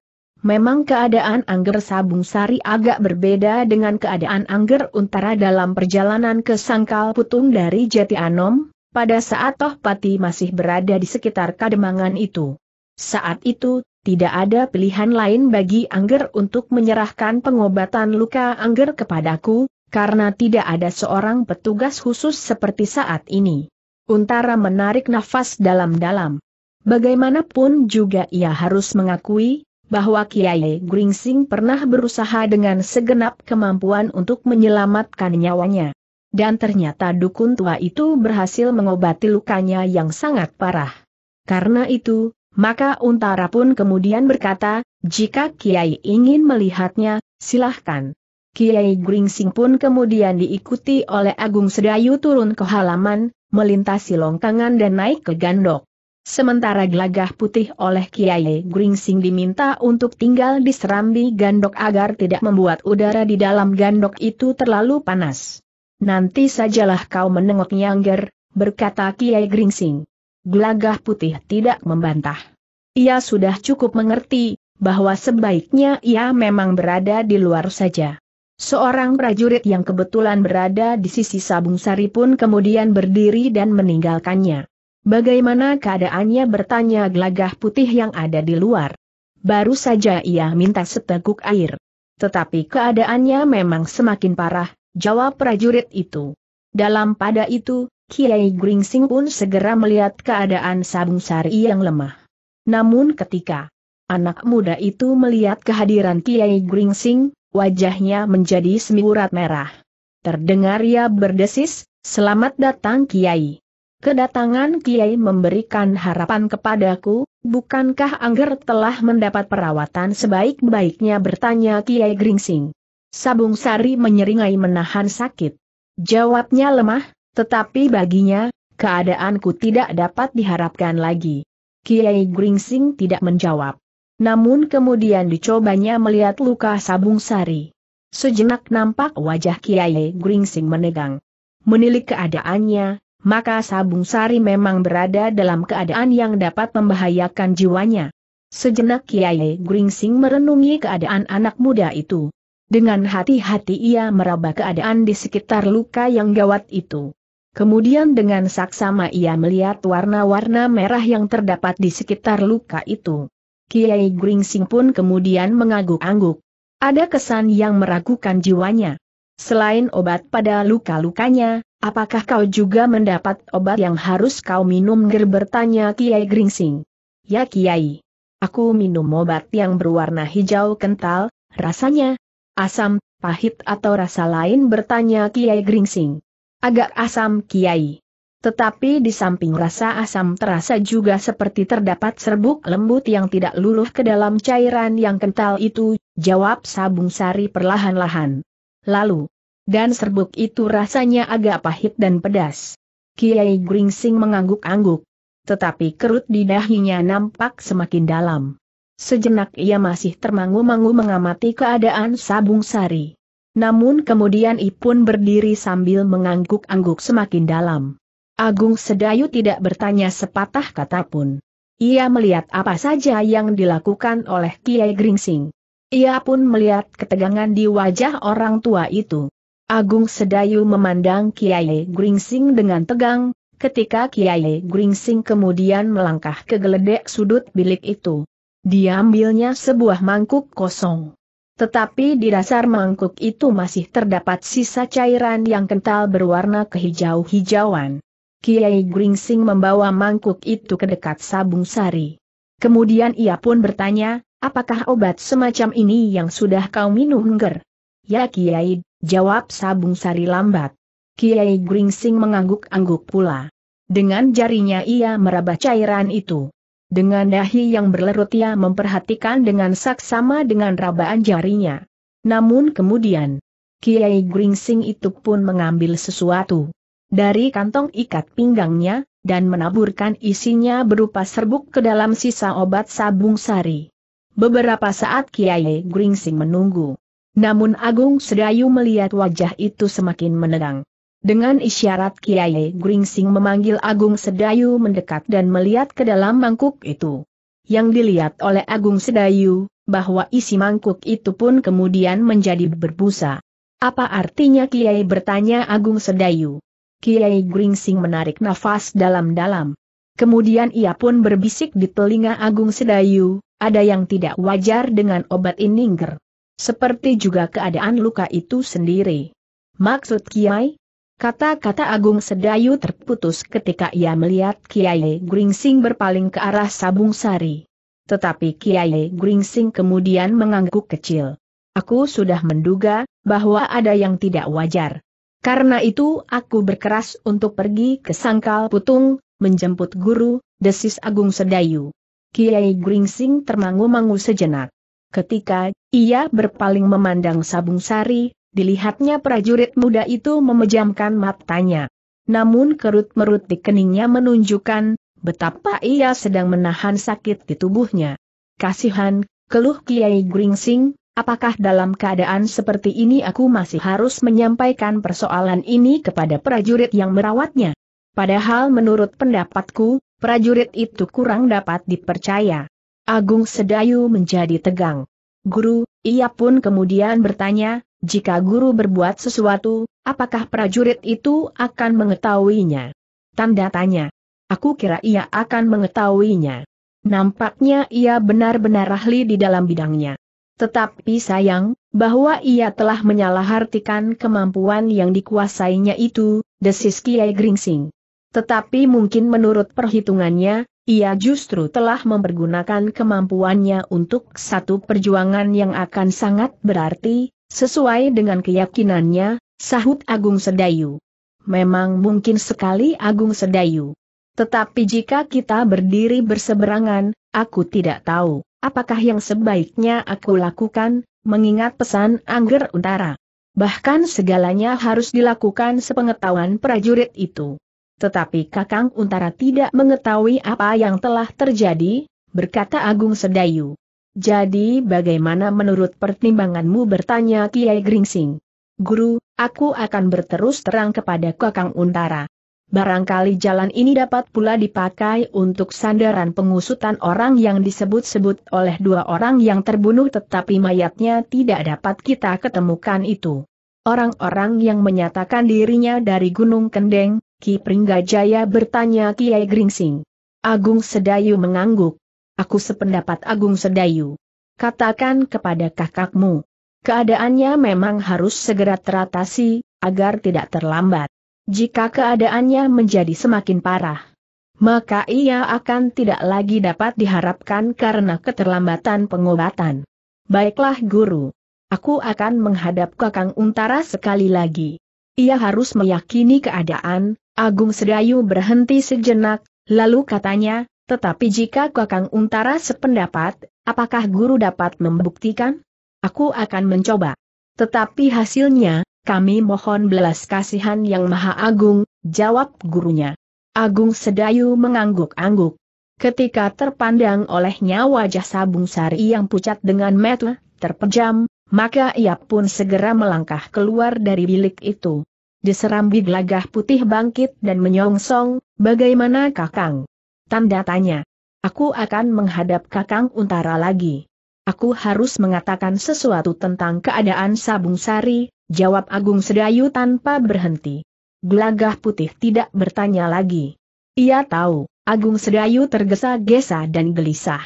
Memang keadaan Angger Sabung Sari agak berbeda dengan keadaan Angger Untara dalam perjalanan ke Sangkal Putung dari Jati Anom, pada saat Tohpati masih berada di sekitar Kademangan itu. Saat itu, tidak ada pilihan lain bagi Angger untuk menyerahkan pengobatan luka Angger kepadaku, karena tidak ada seorang petugas khusus seperti saat ini. Untara menarik nafas dalam-dalam. Bagaimanapun juga ia harus mengakui, bahwa Kiai Gringsing pernah berusaha dengan segenap kemampuan untuk menyelamatkan nyawanya. Dan ternyata dukun tua itu berhasil mengobati lukanya yang sangat parah. Karena itu, maka Untara pun kemudian berkata, jika Kiai ingin melihatnya, silahkan. Kiai Gringsing pun kemudian diikuti oleh Agung Sedayu turun ke halaman, melintasi longkangan dan naik ke gandok. Sementara gelagah putih oleh Kiai Gringsing diminta untuk tinggal di serambi gandok agar tidak membuat udara di dalam gandok itu terlalu panas. Nanti sajalah kau menengok Nyangger, berkata Kiai Gringsing. Gelagah putih tidak membantah. Ia sudah cukup mengerti, bahwa sebaiknya ia memang berada di luar saja. Seorang prajurit yang kebetulan berada di sisi Sabung Sari pun kemudian berdiri dan meninggalkannya. Bagaimana keadaannya bertanya gelagah putih yang ada di luar. Baru saja ia minta seteguk air. Tetapi keadaannya memang semakin parah, jawab prajurit itu. Dalam pada itu, Kiai Gringsing pun segera melihat keadaan Sabung Sari yang lemah. Namun ketika anak muda itu melihat kehadiran Kiai Gringsing, wajahnya menjadi semburat merah. Terdengar ia berdesis, selamat datang Kiai. Kedatangan Kiai memberikan harapan kepadaku, bukankah Angger telah mendapat perawatan sebaik-baiknya bertanya Kiai Gringsing. Sabung Sari menyeringai menahan sakit. Jawabnya lemah, tetapi baginya, keadaanku tidak dapat diharapkan lagi. Kiai Gringsing tidak menjawab. Namun kemudian dicobanya melihat luka Sabung Sari. Sejenak nampak wajah Kiai Gringsing menegang. Menilik keadaannya, maka Sabung Sari memang berada dalam keadaan yang dapat membahayakan jiwanya. Sejenak Kiai Gringsing merenungi keadaan anak muda itu. Dengan hati-hati ia meraba keadaan di sekitar luka yang gawat itu. Kemudian dengan saksama ia melihat warna-warna merah yang terdapat di sekitar luka itu. Kiai Gringsing pun kemudian mengangguk-angguk. Ada kesan yang meragukan jiwanya. Selain obat pada luka-lukanya, Apakah kau juga mendapat obat yang harus kau minum? Ger bertanya Kiai Gringsing. Ya Kiai. Aku minum obat yang berwarna hijau kental, rasanya asam, pahit atau rasa lain bertanya Kiai Gringsing. Agak asam Kiai. Tetapi di samping rasa asam terasa juga seperti terdapat serbuk lembut yang tidak luluh ke dalam cairan yang kental itu, jawab Sabung Sari perlahan-lahan. Lalu, dan serbuk itu rasanya agak pahit dan pedas. Kiai Gringsing mengangguk-angguk. Tetapi kerut di dahinya nampak semakin dalam. Sejenak ia masih termangu-mangu mengamati keadaan Sabung Sari. Namun kemudian ia pun berdiri sambil mengangguk-angguk semakin dalam. Agung Sedayu tidak bertanya sepatah kata pun. Ia melihat apa saja yang dilakukan oleh Kiai Gringsing. Ia pun melihat ketegangan di wajah orang tua itu. Agung Sedayu memandang Kiai Gringsing dengan tegang, ketika Kiai Gringsing kemudian melangkah ke geledek sudut bilik itu. Diambilnya sebuah mangkuk kosong. Tetapi di dasar mangkuk itu masih terdapat sisa cairan yang kental berwarna kehijau-hijauan. Kiai Gringsing membawa mangkuk itu ke dekat Sabung Sari. Kemudian ia pun bertanya, apakah obat semacam ini yang sudah kau minum ger? Ya Kiai, jawab Sabung Sari lambat. Kiai Gringsing mengangguk-angguk pula. Dengan jarinya ia meraba cairan itu. Dengan dahi yang berlerut ia memperhatikan dengan saksama dengan rabaan jarinya. Namun kemudian, Kiai Gringsing itu pun mengambil sesuatu dari kantong ikat pinggangnya, dan menaburkan isinya berupa serbuk ke dalam sisa obat sabung sari. Beberapa saat Kiai Gringsing menunggu. Namun Agung Sedayu melihat wajah itu semakin menerang. Dengan isyarat Kiai Gringsing memanggil Agung Sedayu mendekat dan melihat ke dalam mangkuk itu. Yang dilihat oleh Agung Sedayu, bahwa isi mangkuk itu pun kemudian menjadi berbusa. Apa artinya Kiai bertanya Agung Sedayu? Kiai Gringsing menarik nafas dalam-dalam. Kemudian ia pun berbisik di telinga Agung Sedayu, ada yang tidak wajar dengan obat ininger. Seperti juga keadaan luka itu sendiri. Maksud Kiai? Kata-kata Agung Sedayu terputus ketika ia melihat Kiai Gringsing berpaling ke arah Sabung Sari. Tetapi Kiai Gringsing kemudian mengangguk kecil. Aku sudah menduga bahwa ada yang tidak wajar. Karena itu aku berkeras untuk pergi ke Sangkal Putung, menjemput guru, desis Agung Sedayu. Kiai Gringsing termangu-mangu sejenak. Ketika ia berpaling memandang Sabung Sari, dilihatnya prajurit muda itu memejamkan matanya. Namun kerut-merut di keningnya menunjukkan betapa ia sedang menahan sakit di tubuhnya. Kasihan, keluh Kiai Gringsing, apakah dalam keadaan seperti ini aku masih harus menyampaikan persoalan ini kepada prajurit yang merawatnya? Padahal menurut pendapatku, prajurit itu kurang dapat dipercaya. Agung Sedayu menjadi tegang. Guru, ia pun kemudian bertanya, jika guru berbuat sesuatu, apakah prajurit itu akan mengetahuinya? Tanda tanya. Aku kira ia akan mengetahuinya. Nampaknya ia benar-benar ahli di dalam bidangnya. Tetapi sayang, bahwa ia telah menyalahartikan kemampuan yang dikuasainya itu, desis Kiai Gringsing. Tetapi mungkin menurut perhitungannya, ia justru telah mempergunakan kemampuannya untuk satu perjuangan yang akan sangat berarti, sesuai dengan keyakinannya, sahut Agung Sedayu. Memang mungkin sekali Agung Sedayu. Tetapi jika kita berdiri berseberangan, aku tidak tahu apakah yang sebaiknya aku lakukan, mengingat pesan Angger Utara. Bahkan segalanya harus dilakukan sepengetahuan prajurit itu. Tetapi Kakang Untara tidak mengetahui apa yang telah terjadi, berkata Agung Sedayu. Jadi bagaimana menurut pertimbanganmu bertanya Kiai Gringsing? Guru, aku akan berterus terang kepada Kakang Untara. Barangkali jalan ini dapat pula dipakai untuk sandaran pengusutan orang yang disebut-sebut oleh dua orang yang terbunuh tetapi mayatnya tidak dapat kita ketemukan itu. Orang-orang yang menyatakan dirinya dari Gunung Kendeng, Ki Pringgajaya bertanya Kiai Gringsing. Agung Sedayu mengangguk. Aku sependapat Agung Sedayu. Katakan kepada kakakmu. Keadaannya memang harus segera teratasi, agar tidak terlambat. Jika keadaannya menjadi semakin parah, maka ia akan tidak lagi dapat diharapkan karena keterlambatan pengobatan. Baiklah guru, aku akan menghadap Kakang Untara sekali lagi. Ia harus meyakini keadaan, Agung Sedayu berhenti sejenak, lalu katanya, tetapi jika Kakang Untara sependapat, apakah guru dapat membuktikan? Aku akan mencoba. Tetapi hasilnya, kami mohon belas kasihan yang maha agung, jawab gurunya. Agung Sedayu mengangguk-angguk. Ketika terpandang olehnya wajah Sabung Sari yang pucat dengan mata terpejam, maka ia pun segera melangkah keluar dari bilik itu diserambi gelagah putih bangkit dan menyongsong, bagaimana kakang? Tanda tanya. Aku akan menghadap kakang untara lagi. Aku harus mengatakan sesuatu tentang keadaan Sabung Sari, jawab Agung Sedayu tanpa berhenti. Gelagah putih tidak bertanya lagi. Ia tahu, Agung Sedayu tergesa-gesa dan gelisah.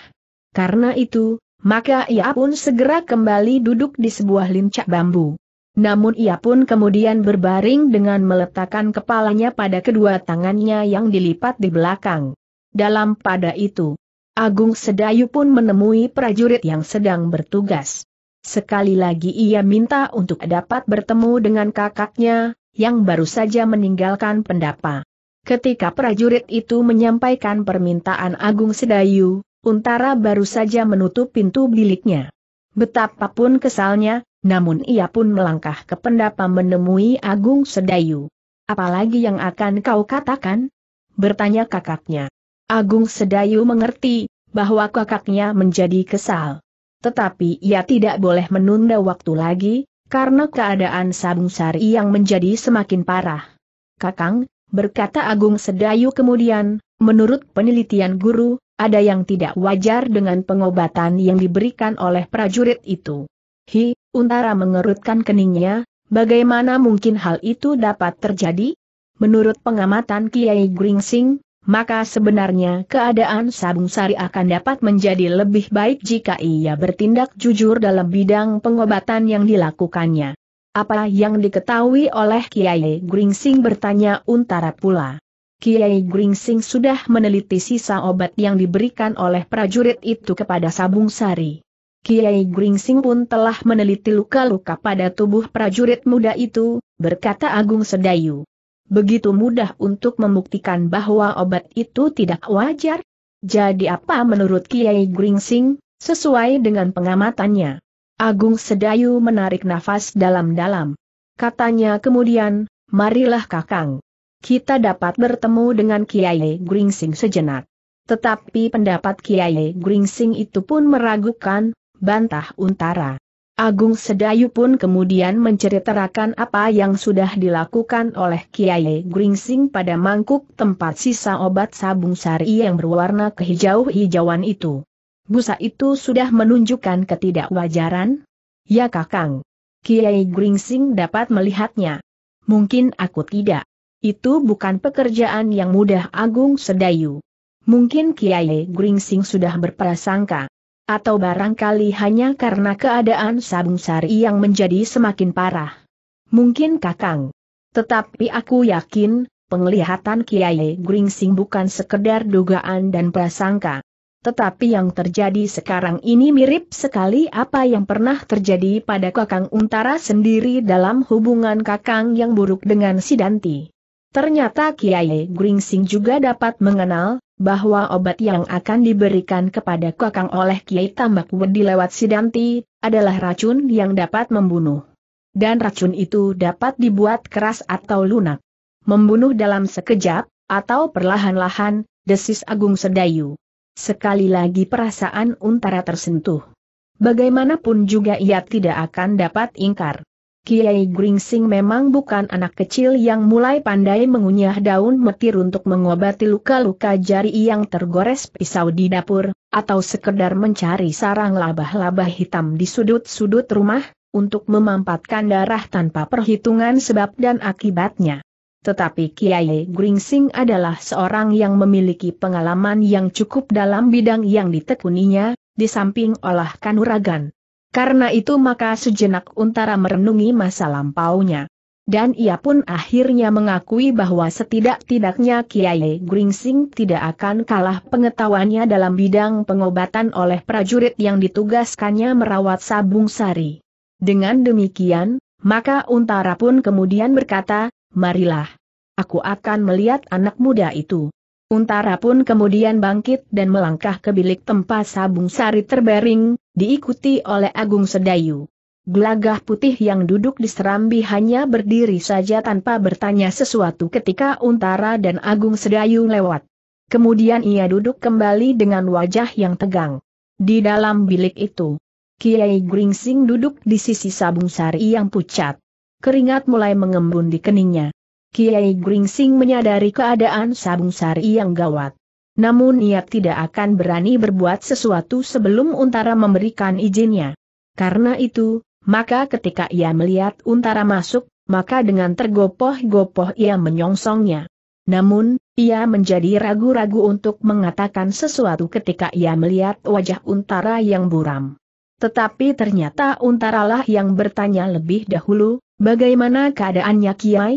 Karena itu, maka ia pun segera kembali duduk di sebuah lincak bambu. Namun ia pun kemudian berbaring dengan meletakkan kepalanya pada kedua tangannya yang dilipat di belakang. Dalam pada itu, Agung Sedayu pun menemui prajurit yang sedang bertugas. Sekali lagi ia minta untuk dapat bertemu dengan kakaknya, yang baru saja meninggalkan pendapa. Ketika prajurit itu menyampaikan permintaan Agung Sedayu, Untara baru saja menutup pintu biliknya. Betapapun kesalnya, namun ia pun melangkah ke pendapa menemui Agung Sedayu. Apalagi yang akan kau katakan? Bertanya kakaknya. Agung Sedayu mengerti, bahwa kakaknya menjadi kesal. Tetapi ia tidak boleh menunda waktu lagi, karena keadaan Sabung Sari yang menjadi semakin parah. Kakang, berkata Agung Sedayu kemudian, menurut penelitian guru, ada yang tidak wajar dengan pengobatan yang diberikan oleh prajurit itu. Hi, Untara mengerutkan keningnya, bagaimana mungkin hal itu dapat terjadi? Menurut pengamatan Kiai Gringsing, maka sebenarnya keadaan Sabung Sari akan dapat menjadi lebih baik jika ia bertindak jujur dalam bidang pengobatan yang dilakukannya. Apa yang diketahui oleh Kiai Gringsing bertanya Untara pula. Kiai Gringsing sudah meneliti sisa obat yang diberikan oleh prajurit itu kepada Sabung Sari. Kiai Gringsing pun telah meneliti luka-luka pada tubuh prajurit muda itu, berkata Agung Sedayu. Begitu mudah untuk membuktikan bahwa obat itu tidak wajar? Jadi apa menurut Kiai Gringsing, sesuai dengan pengamatannya? Agung Sedayu menarik nafas dalam-dalam. Katanya kemudian, marilah kakang. Kita dapat bertemu dengan Kiai Gringsing sejenak. Tetapi pendapat Kiai Gringsing itu pun meragukan, bantah Untara. Agung Sedayu pun kemudian menceritakan apa yang sudah dilakukan oleh Kiai Gringsing pada mangkuk tempat sisa obat sabung sari yang berwarna kehijau-hijauan itu. Busa itu sudah menunjukkan ketidakwajaran? Ya kakang. Kiai Gringsing dapat melihatnya. Mungkin aku tidak. Itu bukan pekerjaan yang mudah Agung Sedayu. Mungkin Kiai Gringsing sudah berprasangka. Atau barangkali hanya karena keadaan Sabung Sari yang menjadi semakin parah. Mungkin Kakang. Tetapi aku yakin, penglihatan Kiai Gringsing bukan sekedar dugaan dan prasangka. Tetapi yang terjadi sekarang ini mirip sekali apa yang pernah terjadi pada Kakang Untara sendiri dalam hubungan Kakang yang buruk dengan Sidanti. Ternyata Kiai Gringsing juga dapat mengenal, bahwa obat yang akan diberikan kepada Kakang oleh Kiai Tambak Wedi lewat Sidanti adalah racun yang dapat membunuh. Dan racun itu dapat dibuat keras atau lunak. Membunuh dalam sekejap, atau perlahan-lahan, desis Agung Sedayu. Sekali lagi perasaan Untara tersentuh. Bagaimanapun juga ia tidak akan dapat ingkar. Kiai Gringsing memang bukan anak kecil yang mulai pandai mengunyah daun metir untuk mengobati luka-luka jari yang tergores pisau di dapur, atau sekedar mencari sarang labah-labah hitam di sudut-sudut rumah, untuk memampatkan darah tanpa perhitungan sebab dan akibatnya. Tetapi Kiai Gringsing adalah seorang yang memiliki pengalaman yang cukup dalam bidang yang ditekuninya, di samping olah kanuragan. Karena itu maka sejenak Untara merenungi masa lampaunya. Dan ia pun akhirnya mengakui bahwa setidak-tidaknya Kiai Gringsing tidak akan kalah pengetahuannya dalam bidang pengobatan oleh prajurit yang ditugaskannya merawat Sabung Sari. Dengan demikian, maka Untara pun kemudian berkata, marilah. Aku akan melihat anak muda itu. Untara pun kemudian bangkit dan melangkah ke bilik tempat Sabung Sari terbaring, diikuti oleh Agung Sedayu. Gelagah putih yang duduk di serambi hanya berdiri saja tanpa bertanya sesuatu ketika Untara dan Agung Sedayu lewat. Kemudian ia duduk kembali dengan wajah yang tegang. Di dalam bilik itu, Kiai Gringsing duduk di sisi sabung sari yang pucat. Keringat mulai mengembun di keningnya. Kiai Gringsing menyadari keadaan sabung sari yang gawat. Namun ia tidak akan berani berbuat sesuatu sebelum Untara memberikan izinnya. Karena itu, maka ketika ia melihat Untara masuk, maka dengan tergopoh-gopoh ia menyongsongnya. Namun, ia menjadi ragu-ragu untuk mengatakan sesuatu ketika ia melihat wajah Untara yang buram. Tetapi ternyata Untaralah yang bertanya lebih dahulu, bagaimana keadaannya Kiai?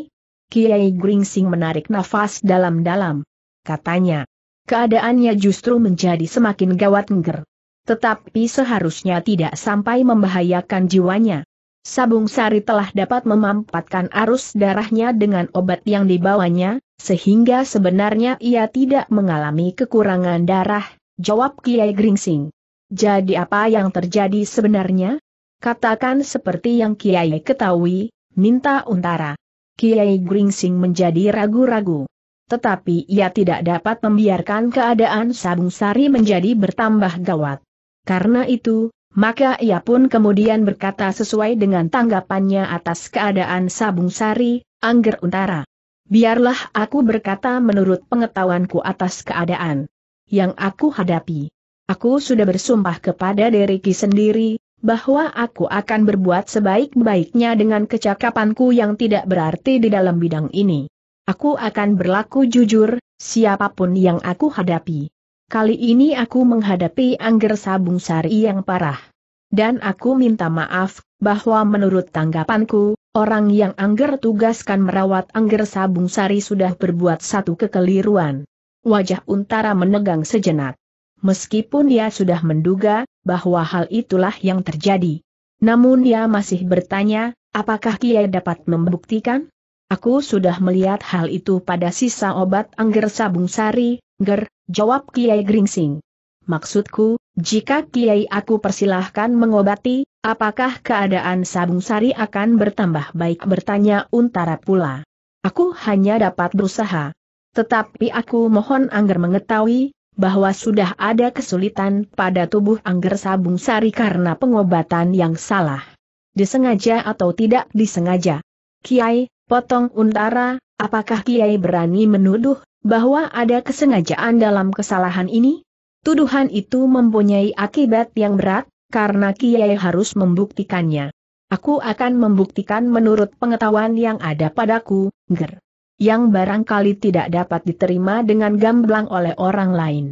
Kiai Gringsing menarik nafas dalam-dalam. Katanya, keadaannya justru menjadi semakin gawat ngger. Tetapi seharusnya tidak sampai membahayakan jiwanya. Sabung Sari telah dapat memampatkan arus darahnya dengan obat yang dibawanya, sehingga sebenarnya ia tidak mengalami kekurangan darah, jawab Kiai Gringsing. Jadi apa yang terjadi sebenarnya? Katakan seperti yang Kiai ketahui, minta untara. Kiai Gringsing menjadi ragu-ragu. Tetapi ia tidak dapat membiarkan keadaan Sabung Sari menjadi bertambah gawat. Karena itu, maka ia pun kemudian berkata sesuai dengan tanggapannya atas keadaan Sabung Sari, Angger Untara. Biarlah aku berkata menurut pengetahuanku atas keadaan yang aku hadapi. Aku sudah bersumpah kepada diriku sendiri, bahwa aku akan berbuat sebaik-baiknya dengan kecakapanku yang tidak berarti di dalam bidang ini. Aku akan berlaku jujur, siapapun yang aku hadapi. Kali ini aku menghadapi Angger Sabung Sari yang parah. Dan aku minta maaf, bahwa menurut tanggapanku, orang yang Angger tugaskan merawat Angger Sabung Sari sudah berbuat satu kekeliruan. Wajah Untara menegang sejenak. Meskipun ia sudah menduga, bahwa hal itulah yang terjadi. Namun ia masih bertanya, apakah Kiai dapat membuktikan? Aku sudah melihat hal itu pada sisa obat angger sabung sari, ger, jawab Kiai Gringsing. Maksudku, jika Kiai aku persilahkan mengobati, apakah keadaan sabung sari akan bertambah baik bertanya Untara pula. Aku hanya dapat berusaha. Tetapi aku mohon angger mengetahui, bahwa sudah ada kesulitan pada tubuh angger sabung sari karena pengobatan yang salah. Disengaja atau tidak disengaja. Kiai, Potong Untara, apakah Kiai berani menuduh bahwa ada kesengajaan dalam kesalahan ini? Tuduhan itu mempunyai akibat yang berat, karena Kiai harus membuktikannya. Aku akan membuktikan menurut pengetahuan yang ada padaku, ger. Yang barangkali tidak dapat diterima dengan gamblang oleh orang lain.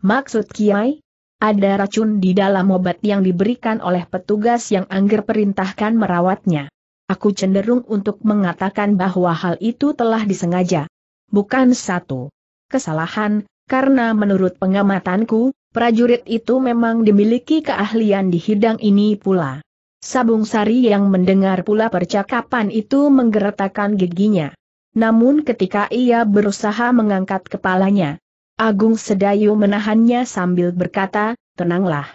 Maksud Kiai? Ada racun di dalam obat yang diberikan oleh petugas yang angger perintahkan merawatnya aku cenderung untuk mengatakan bahwa hal itu telah disengaja. Bukan satu kesalahan, karena menurut pengamatanku, prajurit itu memang dimiliki keahlian di hidang ini pula. Sabung Sari yang mendengar pula percakapan itu menggeretakkan giginya. Namun ketika ia berusaha mengangkat kepalanya, Agung Sedayu menahannya sambil berkata, tenanglah.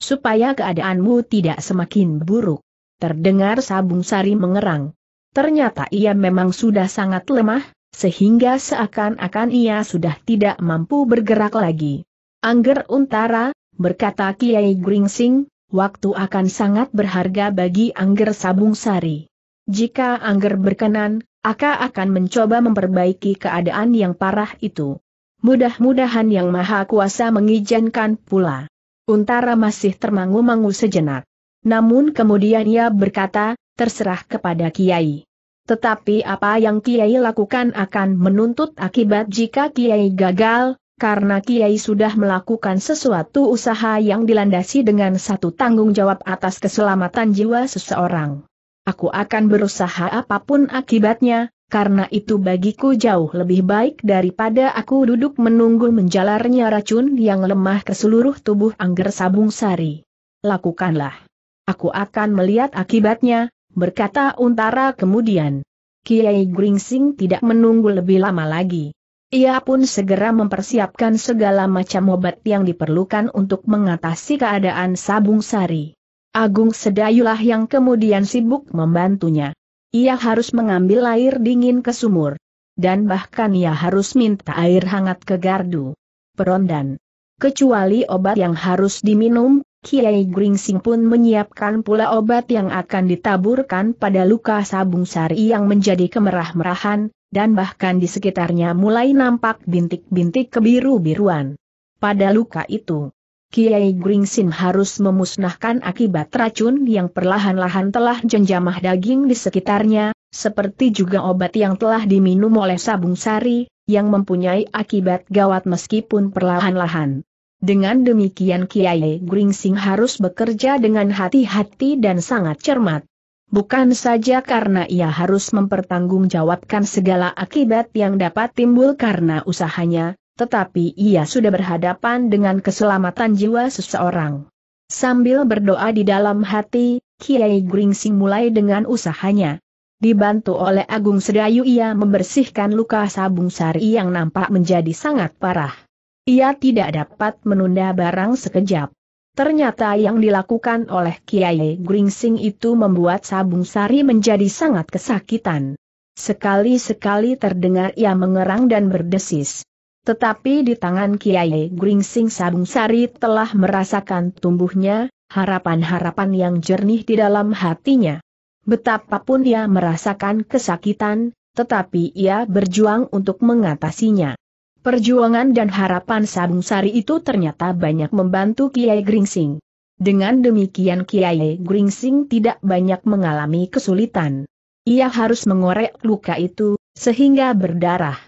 Supaya keadaanmu tidak semakin buruk terdengar Sabung Sari mengerang. Ternyata ia memang sudah sangat lemah, sehingga seakan-akan ia sudah tidak mampu bergerak lagi. Angger Untara, berkata Kiai Gringsing, waktu akan sangat berharga bagi Angger Sabung Sari. Jika Angger berkenan, Aka akan mencoba memperbaiki keadaan yang parah itu. Mudah-mudahan Yang Maha Kuasa mengizinkan pula. Untara masih termangu-mangu sejenak. Namun kemudian ia berkata, terserah kepada Kiai. Tetapi apa yang Kiai lakukan akan menuntut akibat jika Kiai gagal, karena Kiai sudah melakukan sesuatu usaha yang dilandasi dengan satu tanggung jawab atas keselamatan jiwa seseorang. Aku akan berusaha apapun akibatnya, karena itu bagiku jauh lebih baik daripada aku duduk menunggu menjalarnya racun yang lemah ke seluruh tubuh Angger Sabung Sari. Lakukanlah. Aku akan melihat akibatnya, berkata Untara kemudian. Kiai Gringsing tidak menunggu lebih lama lagi. Ia pun segera mempersiapkan segala macam obat yang diperlukan untuk mengatasi keadaan Sabung Sari. Agung Sedayulah yang kemudian sibuk membantunya. Ia harus mengambil air dingin ke sumur. Dan bahkan ia harus minta air hangat ke gardu. Perondan. Kecuali obat yang harus diminum, Kiai Gringsing pun menyiapkan pula obat yang akan ditaburkan pada luka sabung sari yang menjadi kemerah-merahan, dan bahkan di sekitarnya mulai nampak bintik-bintik kebiru-biruan. Pada luka itu, Kiai Gringsing harus memusnahkan akibat racun yang perlahan-lahan telah jenjamah daging di sekitarnya, seperti juga obat yang telah diminum oleh sabung sari, yang mempunyai akibat gawat meskipun perlahan-lahan. Dengan demikian Kiai Gringsing harus bekerja dengan hati-hati dan sangat cermat. Bukan saja karena ia harus mempertanggungjawabkan segala akibat yang dapat timbul karena usahanya, tetapi ia sudah berhadapan dengan keselamatan jiwa seseorang. Sambil berdoa di dalam hati, Kiai Gringsing mulai dengan usahanya. Dibantu oleh Agung Sedayu ia membersihkan luka sabung sari yang nampak menjadi sangat parah. Ia tidak dapat menunda barang sekejap. Ternyata yang dilakukan oleh Kiai Gringsing itu membuat Sabung Sari menjadi sangat kesakitan. Sekali-sekali terdengar ia mengerang dan berdesis. Tetapi di tangan Kiai Gringsing Sabung Sari telah merasakan tumbuhnya harapan-harapan yang jernih di dalam hatinya. Betapapun ia merasakan kesakitan, tetapi ia berjuang untuk mengatasinya. Perjuangan dan harapan Sabung Sari itu ternyata banyak membantu Kiai Gringsing. Dengan demikian Kiai Gringsing tidak banyak mengalami kesulitan. Ia harus mengorek luka itu, sehingga berdarah.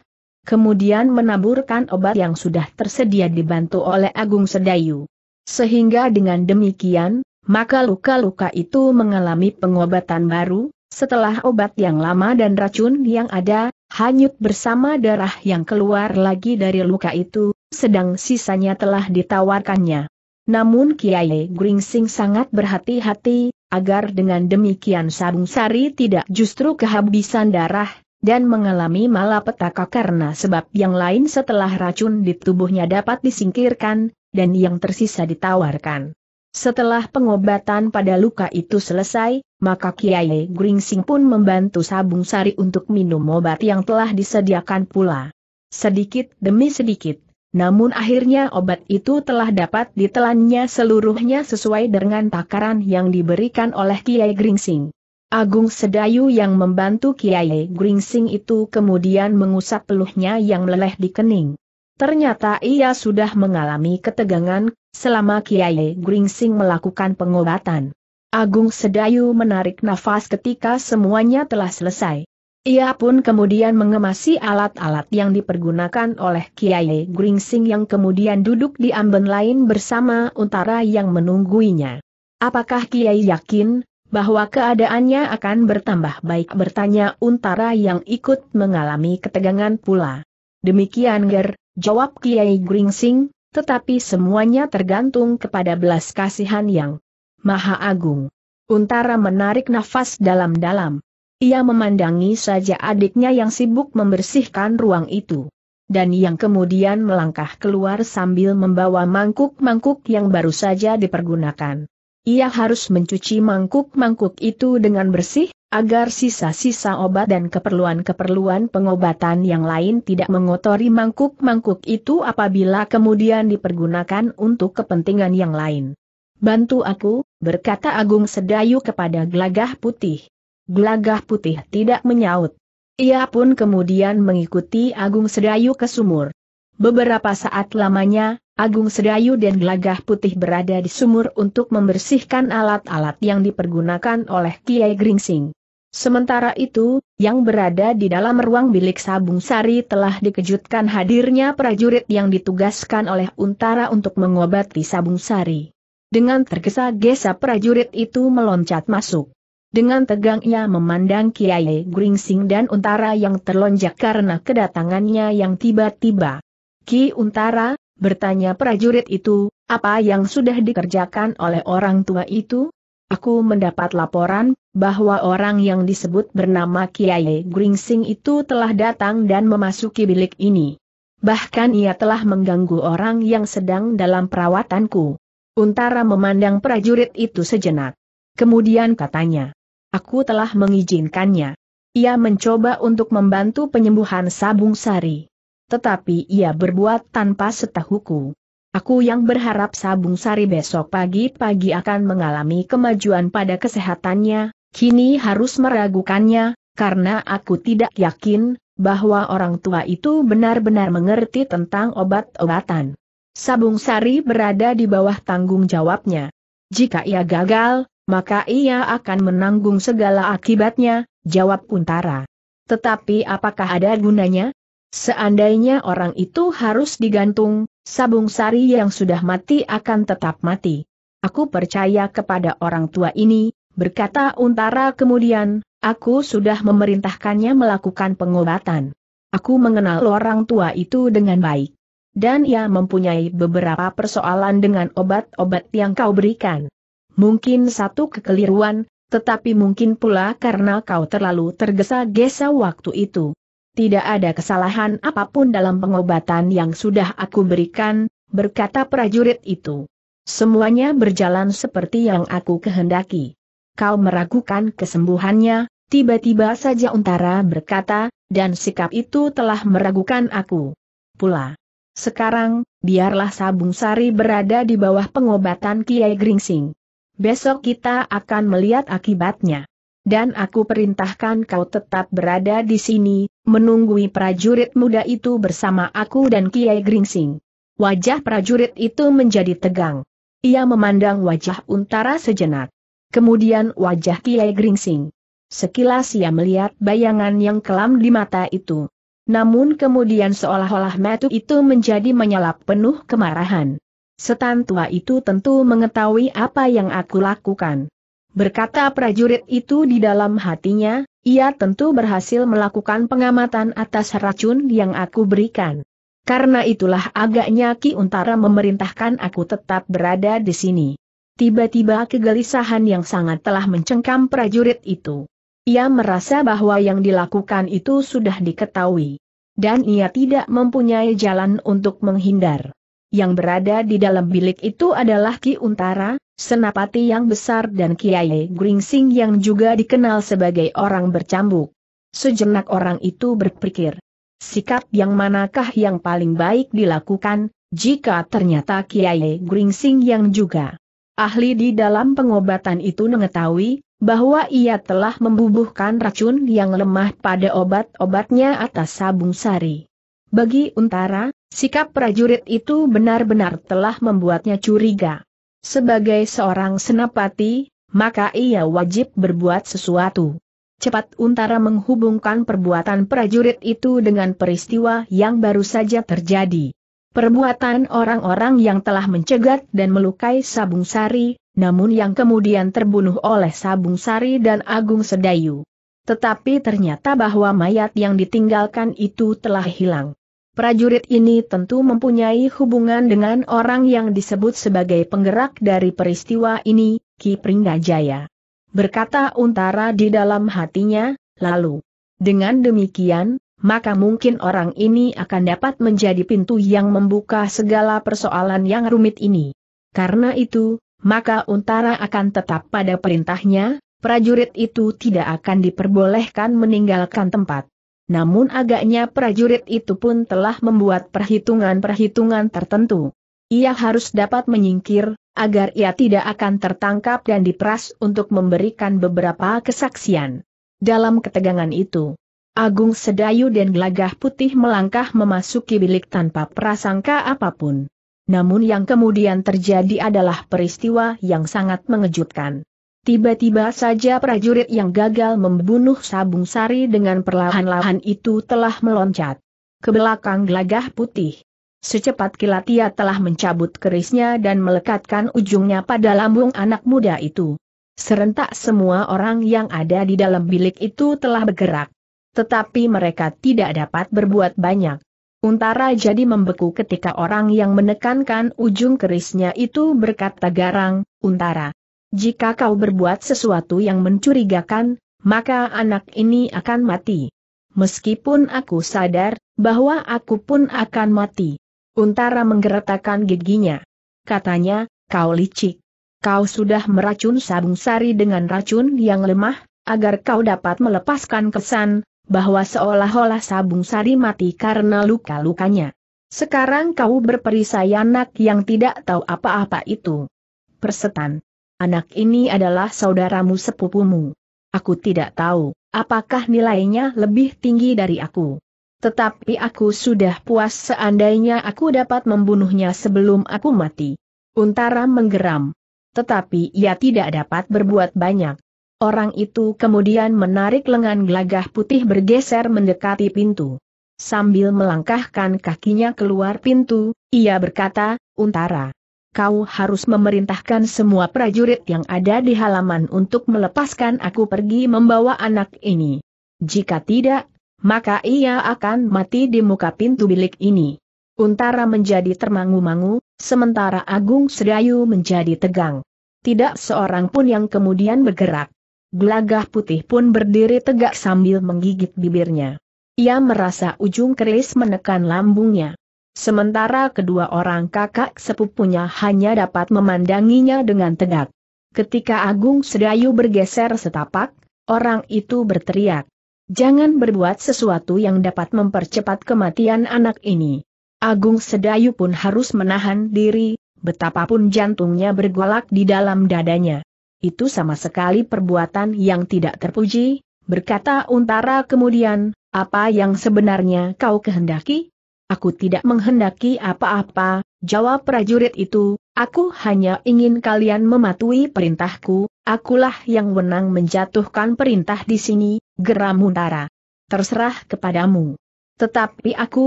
Kemudian menaburkan obat yang sudah tersedia dibantu oleh Agung Sedayu. Sehingga dengan demikian, maka luka-luka itu mengalami pengobatan baru, setelah obat yang lama dan racun yang ada, hanyut bersama darah yang keluar lagi dari luka itu, sedang sisanya telah ditawarkannya. Namun Kiai Gringsing sangat berhati-hati, agar dengan demikian Sabung Sari tidak justru kehabisan darah, dan mengalami malapetaka karena sebab yang lain setelah racun di tubuhnya dapat disingkirkan, dan yang tersisa ditawarkan. Setelah pengobatan pada luka itu selesai, maka Kiai Gringsing pun membantu Sabung Sari untuk minum obat yang telah disediakan pula. Sedikit demi sedikit, namun akhirnya obat itu telah dapat ditelannya seluruhnya sesuai dengan takaran yang diberikan oleh Kiai Gringsing. Agung Sedayu yang membantu Kiai Gringsing itu kemudian mengusap peluhnya yang meleleh di kening. Ternyata ia sudah mengalami ketegangan selama Kiai Gringsing melakukan pengobatan. Agung Sedayu menarik nafas ketika semuanya telah selesai. Ia pun kemudian mengemasi alat-alat yang dipergunakan oleh Kiai Gringsing yang kemudian duduk di amben lain bersama Untara yang menungguinya. Apakah Kiai yakin bahwa keadaannya akan bertambah baik bertanya Untara yang ikut mengalami ketegangan pula. Demikian Ger, jawab Kiai Gringsing, tetapi semuanya tergantung kepada belas kasihan yang maha agung. Untara menarik nafas dalam-dalam. Ia memandangi saja adiknya yang sibuk membersihkan ruang itu. Dan yang kemudian melangkah keluar sambil membawa mangkuk-mangkuk yang baru saja dipergunakan. Ia harus mencuci mangkuk-mangkuk itu dengan bersih, agar sisa-sisa obat dan keperluan-keperluan pengobatan yang lain tidak mengotori mangkuk-mangkuk itu apabila kemudian dipergunakan untuk kepentingan yang lain. Bantu aku, berkata Agung Sedayu kepada Glagah Putih. Glagah Putih tidak menyaut. Ia pun kemudian mengikuti Agung Sedayu ke sumur. Beberapa saat lamanya, Agung Sedayu dan Glagah Putih berada di sumur untuk membersihkan alat-alat yang dipergunakan oleh Kiai Gringsing. Sementara itu, yang berada di dalam ruang bilik Sabung Sari telah dikejutkan hadirnya prajurit yang ditugaskan oleh Untara untuk mengobati Sabung Sari. Dengan tergesa-gesa prajurit itu meloncat masuk. Dengan tegang ia memandang Kiai Gringsing dan Untara yang terlonjak karena kedatangannya yang tiba-tiba. Ki Untara, bertanya prajurit itu, apa yang sudah dikerjakan oleh orang tua itu? Aku mendapat laporan bahwa orang yang disebut bernama Kiai Gringsing itu telah datang dan memasuki bilik ini. Bahkan ia telah mengganggu orang yang sedang dalam perawatanku. Untara memandang prajurit itu sejenak. Kemudian katanya, aku telah mengizinkannya. Ia mencoba untuk membantu penyembuhan Sabung Sari. Tetapi ia berbuat tanpa setahuku. Aku yang berharap Sabung Sari besok pagi-pagi akan mengalami kemajuan pada kesehatannya, kini harus meragukannya, karena aku tidak yakin bahwa orang tua itu benar-benar mengerti tentang obat-obatan. Sabung Sari berada di bawah tanggung jawabnya. Jika ia gagal, maka ia akan menanggung segala akibatnya, jawab Puntara. Tetapi apakah ada gunanya? Seandainya orang itu harus digantung, Sabung Sari yang sudah mati akan tetap mati. Aku percaya kepada orang tua ini, berkata Untara kemudian, aku sudah memerintahkannya melakukan pengobatan. Aku mengenal orang tua itu dengan baik. Dan ia mempunyai beberapa persoalan dengan obat-obat yang kau berikan. Mungkin satu kekeliruan, tetapi mungkin pula karena kau terlalu tergesa-gesa waktu itu tidak ada kesalahan apapun dalam pengobatan yang sudah aku berikan, berkata prajurit itu. Semuanya berjalan seperti yang aku kehendaki. Kau meragukan kesembuhannya, tiba-tiba saja Untara berkata, dan sikap itu telah meragukan aku. Pula. Sekarang, biarlah Sabung Sari berada di bawah pengobatan Kiai Gringsing. Besok kita akan melihat akibatnya. Dan aku perintahkan kau tetap berada di sini, menunggui prajurit muda itu bersama aku dan Kiai Gringsing. Wajah prajurit itu menjadi tegang. Ia memandang wajah Untara sejenak. Kemudian wajah Kiai Gringsing. Sekilas ia melihat bayangan yang kelam di mata itu. Namun kemudian seolah-olah metu itu menjadi menyalap penuh kemarahan. Setan tua itu tentu mengetahui apa yang aku lakukan. Berkata prajurit itu di dalam hatinya, ia tentu berhasil melakukan pengamatan atas racun yang aku berikan. Karena itulah agaknya Ki Untara memerintahkan aku tetap berada di sini. Tiba-tiba kegelisahan yang sangat telah mencengkam prajurit itu. Ia merasa bahwa yang dilakukan itu sudah diketahui. Dan ia tidak mempunyai jalan untuk menghindar yang berada di dalam bilik itu adalah Ki Untara, Senapati yang besar dan Kiai Gringsing yang juga dikenal sebagai orang bercambuk. Sejenak orang itu berpikir, sikap yang manakah yang paling baik dilakukan, jika ternyata Kiai Gringsing yang juga ahli di dalam pengobatan itu mengetahui bahwa ia telah membubuhkan racun yang lemah pada obat-obatnya atas sabung sari. Bagi Untara, Sikap prajurit itu benar-benar telah membuatnya curiga. Sebagai seorang senapati, maka ia wajib berbuat sesuatu. Cepat Untara menghubungkan perbuatan prajurit itu dengan peristiwa yang baru saja terjadi. Perbuatan orang-orang yang telah mencegat dan melukai Sabung Sari, namun yang kemudian terbunuh oleh Sabung Sari dan Agung Sedayu. Tetapi ternyata bahwa mayat yang ditinggalkan itu telah hilang prajurit ini tentu mempunyai hubungan dengan orang yang disebut sebagai penggerak dari peristiwa ini, Ki Pringgajaya. Berkata Untara di dalam hatinya, lalu, dengan demikian, maka mungkin orang ini akan dapat menjadi pintu yang membuka segala persoalan yang rumit ini. Karena itu, maka Untara akan tetap pada perintahnya, prajurit itu tidak akan diperbolehkan meninggalkan tempat. Namun agaknya prajurit itu pun telah membuat perhitungan-perhitungan tertentu. Ia harus dapat menyingkir, agar ia tidak akan tertangkap dan diperas untuk memberikan beberapa kesaksian. Dalam ketegangan itu, Agung Sedayu dan Gelagah Putih melangkah memasuki bilik tanpa prasangka apapun. Namun yang kemudian terjadi adalah peristiwa yang sangat mengejutkan. Tiba-tiba saja prajurit yang gagal membunuh Sabung Sari dengan perlahan-lahan itu telah meloncat ke belakang gelagah putih. Secepat kilat ia telah mencabut kerisnya dan melekatkan ujungnya pada lambung anak muda itu. Serentak semua orang yang ada di dalam bilik itu telah bergerak. Tetapi mereka tidak dapat berbuat banyak. Untara jadi membeku ketika orang yang menekankan ujung kerisnya itu berkata garang, Untara, jika kau berbuat sesuatu yang mencurigakan, maka anak ini akan mati. Meskipun aku sadar, bahwa aku pun akan mati. Untara menggeretakkan giginya. Katanya, kau licik. Kau sudah meracun sabung sari dengan racun yang lemah, agar kau dapat melepaskan kesan, bahwa seolah-olah sabung sari mati karena luka-lukanya. Sekarang kau berperisai anak yang tidak tahu apa-apa itu. Persetan. Anak ini adalah saudaramu sepupumu. Aku tidak tahu, apakah nilainya lebih tinggi dari aku. Tetapi aku sudah puas seandainya aku dapat membunuhnya sebelum aku mati. Untara menggeram. Tetapi ia tidak dapat berbuat banyak. Orang itu kemudian menarik lengan gelagah putih bergeser mendekati pintu. Sambil melangkahkan kakinya keluar pintu, ia berkata, Untara, kau harus memerintahkan semua prajurit yang ada di halaman untuk melepaskan aku pergi membawa anak ini. Jika tidak, maka ia akan mati di muka pintu bilik ini. Untara menjadi termangu-mangu, sementara Agung Sedayu menjadi tegang. Tidak seorang pun yang kemudian bergerak. Gelagah putih pun berdiri tegak sambil menggigit bibirnya. Ia merasa ujung keris menekan lambungnya. Sementara kedua orang kakak sepupunya hanya dapat memandanginya dengan tegak. Ketika Agung Sedayu bergeser setapak, orang itu berteriak. Jangan berbuat sesuatu yang dapat mempercepat kematian anak ini. Agung Sedayu pun harus menahan diri, betapapun jantungnya bergolak di dalam dadanya. Itu sama sekali perbuatan yang tidak terpuji, berkata Untara kemudian, apa yang sebenarnya kau kehendaki? Aku tidak menghendaki apa-apa, jawab prajurit itu, aku hanya ingin kalian mematuhi perintahku, akulah yang wenang menjatuhkan perintah di sini, geram Untara. Terserah kepadamu. Tetapi aku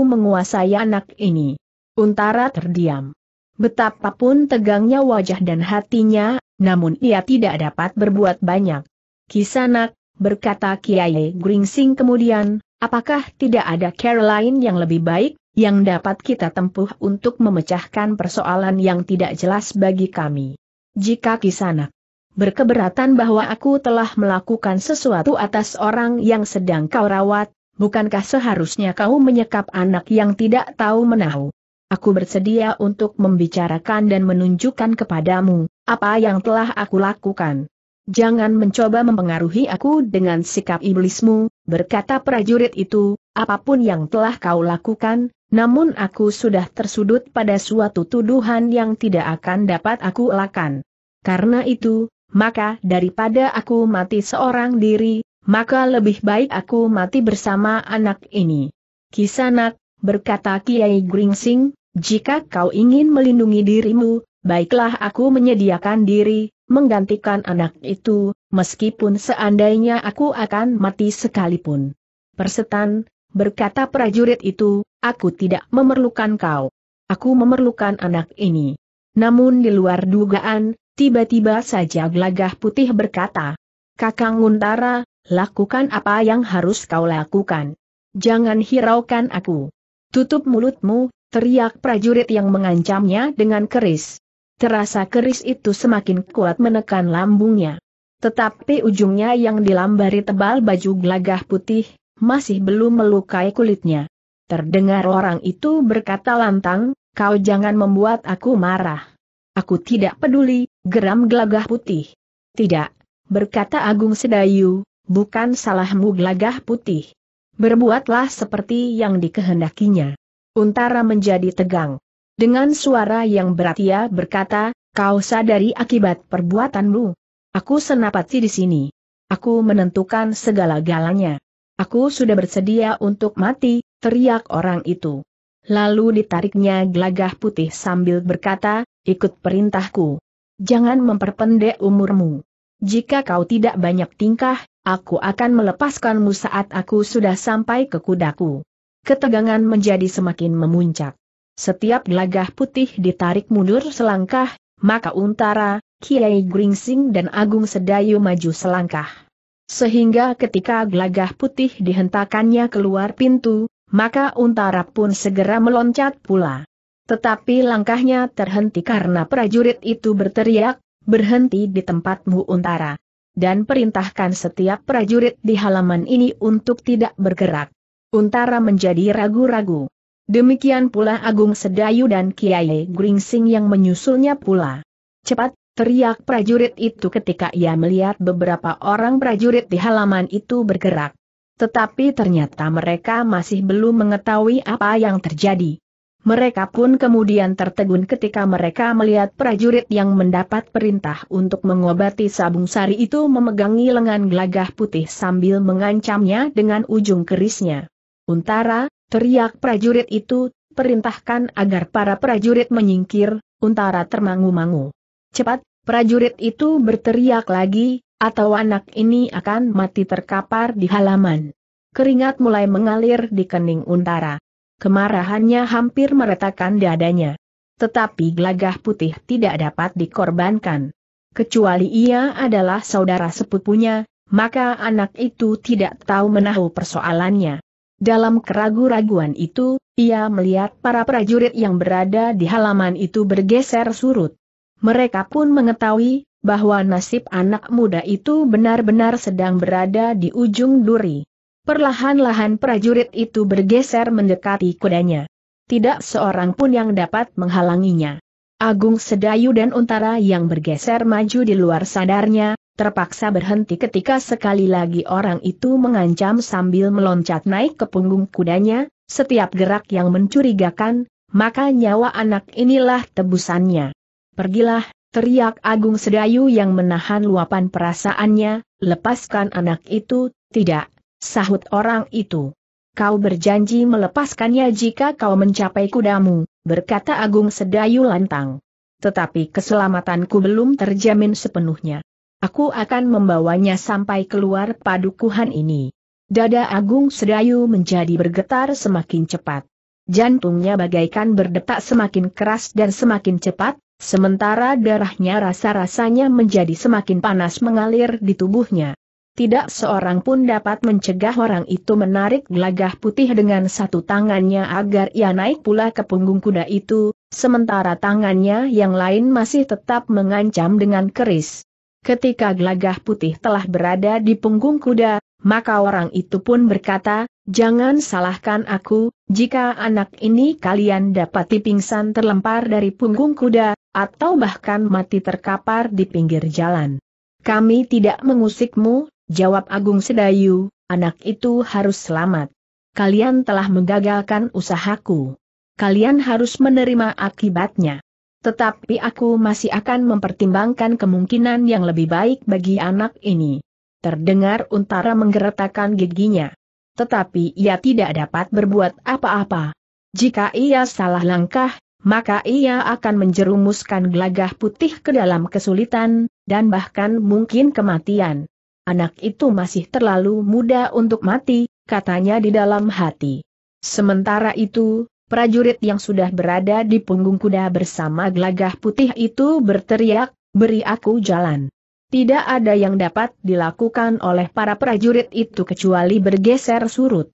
menguasai anak ini. Untara terdiam. Betapapun tegangnya wajah dan hatinya, namun ia tidak dapat berbuat banyak. Kisanak, berkata Kiai Gringsing kemudian, apakah tidak ada Caroline yang lebih baik? yang dapat kita tempuh untuk memecahkan persoalan yang tidak jelas bagi kami. Jika Kisanak berkeberatan bahwa aku telah melakukan sesuatu atas orang yang sedang kau rawat, bukankah seharusnya kau menyekap anak yang tidak tahu menahu? Aku bersedia untuk membicarakan dan menunjukkan kepadamu apa yang telah aku lakukan. Jangan mencoba mempengaruhi aku dengan sikap iblismu, berkata prajurit itu, apapun yang telah kau lakukan, namun aku sudah tersudut pada suatu tuduhan yang tidak akan dapat aku elakkan. Karena itu, maka daripada aku mati seorang diri, maka lebih baik aku mati bersama anak ini. Kisanak, berkata Kiai Gringsing, jika kau ingin melindungi dirimu, baiklah aku menyediakan diri, menggantikan anak itu, meskipun seandainya aku akan mati sekalipun. Persetan, berkata prajurit itu, aku tidak memerlukan kau. Aku memerlukan anak ini. Namun di luar dugaan, tiba-tiba saja gelagah putih berkata, Kakang untara, lakukan apa yang harus kau lakukan. Jangan hiraukan aku. Tutup mulutmu, teriak prajurit yang mengancamnya dengan keris. Terasa keris itu semakin kuat menekan lambungnya. Tetapi ujungnya yang dilambari tebal baju gelagah putih, masih belum melukai kulitnya. Terdengar orang itu berkata lantang, kau jangan membuat aku marah. Aku tidak peduli, geram gelagah putih. Tidak, berkata Agung Sedayu, bukan salahmu gelagah putih. Berbuatlah seperti yang dikehendakinya. Untara menjadi tegang. Dengan suara yang berat ia berkata, kau sadari akibat perbuatanmu. Aku senapati di sini. Aku menentukan segala galanya. Aku sudah bersedia untuk mati, teriak orang itu. Lalu ditariknya gelagah putih sambil berkata, ikut perintahku. Jangan memperpendek umurmu. Jika kau tidak banyak tingkah, aku akan melepaskanmu saat aku sudah sampai ke kudaku. Ketegangan menjadi semakin memuncak. Setiap gelagah putih ditarik mundur selangkah, maka Untara, Kiai Gringsing dan Agung Sedayu maju selangkah. Sehingga ketika gelagah putih dihentakannya keluar pintu, maka Untara pun segera meloncat pula. Tetapi langkahnya terhenti karena prajurit itu berteriak, berhenti di tempatmu Untara. Dan perintahkan setiap prajurit di halaman ini untuk tidak bergerak. Untara menjadi ragu-ragu. Demikian pula Agung Sedayu dan Kiai Gringsing yang menyusulnya pula. Cepat, Teriak prajurit itu ketika ia melihat beberapa orang prajurit di halaman itu bergerak. Tetapi ternyata mereka masih belum mengetahui apa yang terjadi. Mereka pun kemudian tertegun ketika mereka melihat prajurit yang mendapat perintah untuk mengobati sabung sari itu memegangi lengan gelagah putih sambil mengancamnya dengan ujung kerisnya. Untara, teriak prajurit itu, perintahkan agar para prajurit menyingkir, Untara termangu-mangu. Cepat, prajurit itu berteriak lagi, atau anak ini akan mati terkapar di halaman. Keringat mulai mengalir di kening Untara. Kemarahannya hampir meretakkan dadanya. Tetapi gelagah putih tidak dapat dikorbankan. Kecuali ia adalah saudara sepupunya, maka anak itu tidak tahu menahu persoalannya. Dalam keraguan-raguan itu, ia melihat para prajurit yang berada di halaman itu bergeser surut. Mereka pun mengetahui bahwa nasib anak muda itu benar-benar sedang berada di ujung duri. Perlahan-lahan prajurit itu bergeser mendekati kudanya. Tidak seorang pun yang dapat menghalanginya. Agung Sedayu dan Untara yang bergeser maju di luar sadarnya, terpaksa berhenti ketika sekali lagi orang itu mengancam sambil meloncat naik ke punggung kudanya, setiap gerak yang mencurigakan, maka nyawa anak inilah tebusannya. Pergilah, teriak Agung Sedayu yang menahan luapan perasaannya, lepaskan anak itu, tidak, sahut orang itu. Kau berjanji melepaskannya jika kau mencapai kudamu, berkata Agung Sedayu lantang. Tetapi keselamatanku belum terjamin sepenuhnya. Aku akan membawanya sampai keluar padukuhan ini. Dada Agung Sedayu menjadi bergetar semakin cepat. Jantungnya bagaikan berdetak semakin keras dan semakin cepat, Sementara darahnya rasa-rasanya menjadi semakin panas mengalir di tubuhnya. Tidak seorang pun dapat mencegah orang itu menarik gelagah putih dengan satu tangannya agar ia naik pula ke punggung kuda itu, sementara tangannya yang lain masih tetap mengancam dengan keris. Ketika gelagah putih telah berada di punggung kuda, maka orang itu pun berkata, Jangan salahkan aku, jika anak ini kalian dapat dipingsan terlempar dari punggung kuda, atau bahkan mati terkapar di pinggir jalan. Kami tidak mengusikmu, jawab Agung Sedayu, anak itu harus selamat. Kalian telah menggagalkan usahaku. Kalian harus menerima akibatnya. Tetapi aku masih akan mempertimbangkan kemungkinan yang lebih baik bagi anak ini. Terdengar Untara menggeretakkan giginya. Tetapi ia tidak dapat berbuat apa-apa. Jika ia salah langkah, maka ia akan menjerumuskan gelagah putih ke dalam kesulitan, dan bahkan mungkin kematian. Anak itu masih terlalu muda untuk mati, katanya di dalam hati. Sementara itu, prajurit yang sudah berada di punggung kuda bersama gelagah putih itu berteriak, beri aku jalan. Tidak ada yang dapat dilakukan oleh para prajurit itu kecuali bergeser surut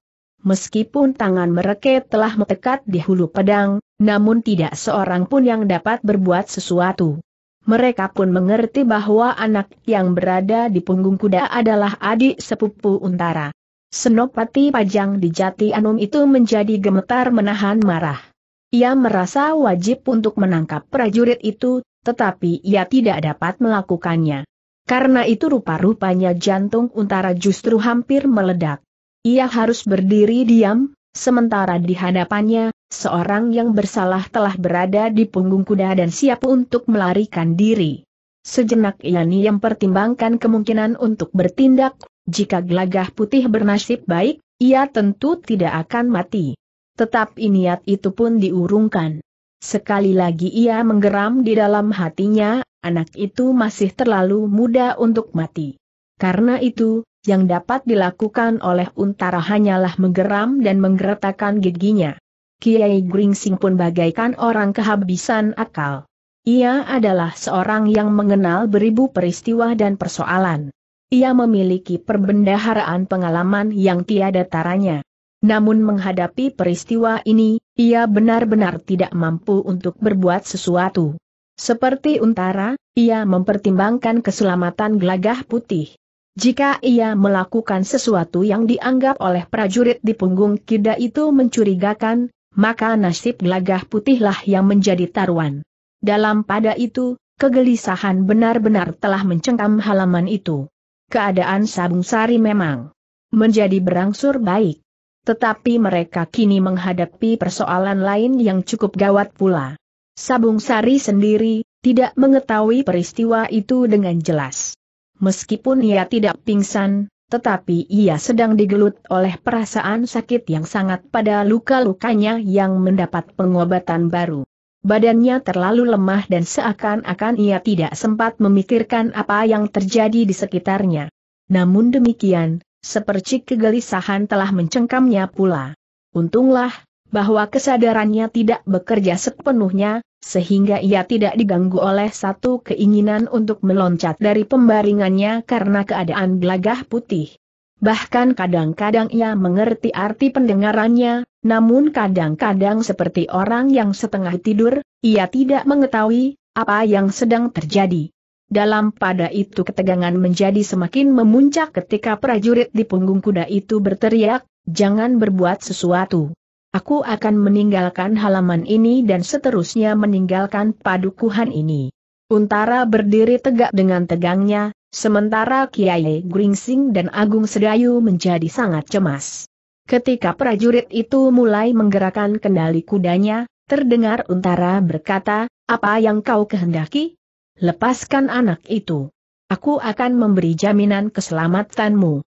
meskipun tangan mereka telah metekat di hulu pedang, namun tidak seorang pun yang dapat berbuat sesuatu. Mereka pun mengerti bahwa anak yang berada di punggung kuda adalah adik sepupu Untara. Senopati Pajang di Jati Anum itu menjadi gemetar menahan marah. Ia merasa wajib untuk menangkap prajurit itu, tetapi ia tidak dapat melakukannya. Karena itu rupa-rupanya jantung Untara justru hampir meledak. Ia harus berdiri diam, sementara di hadapannya, seorang yang bersalah telah berada di punggung kuda dan siap untuk melarikan diri. Sejenak ia yang pertimbangkan kemungkinan untuk bertindak, jika gelagah putih bernasib baik, ia tentu tidak akan mati. Tetapi niat itu pun diurungkan. Sekali lagi ia menggeram di dalam hatinya, anak itu masih terlalu muda untuk mati. Karena itu, yang dapat dilakukan oleh Untara hanyalah menggeram dan menggeretakkan giginya. Kiai Gringsing pun bagaikan orang kehabisan akal. Ia adalah seorang yang mengenal beribu peristiwa dan persoalan. Ia memiliki perbendaharaan pengalaman yang tiada taranya. Namun menghadapi peristiwa ini, ia benar-benar tidak mampu untuk berbuat sesuatu. Seperti untara, ia mempertimbangkan keselamatan gelagah putih. Jika ia melakukan sesuatu yang dianggap oleh prajurit di punggung kida itu mencurigakan, maka nasib gelagah putihlah yang menjadi taruhan. Dalam pada itu, kegelisahan benar-benar telah mencengkam halaman itu. Keadaan Sabung Sari memang menjadi berangsur baik. Tetapi mereka kini menghadapi persoalan lain yang cukup gawat pula. Sabung Sari sendiri, tidak mengetahui peristiwa itu dengan jelas. Meskipun ia tidak pingsan, tetapi ia sedang digelut oleh perasaan sakit yang sangat pada luka-lukanya yang mendapat pengobatan baru. Badannya terlalu lemah dan seakan-akan ia tidak sempat memikirkan apa yang terjadi di sekitarnya. Namun demikian, sepercik kegelisahan telah mencengkamnya pula. Untunglah, bahwa kesadarannya tidak bekerja sepenuhnya, sehingga ia tidak diganggu oleh satu keinginan untuk meloncat dari pembaringannya karena keadaan gelagah putih. Bahkan kadang-kadang ia mengerti arti pendengarannya, namun kadang-kadang seperti orang yang setengah tidur, ia tidak mengetahui apa yang sedang terjadi. Dalam pada itu ketegangan menjadi semakin memuncak ketika prajurit di punggung kuda itu berteriak, jangan berbuat sesuatu. Aku akan meninggalkan halaman ini dan seterusnya meninggalkan padukuhan ini. Untara berdiri tegak dengan tegangnya, sementara Kiai Gringsing dan Agung Sedayu menjadi sangat cemas. Ketika prajurit itu mulai menggerakkan kendali kudanya, terdengar Untara berkata, apa yang kau kehendaki? Lepaskan anak itu. Aku akan memberi jaminan keselamatanmu.